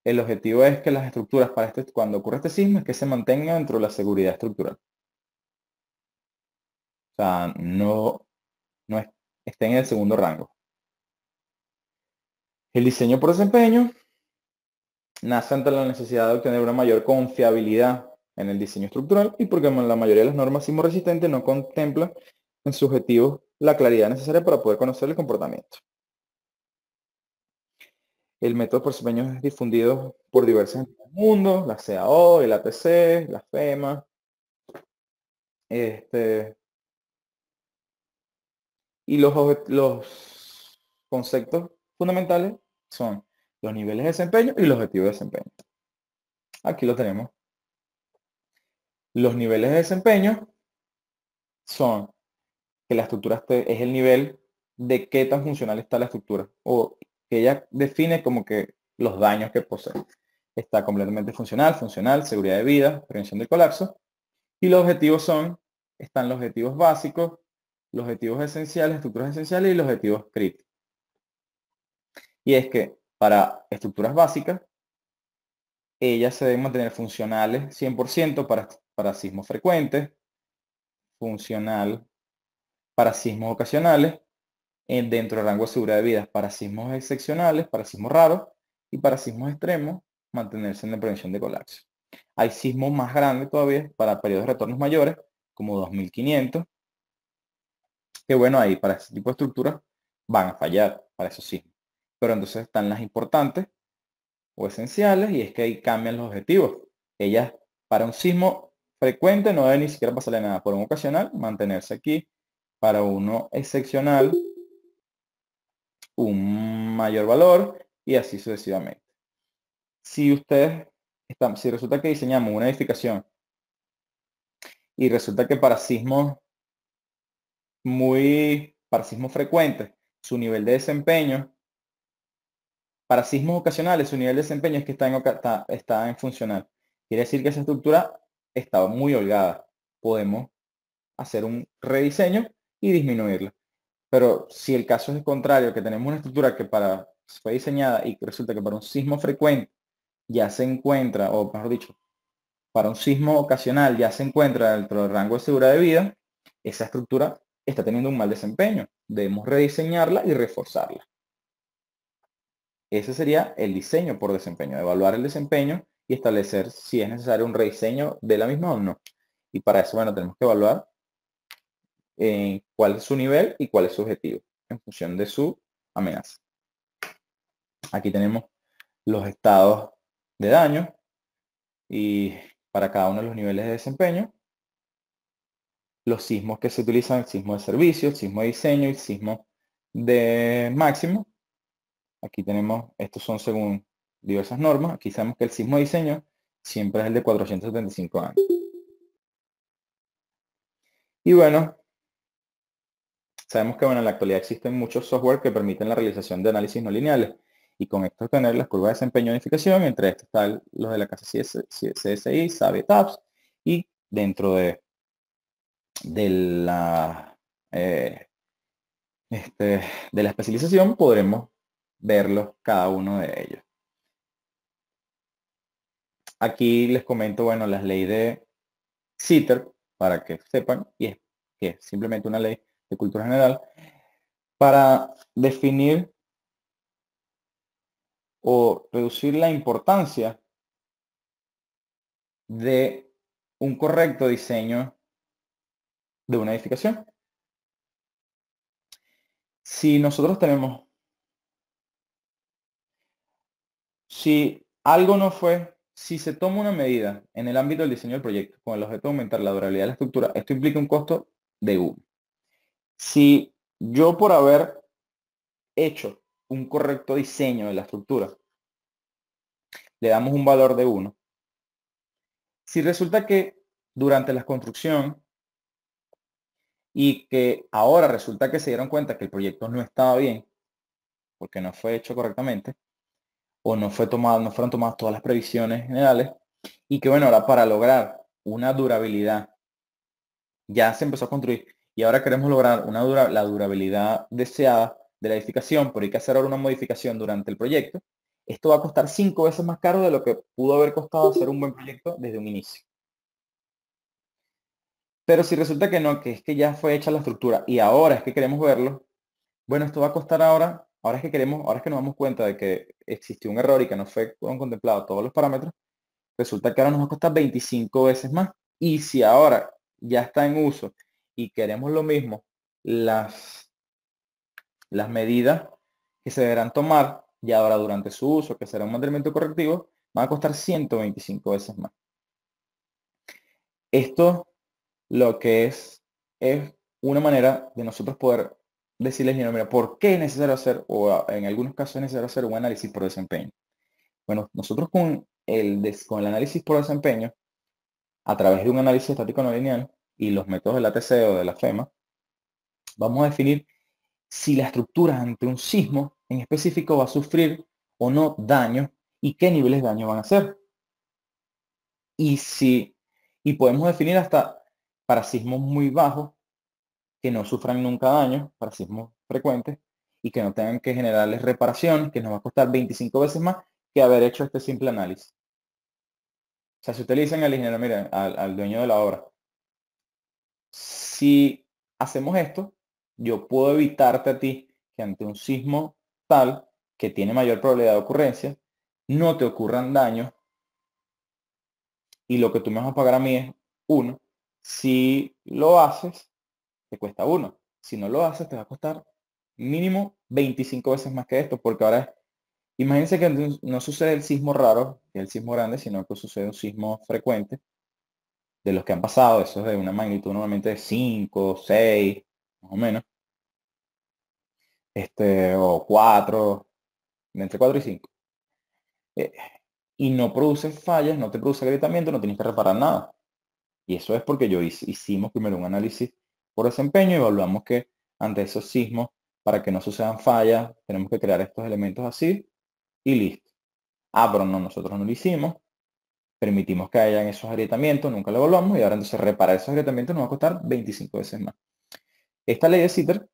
el objetivo es que las estructuras para este, cuando ocurre este sismo que se mantengan dentro de la seguridad estructural. O sea, no, no estén en el segundo rango. El diseño por desempeño nace ante la necesidad de obtener una mayor confiabilidad en el diseño estructural y porque la mayoría de las normas resistentes no contemplan en su objetivo la claridad necesaria para poder conocer el comportamiento. El método por desempeño es difundido por diversas mundos, la CAO, el ATC, la FEMA, este, y los, los conceptos fundamentales son los niveles de desempeño y los objetivos de desempeño. Aquí lo tenemos los niveles de desempeño son que la estructura es el nivel de qué tan funcional está la estructura o que ella define como que los daños que posee. Está completamente funcional, funcional, seguridad de vida, prevención del colapso. Y los objetivos son, están los objetivos básicos, los objetivos esenciales, estructuras esenciales y los objetivos críticos. Y es que para estructuras básicas, ellas se deben mantener funcionales 100% para para sismos frecuentes, funcional para sismos ocasionales, en, eh, dentro del rango de seguridad de vida, para sismos excepcionales, para sismos raros y para sismos extremos, mantenerse en la prevención de colapso. Hay sismos más grandes todavía para periodos de retornos mayores, como 2500, que bueno, ahí para ese tipo de estructuras van a fallar para esos sismos. Pero entonces están las importantes o esenciales y es que ahí cambian los objetivos. Ellas para un sismo frecuente no debe ni siquiera pasarle nada. Por un ocasional, mantenerse aquí. Para uno excepcional, un mayor valor y así sucesivamente. Si ustedes están, si resulta que diseñamos una edificación y resulta que para sismos muy, para sismos frecuentes, su nivel de desempeño, para sismos ocasionales, su nivel de desempeño es que está en, está, está en funcional. Quiere decir que esa estructura estaba muy holgada. Podemos hacer un rediseño y disminuirla. Pero si el caso es el contrario, que tenemos una estructura que para fue diseñada y resulta que para un sismo frecuente ya se encuentra, o mejor dicho, para un sismo ocasional ya se encuentra dentro del rango de seguridad de vida, esa estructura está teniendo un mal desempeño. Debemos rediseñarla y reforzarla. Ese sería el diseño por desempeño, evaluar el desempeño y establecer si es necesario un rediseño de la misma o no. Y para eso, bueno, tenemos que evaluar eh, cuál es su nivel y cuál es su objetivo en función de su amenaza. Aquí tenemos los estados de daño y para cada uno de los niveles de desempeño. Los sismos que se utilizan, el sismo de servicio, el sismo de diseño y el sismo de máximo. Aquí tenemos, estos son según diversas normas. Aquí sabemos que el sismo diseño siempre es el de 475 años. Y bueno, sabemos que bueno, en la actualidad existen muchos software que permiten la realización de análisis no lineales y con esto obtener las curvas de desempeño de unificación. Entre estos están los de la casa CSI, SABE, TAPS y dentro de, de la eh, este, de la especialización podremos verlos cada uno de ellos. Aquí les comento, bueno, las ley de CITER, para que sepan, y es, que es simplemente una ley de cultura general, para definir o reducir la importancia de un correcto diseño de una edificación. Si nosotros tenemos, si algo no fue si se toma una medida en el ámbito del diseño del proyecto con el objeto de aumentar la durabilidad de la estructura, esto implica un costo de 1. Si yo por haber hecho un correcto diseño de la estructura, le damos un valor de 1. Si resulta que durante la construcción y que ahora resulta que se dieron cuenta que el proyecto no estaba bien, porque no fue hecho correctamente, o no, fue tomada, no fueron tomadas todas las previsiones generales y que bueno, ahora para lograr una durabilidad ya se empezó a construir y ahora queremos lograr una la durabilidad deseada de la edificación, pero hay que hacer ahora una modificación durante el proyecto. Esto va a costar cinco veces más caro de lo que pudo haber costado hacer un buen proyecto desde un inicio. Pero si resulta que no, que es que ya fue hecha la estructura y ahora es que queremos verlo, bueno, esto va a costar ahora Ahora es que queremos, ahora es que nos damos cuenta de que existió un error y que no fue, fueron contemplados todos los parámetros, resulta que ahora nos va a costar 25 veces más. Y si ahora ya está en uso y queremos lo mismo, las, las medidas que se deberán tomar ya ahora durante su uso, que será un mantenimiento correctivo, van a costar 125 veces más. Esto lo que es es una manera de nosotros poder decirles, mira, ¿por qué es necesario hacer, o ah, en algunos casos es necesario hacer un análisis por desempeño? Bueno, nosotros con el, con el análisis por desempeño, a través de un análisis estático no lineal y los métodos del ATC o de la FEMA, vamos a definir si la estructura ante un sismo en específico va a sufrir o no daño y qué niveles de daño van a ser. Y si, y podemos definir hasta para sismos muy bajos que no sufran nunca daño para sismos frecuentes y que no tengan que generarles reparaciones, que nos va a costar 25 veces más que haber hecho este simple análisis. O sea, si utilizan al ingeniero, miren, al, al dueño de la obra, si hacemos esto, yo puedo evitarte a ti que ante un sismo tal, que tiene mayor probabilidad de ocurrencia, no te ocurran daños y lo que tú me vas a pagar a mí es uno. Si lo haces, cuesta uno. Si no lo haces, te va a costar mínimo 25 veces más que esto, porque ahora imagínense que no sucede el sismo raro, que el sismo grande, sino que sucede un sismo frecuente, de los que han pasado, eso es de una magnitud normalmente de 5, 6, más o menos, este, o 4, entre 4 y 5. Eh, y no produce fallas, no te produce agrietamiento, no tienes que reparar nada. Y eso es porque yo hicimos primero un análisis por desempeño, evaluamos que ante esos sismos, para que no sucedan fallas, tenemos que crear estos elementos así y listo. Ah, pero no, nosotros no lo hicimos. Permitimos que hayan esos agrietamientos, nunca lo evaluamos y ahora entonces reparar esos agrietamientos nos va a costar 25 veces más. Esta ley de CITER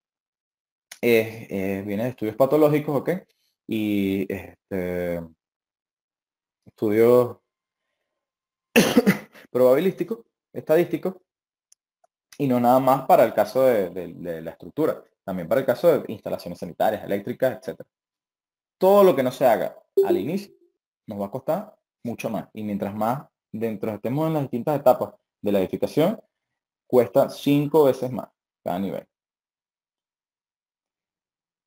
eh, viene de estudios patológicos, ¿ok? Y este, estudios probabilísticos, estadísticos, y no nada más para el caso de, la estructura, también para el caso de instalaciones sanitarias, eléctricas, etc. Todo lo que no se haga al inicio nos va a costar mucho más. Y mientras más dentro estemos en las distintas etapas de la edificación, cuesta cinco veces más cada nivel.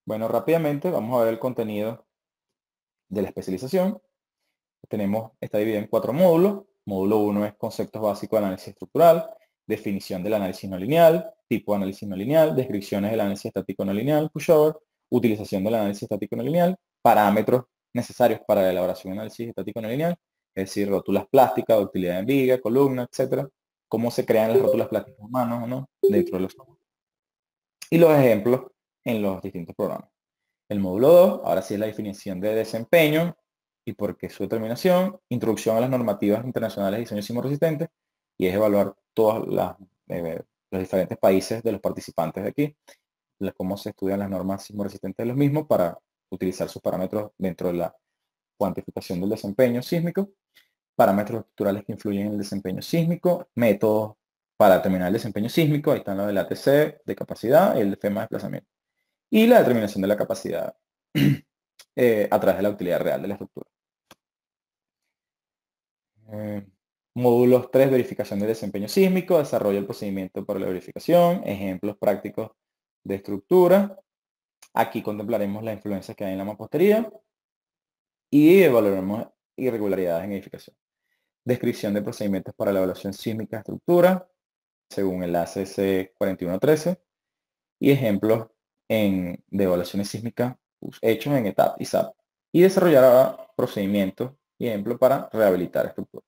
Bueno, rápidamente vamos a ver el contenido de la especialización. Tenemos, está dividida en cuatro módulos. Módulo 1 es conceptos básicos de análisis estructural definición del análisis no lineal, tipo de análisis no lineal, descripciones del análisis estático no lineal, pushover, utilización del análisis estático no lineal, parámetros necesarios para la elaboración de análisis estático no lineal, es decir, rótulas plásticas, ductilidad en viga, columna, etcétera, cómo se crean las rótulas plásticas humanas o no dentro de los y los ejemplos en los distintos programas. El módulo 2, ahora sí es la definición de desempeño y por qué su determinación, introducción a las normativas internacionales de diseño sismo y es evaluar todos eh, los diferentes países de los participantes de aquí, cómo se estudian las normas sismoresistentes de los mismos para utilizar sus parámetros dentro de la cuantificación del desempeño sísmico, parámetros estructurales que influyen en el desempeño sísmico, métodos para determinar el desempeño sísmico, ahí están los del ATC de capacidad y el de FEMA de desplazamiento, y la determinación de la capacidad eh, a través de la utilidad real de la estructura. Eh, Módulos 3, verificación de desempeño sísmico, desarrollo el procedimiento para la verificación, ejemplos prácticos de estructura. Aquí contemplaremos las influencias que hay en la mampostería y evaluaremos irregularidades en edificación. Descripción de procedimientos para la evaluación sísmica de estructura, según el ACC 4113, y ejemplos de evaluaciones sísmicas hechos en ETAP y SAP. Y desarrollar procedimientos y ejemplos para rehabilitar estructuras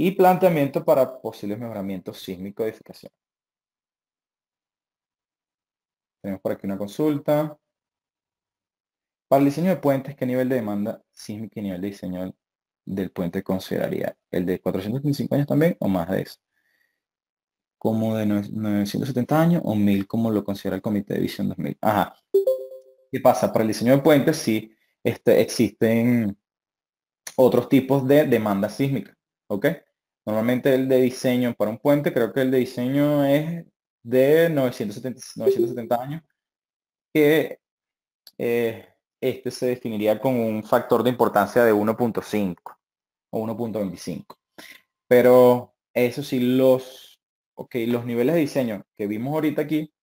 y planteamiento para posibles mejoramientos sísmicos de edificación. Tenemos por aquí una consulta. Para el diseño de puentes, ¿qué nivel de demanda sísmica y nivel de diseño del puente consideraría? ¿El de 435 años también o más de eso? ¿Como de 970 años o 1000 como lo considera el Comité de Visión 2000? Ajá. ¿Qué pasa? Para el diseño de puentes sí este, existen otros tipos de demanda sísmica. ¿Ok? Normalmente el de diseño para un puente, creo que el de diseño es de 970, 970 años, que eh, este se definiría con un factor de importancia de 1.5 o 1.25. Pero eso sí, los, los niveles de diseño que vimos ahorita aquí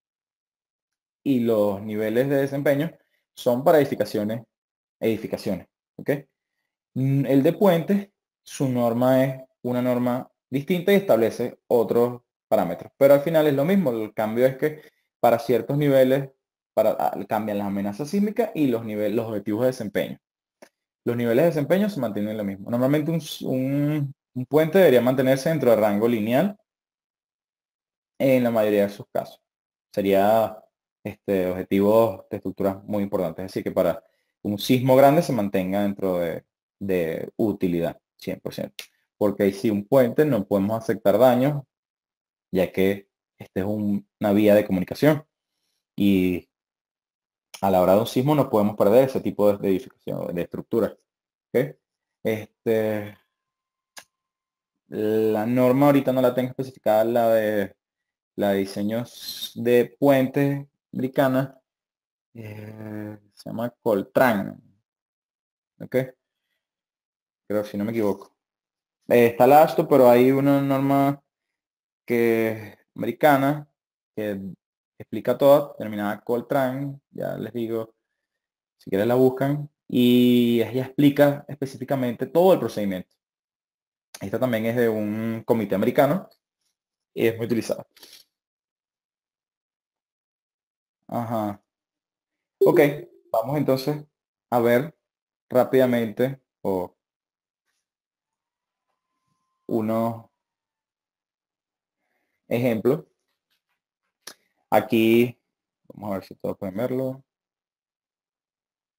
y los niveles de desempeño son para edificaciones, edificaciones. ¿okay? Mm, el de puente su norma es una norma distinta y establece otros parámetros. Pero al final es lo mismo, el cambio es que para ciertos niveles para, ah, cambian las amenazas sísmicas y los, niveles, los objetivos de desempeño. Los niveles de desempeño se mantienen lo mismo. Normalmente un, puente debería mantenerse dentro de rango lineal en la mayoría de sus casos. Sería este, objetivos de estructuras muy importantes. Así que para un sismo grande se mantenga dentro de, de utilidad, 100% porque ahí sí un puente no podemos aceptar daños, ya que esta es una vía de comunicación. Y a la hora de un sismo no podemos perder ese tipo de, edificación, de estructuras. Este, la norma ahorita no la tengo especificada, la de, la de diseños de puentes americanas. Eh, se llama Coltrane. okay Creo, si no me equivoco. Eh, está el ASTO, pero hay una norma que americana que explica todo, terminada Coltrane, ya les digo, si quieren la buscan, y ella explica específicamente todo el procedimiento. Esta también es de un comité americano y es muy utilizada. Ajá. Ok, vamos entonces a ver rápidamente o unos ejemplos. Aquí, vamos a ver si todos pueden verlo.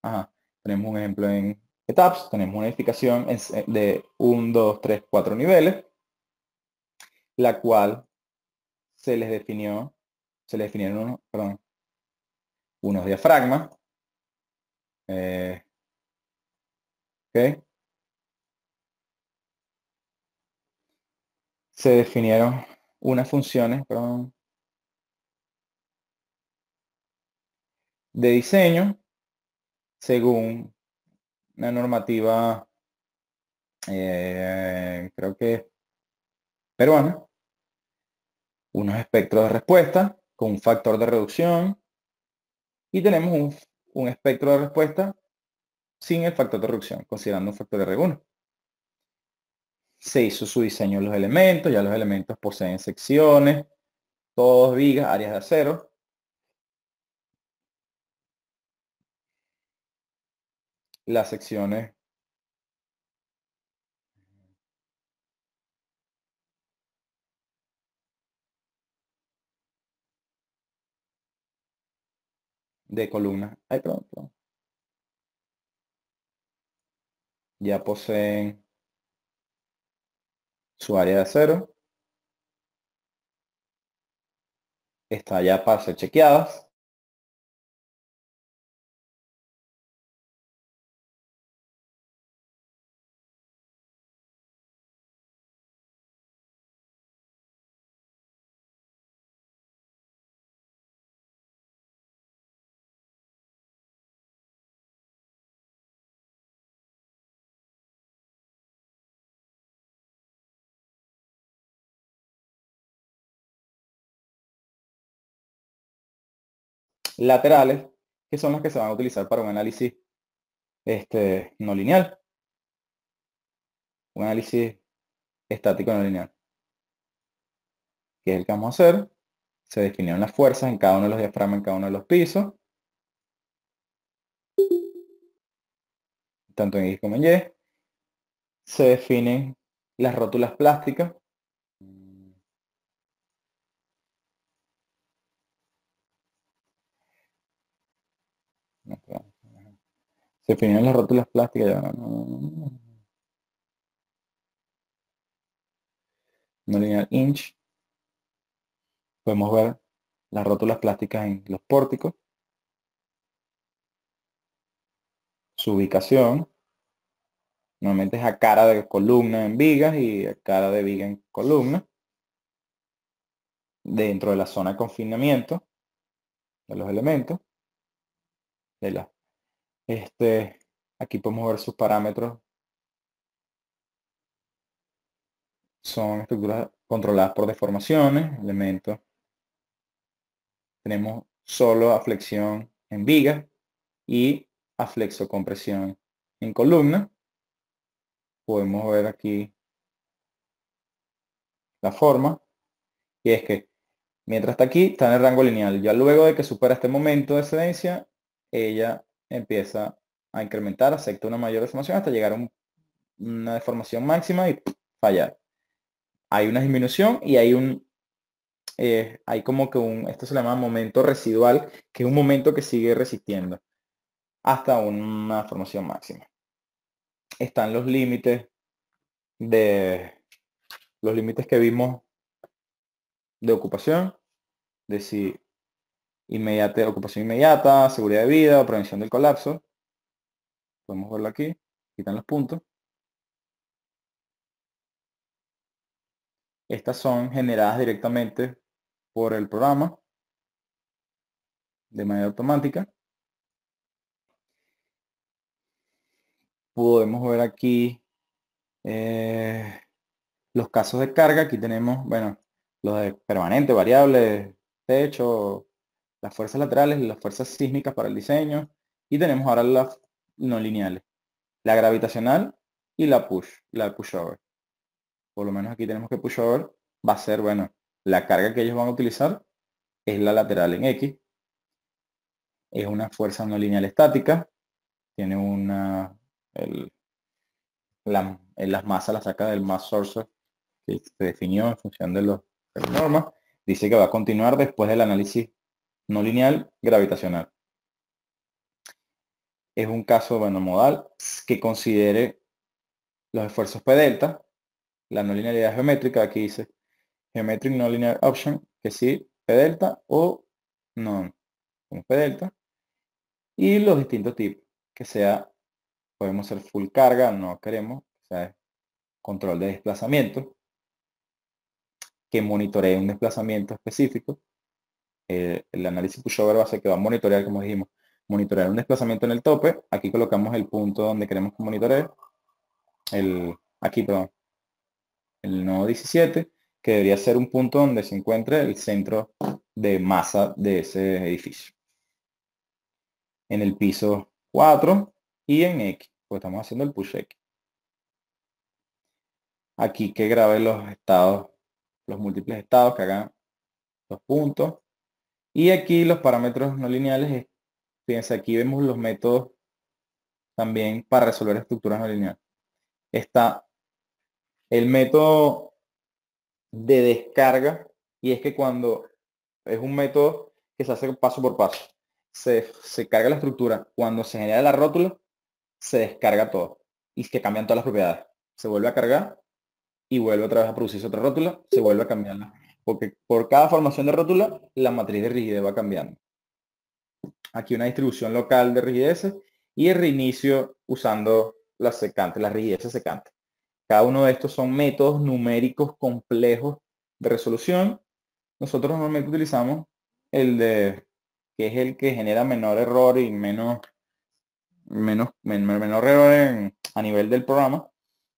Ajá, tenemos un ejemplo en ETAPS, tenemos una edificación de 1, 2, 3, 4 niveles, la cual se les definió, se les definieron unos, perdón, unos diafragmas. Eh, okay. se definieron unas funciones de diseño según una normativa, eh, creo que peruana, unos espectros de respuesta con un factor de reducción y tenemos un, espectro de respuesta sin el factor de reducción, considerando un factor de 1 se hizo su diseño en los elementos, ya los elementos poseen secciones, todos vigas, áreas de acero. Las secciones de columna. Ahí pronto. Ya poseen su área de cero. está ya ser chequeadas. laterales, que son las que se van a utilizar para un análisis este, no lineal. Un análisis estático no lineal. Que es el que vamos a hacer. Se definieron las fuerzas en cada uno de los diafragmas, en cada uno de los pisos. Tanto en X como en Y. Se definen las rótulas plásticas Se definieron las rótulas plásticas. no, inch. Podemos ver las rótulas plásticas en los pórticos. Su ubicación. Normalmente es a cara de columna en vigas y a cara de viga en columna. Dentro de la zona de confinamiento de los elementos. De las este, aquí podemos ver sus parámetros. Son estructuras controladas por deformaciones, elementos. Tenemos solo a flexión en viga y a compresión en columna. Podemos ver aquí la forma. Y es que mientras está aquí, está en el rango lineal. Ya luego de que supera este momento de excedencia, ella empieza a incrementar, acepta una mayor deformación hasta llegar a una deformación máxima y fallar. Hay una disminución y hay un, eh, hay como que un, esto se llama momento residual, que es un momento que sigue resistiendo hasta una deformación máxima. Están los límites de los límites que vimos de ocupación, de si Inmediate, ocupación inmediata, seguridad de vida, prevención del colapso. Podemos verlo aquí, quitan los puntos. Estas son generadas directamente por el programa de manera automática. Podemos ver aquí eh, los casos de carga. Aquí tenemos, bueno, los de permanente, variable, techo, las fuerzas laterales, las fuerzas sísmicas para el diseño, y tenemos ahora las no lineales, la gravitacional y la push, la pushover. Por lo menos aquí tenemos que pushover va a ser, bueno, la carga que ellos van a utilizar es la lateral en X, es una fuerza no lineal estática, tiene una, el, la, las masas las saca del mass source que se definió en función de, los, de normas, dice que va a continuar después del análisis no lineal gravitacional. Es un caso bueno, modal que considere los esfuerzos P delta, la no linealidad geométrica, aquí dice geometric no linear option, que sí, P delta o no, como P delta, y los distintos tipos, que sea, podemos ser full carga, no queremos, o sea, control de desplazamiento, que monitoree un desplazamiento específico, eh, el análisis pushover va a ser que va a monitorear, como dijimos, monitorear un desplazamiento en el tope. Aquí colocamos el punto donde queremos que monitorear. El, aquí, perdón. El nodo 17, que debería ser un punto donde se encuentre el centro de masa de ese edificio. En el piso 4 y en X, pues estamos haciendo el push X. Aquí que grabe los estados, los múltiples estados que hagan los puntos y aquí los parámetros no lineales, fíjense, aquí vemos los métodos también para resolver estructuras no lineales. Está el método de descarga y es que cuando es un método que se hace paso por paso. Se, carga la estructura. Cuando se genera la rótula, se descarga todo. Y es que cambian todas las propiedades. Se vuelve a cargar y vuelve otra vez a producirse otra rótula. Se vuelve a cambiar la porque por cada formación de rótula la matriz de rigidez va cambiando. Aquí una distribución local de rigidez. y el reinicio usando las secante, la rigidez secante. Cada uno de estos son métodos numéricos complejos de resolución. Nosotros normalmente utilizamos el de que es el que genera menor error y menos menos menor error a nivel del programa,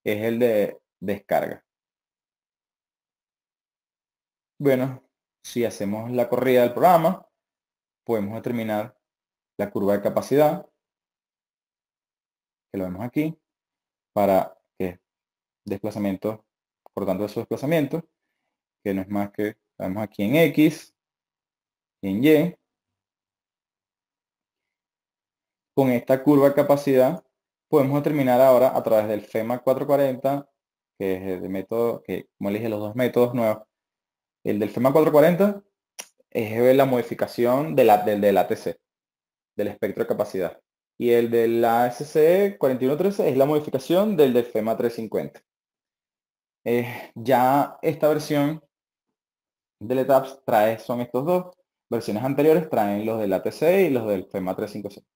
es el de descarga bueno, si hacemos la corrida del programa, podemos determinar la curva de capacidad, que lo vemos aquí, para que desplazamiento, por tanto esos desplazamiento, que no es más que, lo vemos aquí en X en Y, con esta curva de capacidad podemos determinar ahora a través del FEMA 440, que es el método que como elige los dos métodos nuevos el del FEMA 440 es la modificación del, del ATC, del espectro de capacidad. Y el del la 4113 es la modificación del del FEMA 350. Eh, ya esta versión del ETAPS trae, son estos dos. Versiones anteriores traen los del ATC y los del FEMA 350.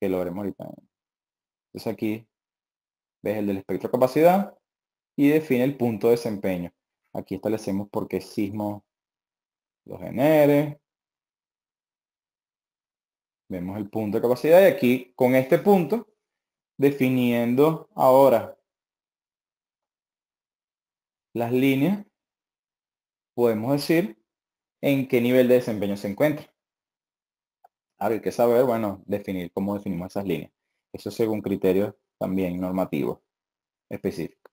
que lo veremos ahorita. Entonces aquí ves el del espectro de capacidad y define el punto de desempeño. Aquí establecemos por qué sismo lo genere. Vemos el punto de capacidad y aquí con este punto definiendo ahora las líneas, podemos decir en qué nivel de desempeño se encuentra. Ahora hay que saber, bueno, definir cómo definimos esas líneas. Eso según criterios también normativos específicos.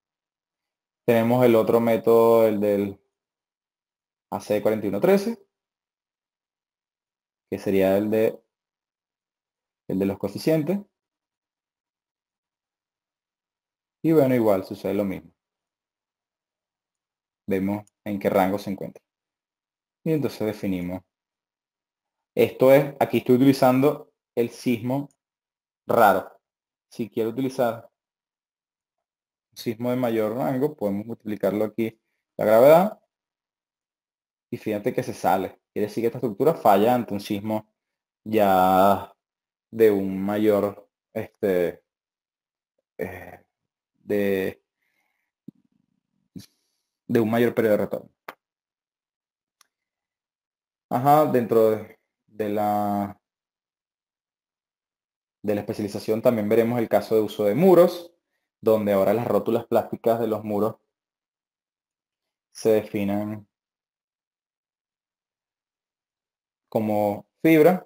Tenemos el otro método, el del AC4113, que sería el de, el de los coeficientes. Y bueno, igual sucede lo mismo. Vemos en qué rango se encuentra. Y entonces definimos. Esto es, aquí estoy utilizando el sismo raro. Si quiero utilizar sismo de mayor rango, podemos multiplicarlo aquí la gravedad. Y fíjate que se sale. Quiere decir que esta estructura falla ante un sismo ya de un mayor este eh, de de un mayor periodo de retorno. Ajá, dentro de, de la de la especialización también veremos el caso de uso de muros donde ahora las rótulas plásticas de los muros se definan como fibra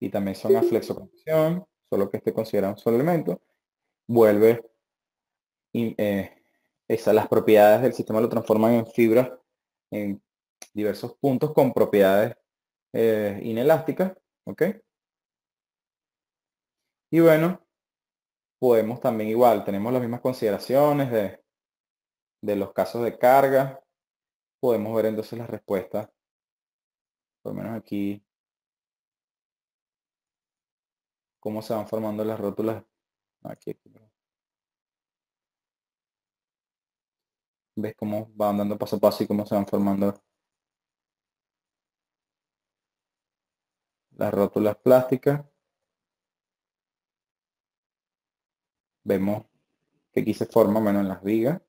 y también son a compresión solo que este considera un solo elemento, vuelve y, eh, esas, las propiedades del sistema lo transforman en fibra en diversos puntos con propiedades eh, inelásticas, ¿ok? Y bueno, podemos también igual, tenemos las mismas consideraciones de, los casos de carga. Podemos ver entonces las respuestas. Por lo menos aquí, cómo se van formando las rótulas. Aquí, ¿Ves cómo van dando paso a paso y cómo se van formando las rótulas plásticas? Vemos que aquí se forma menos en las vigas.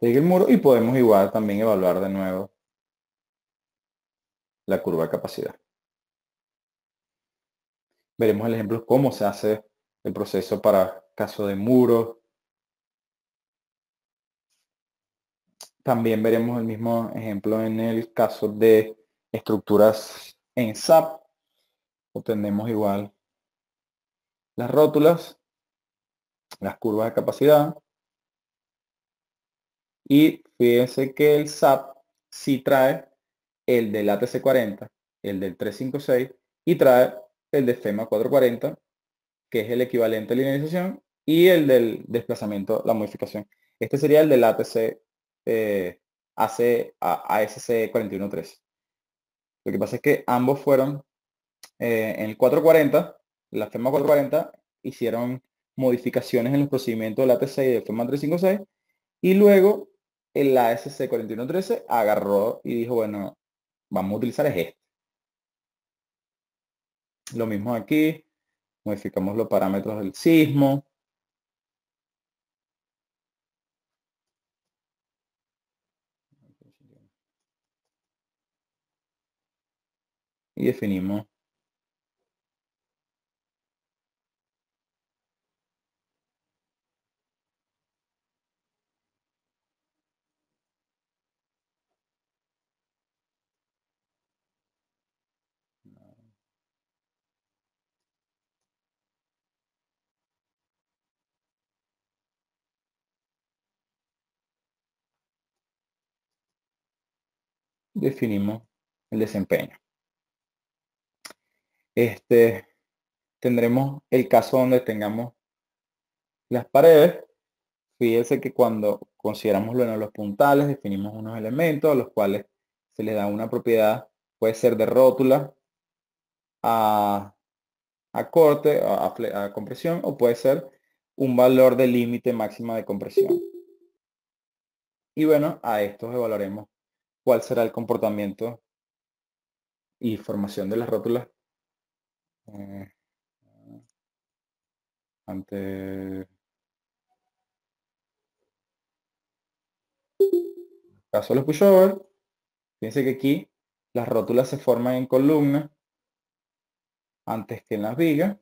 de el muro y podemos igual también evaluar de nuevo la curva de capacidad. Veremos el ejemplo cómo se hace el proceso para caso de muros. También veremos el mismo ejemplo en el caso de estructuras en SAP. Obtenemos igual las rótulas, las curvas de capacidad. Y fíjense que el SAP sí trae el del ATC40, el del 356 y trae el de FEMA 440, que es el equivalente a linealización, y el del desplazamiento, la modificación. Este sería el del ATC eh, AC, ASC 413. Lo que pasa es que ambos fueron eh, en el 440 la FEMA 440 hicieron modificaciones en los procedimientos de la y de FEMA 356 y luego el ASC 4113 agarró y dijo, bueno, vamos a utilizar este. Lo mismo aquí, modificamos los parámetros del sismo. Y definimos definimos el desempeño. Este, tendremos el caso donde tengamos las paredes. Fíjense que cuando consideramos los puntales, definimos unos elementos a los cuales se les da una propiedad, puede ser de rótula a, corte, a, a compresión, o puede ser un valor de límite máxima de compresión. Y bueno, a estos evaluaremos cuál será el comportamiento y formación de las rótulas eh, ante caso de los pushover fíjense que aquí las rótulas se forman en columna antes que en las vigas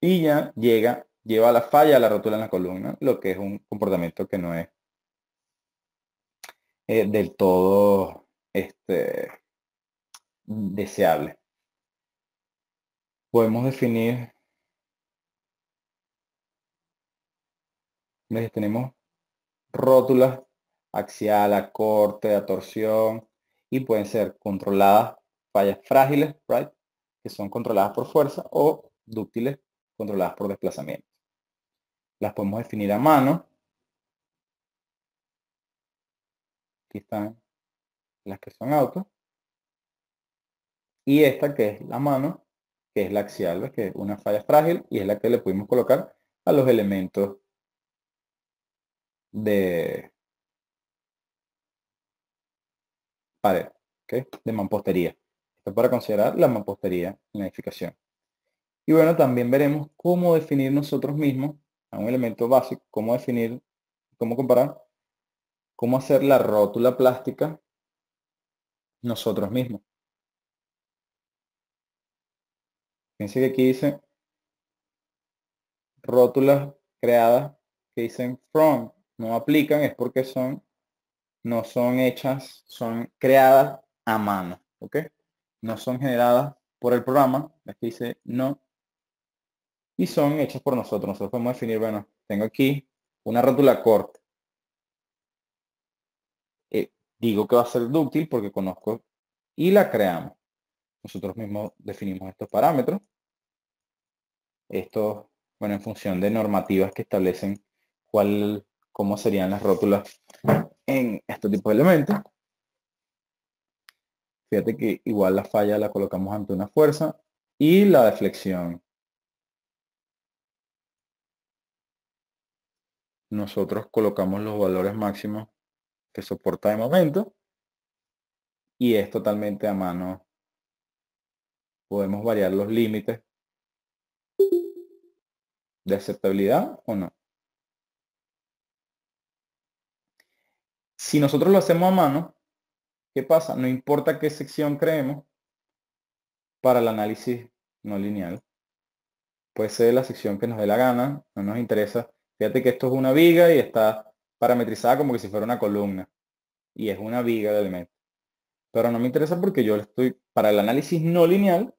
y ya llega lleva la falla a la rótula en la columna lo que es un comportamiento que no es eh, del todo este, deseable. Podemos definir, tenemos rótulas axial, a corte, a torsión, y pueden ser controladas fallas frágiles, que son controladas por fuerza, o dúctiles, controladas por desplazamiento. Las podemos definir a mano Aquí están las que son autos. Y esta que es la mano, que es la axial, que es una falla frágil y es la que le pudimos colocar a los elementos de pared, de mampostería. Esto para considerar la mampostería en la edificación. Y bueno, también veremos cómo definir nosotros mismos a un elemento básico, cómo definir, cómo comparar cómo hacer la rótula plástica nosotros mismos. Fíjense que aquí dice rótulas creadas que dicen from, no aplican, es porque son, no son hechas, son creadas a mano, ¿ok? No son generadas por el programa, aquí dice no, y son hechas por nosotros. Nosotros podemos definir, bueno, tengo aquí una rótula corta, Digo que va a ser dúctil porque conozco y la creamos. Nosotros mismos definimos estos parámetros. Esto, bueno, en función de normativas que establecen cuál, cómo serían las rótulas en este tipo de elementos. Fíjate que igual la falla la colocamos ante una fuerza y la deflexión. Nosotros colocamos los valores máximos que soporta de momento. Y es totalmente a mano. Podemos variar los límites de aceptabilidad o no. Si nosotros lo hacemos a mano, ¿qué pasa? No importa qué sección creemos para el análisis no lineal. Puede ser la sección que nos dé la gana, no nos interesa. Fíjate que esto es una viga y está parametrizada como que si fuera una columna y es una viga de elementos. Pero no me interesa porque yo estoy, para el análisis no lineal,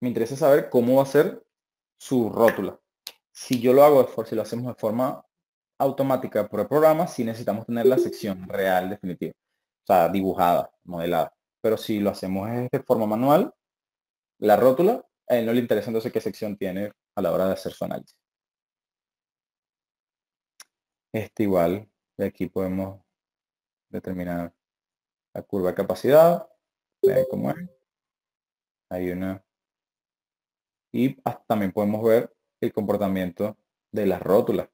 me interesa saber cómo va a ser su rótula. Si yo lo hago, si lo hacemos de forma automática por el programa, si sí necesitamos tener la sección real definitiva, o sea, dibujada, modelada. Pero si lo hacemos de forma manual, la rótula, a él no le interesa entonces qué sección tiene a la hora de hacer su análisis. Este igual y aquí podemos determinar la curva de capacidad vean cómo es hay una y también podemos ver el comportamiento de las rótulas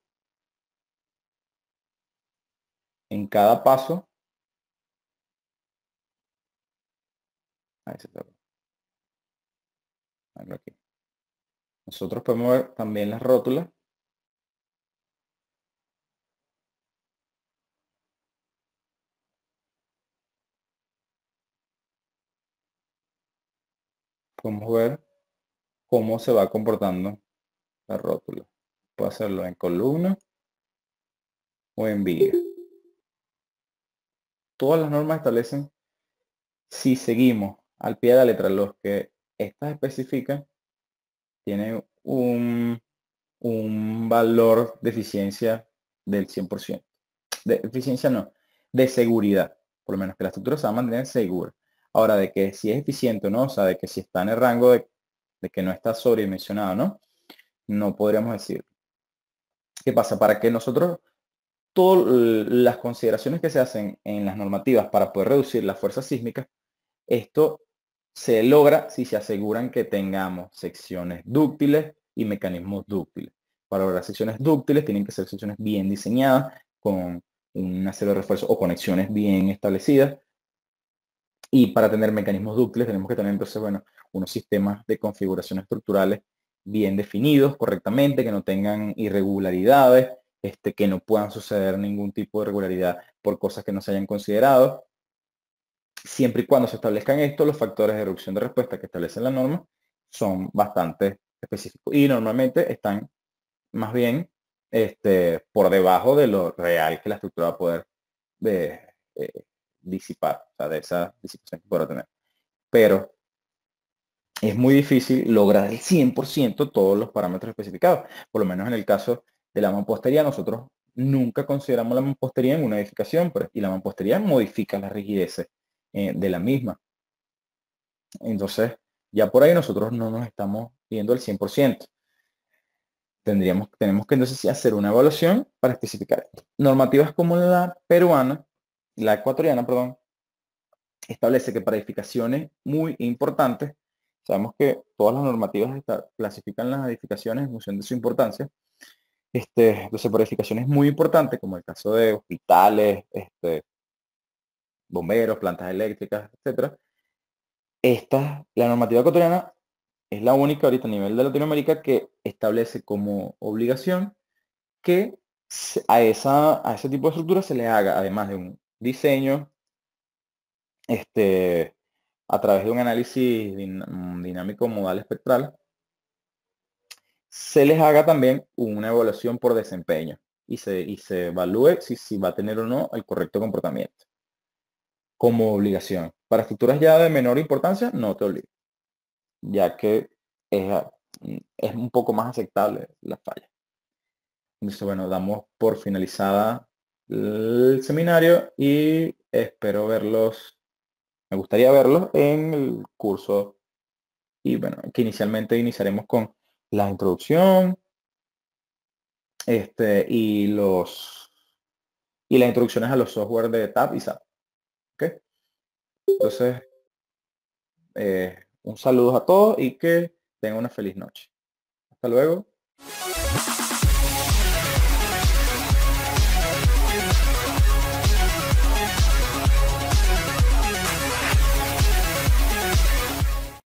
en cada paso ahí se Aquí. nosotros podemos ver también las rótulas a ver cómo se va comportando la rótula. Puedo hacerlo en columna o en viga. Todas las normas establecen si seguimos al pie de la letra los que estas especifican, tienen un, un valor de eficiencia del 100%. De eficiencia no, de seguridad. Por lo menos que la estructura se va a mantener segura. Ahora, de que si es eficiente o no, o sea, de que si está en el rango de, que no está sobredimensionado, ¿no? No podríamos decir. ¿Qué pasa? Para que nosotros, todas las consideraciones que se hacen en las normativas para poder reducir las fuerzas sísmicas, esto se logra si se aseguran que tengamos secciones dúctiles y mecanismos dúctiles. Para lograr secciones dúctiles tienen que ser secciones bien diseñadas, con una serie de refuerzos o conexiones bien establecidas y para tener mecanismos ductiles tenemos que tener entonces, bueno, unos sistemas de configuración estructurales bien definidos correctamente, que no tengan irregularidades, este, que no puedan suceder ningún tipo de irregularidad por cosas que no se hayan considerado. Siempre y cuando se establezcan esto, los factores de erupción de respuesta que establece la norma son bastante específicos y normalmente están más bien este, por debajo de lo real que la estructura va a poder eh, disipar, o sea, de esa disipación que pueda tener. Pero es muy difícil lograr el 100% todos los parámetros especificados. Por lo menos en el caso de la mampostería, nosotros nunca consideramos la mampostería en una edificación, y la mampostería modifica la rigidez eh, de la misma. Entonces, ya por ahí nosotros no nos estamos viendo el 100%. Tendríamos, tenemos que entonces hacer una evaluación para especificar normativas como la peruana la ecuatoriana, perdón, establece que para edificaciones muy importantes, sabemos que todas las normativas clasifican las edificaciones en función de su importancia, este, entonces para edificaciones muy importantes, como el caso de hospitales, este, bomberos, plantas eléctricas, etc. Esta, la normativa ecuatoriana es la única ahorita a nivel de Latinoamérica que establece como obligación que a, esa, a ese tipo de estructuras se le haga, además de un diseño este, a través de un análisis mm, dinámico modal espectral, se les haga también una evaluación por desempeño y se, y se evalúe si, si va a tener o no el correcto comportamiento como obligación. Para estructuras ya de menor importancia, no te obliga, ya que es, mm, es un poco más aceptable la falla. Entonces, bueno, damos por finalizada el seminario y espero verlos, me gustaría verlos en el curso. Y bueno, que inicialmente iniciaremos con la introducción este, y los y las introducciones a los software de TAP y SAP. Entonces, eh, un saludo a todos y que tengan una feliz noche. Hasta luego.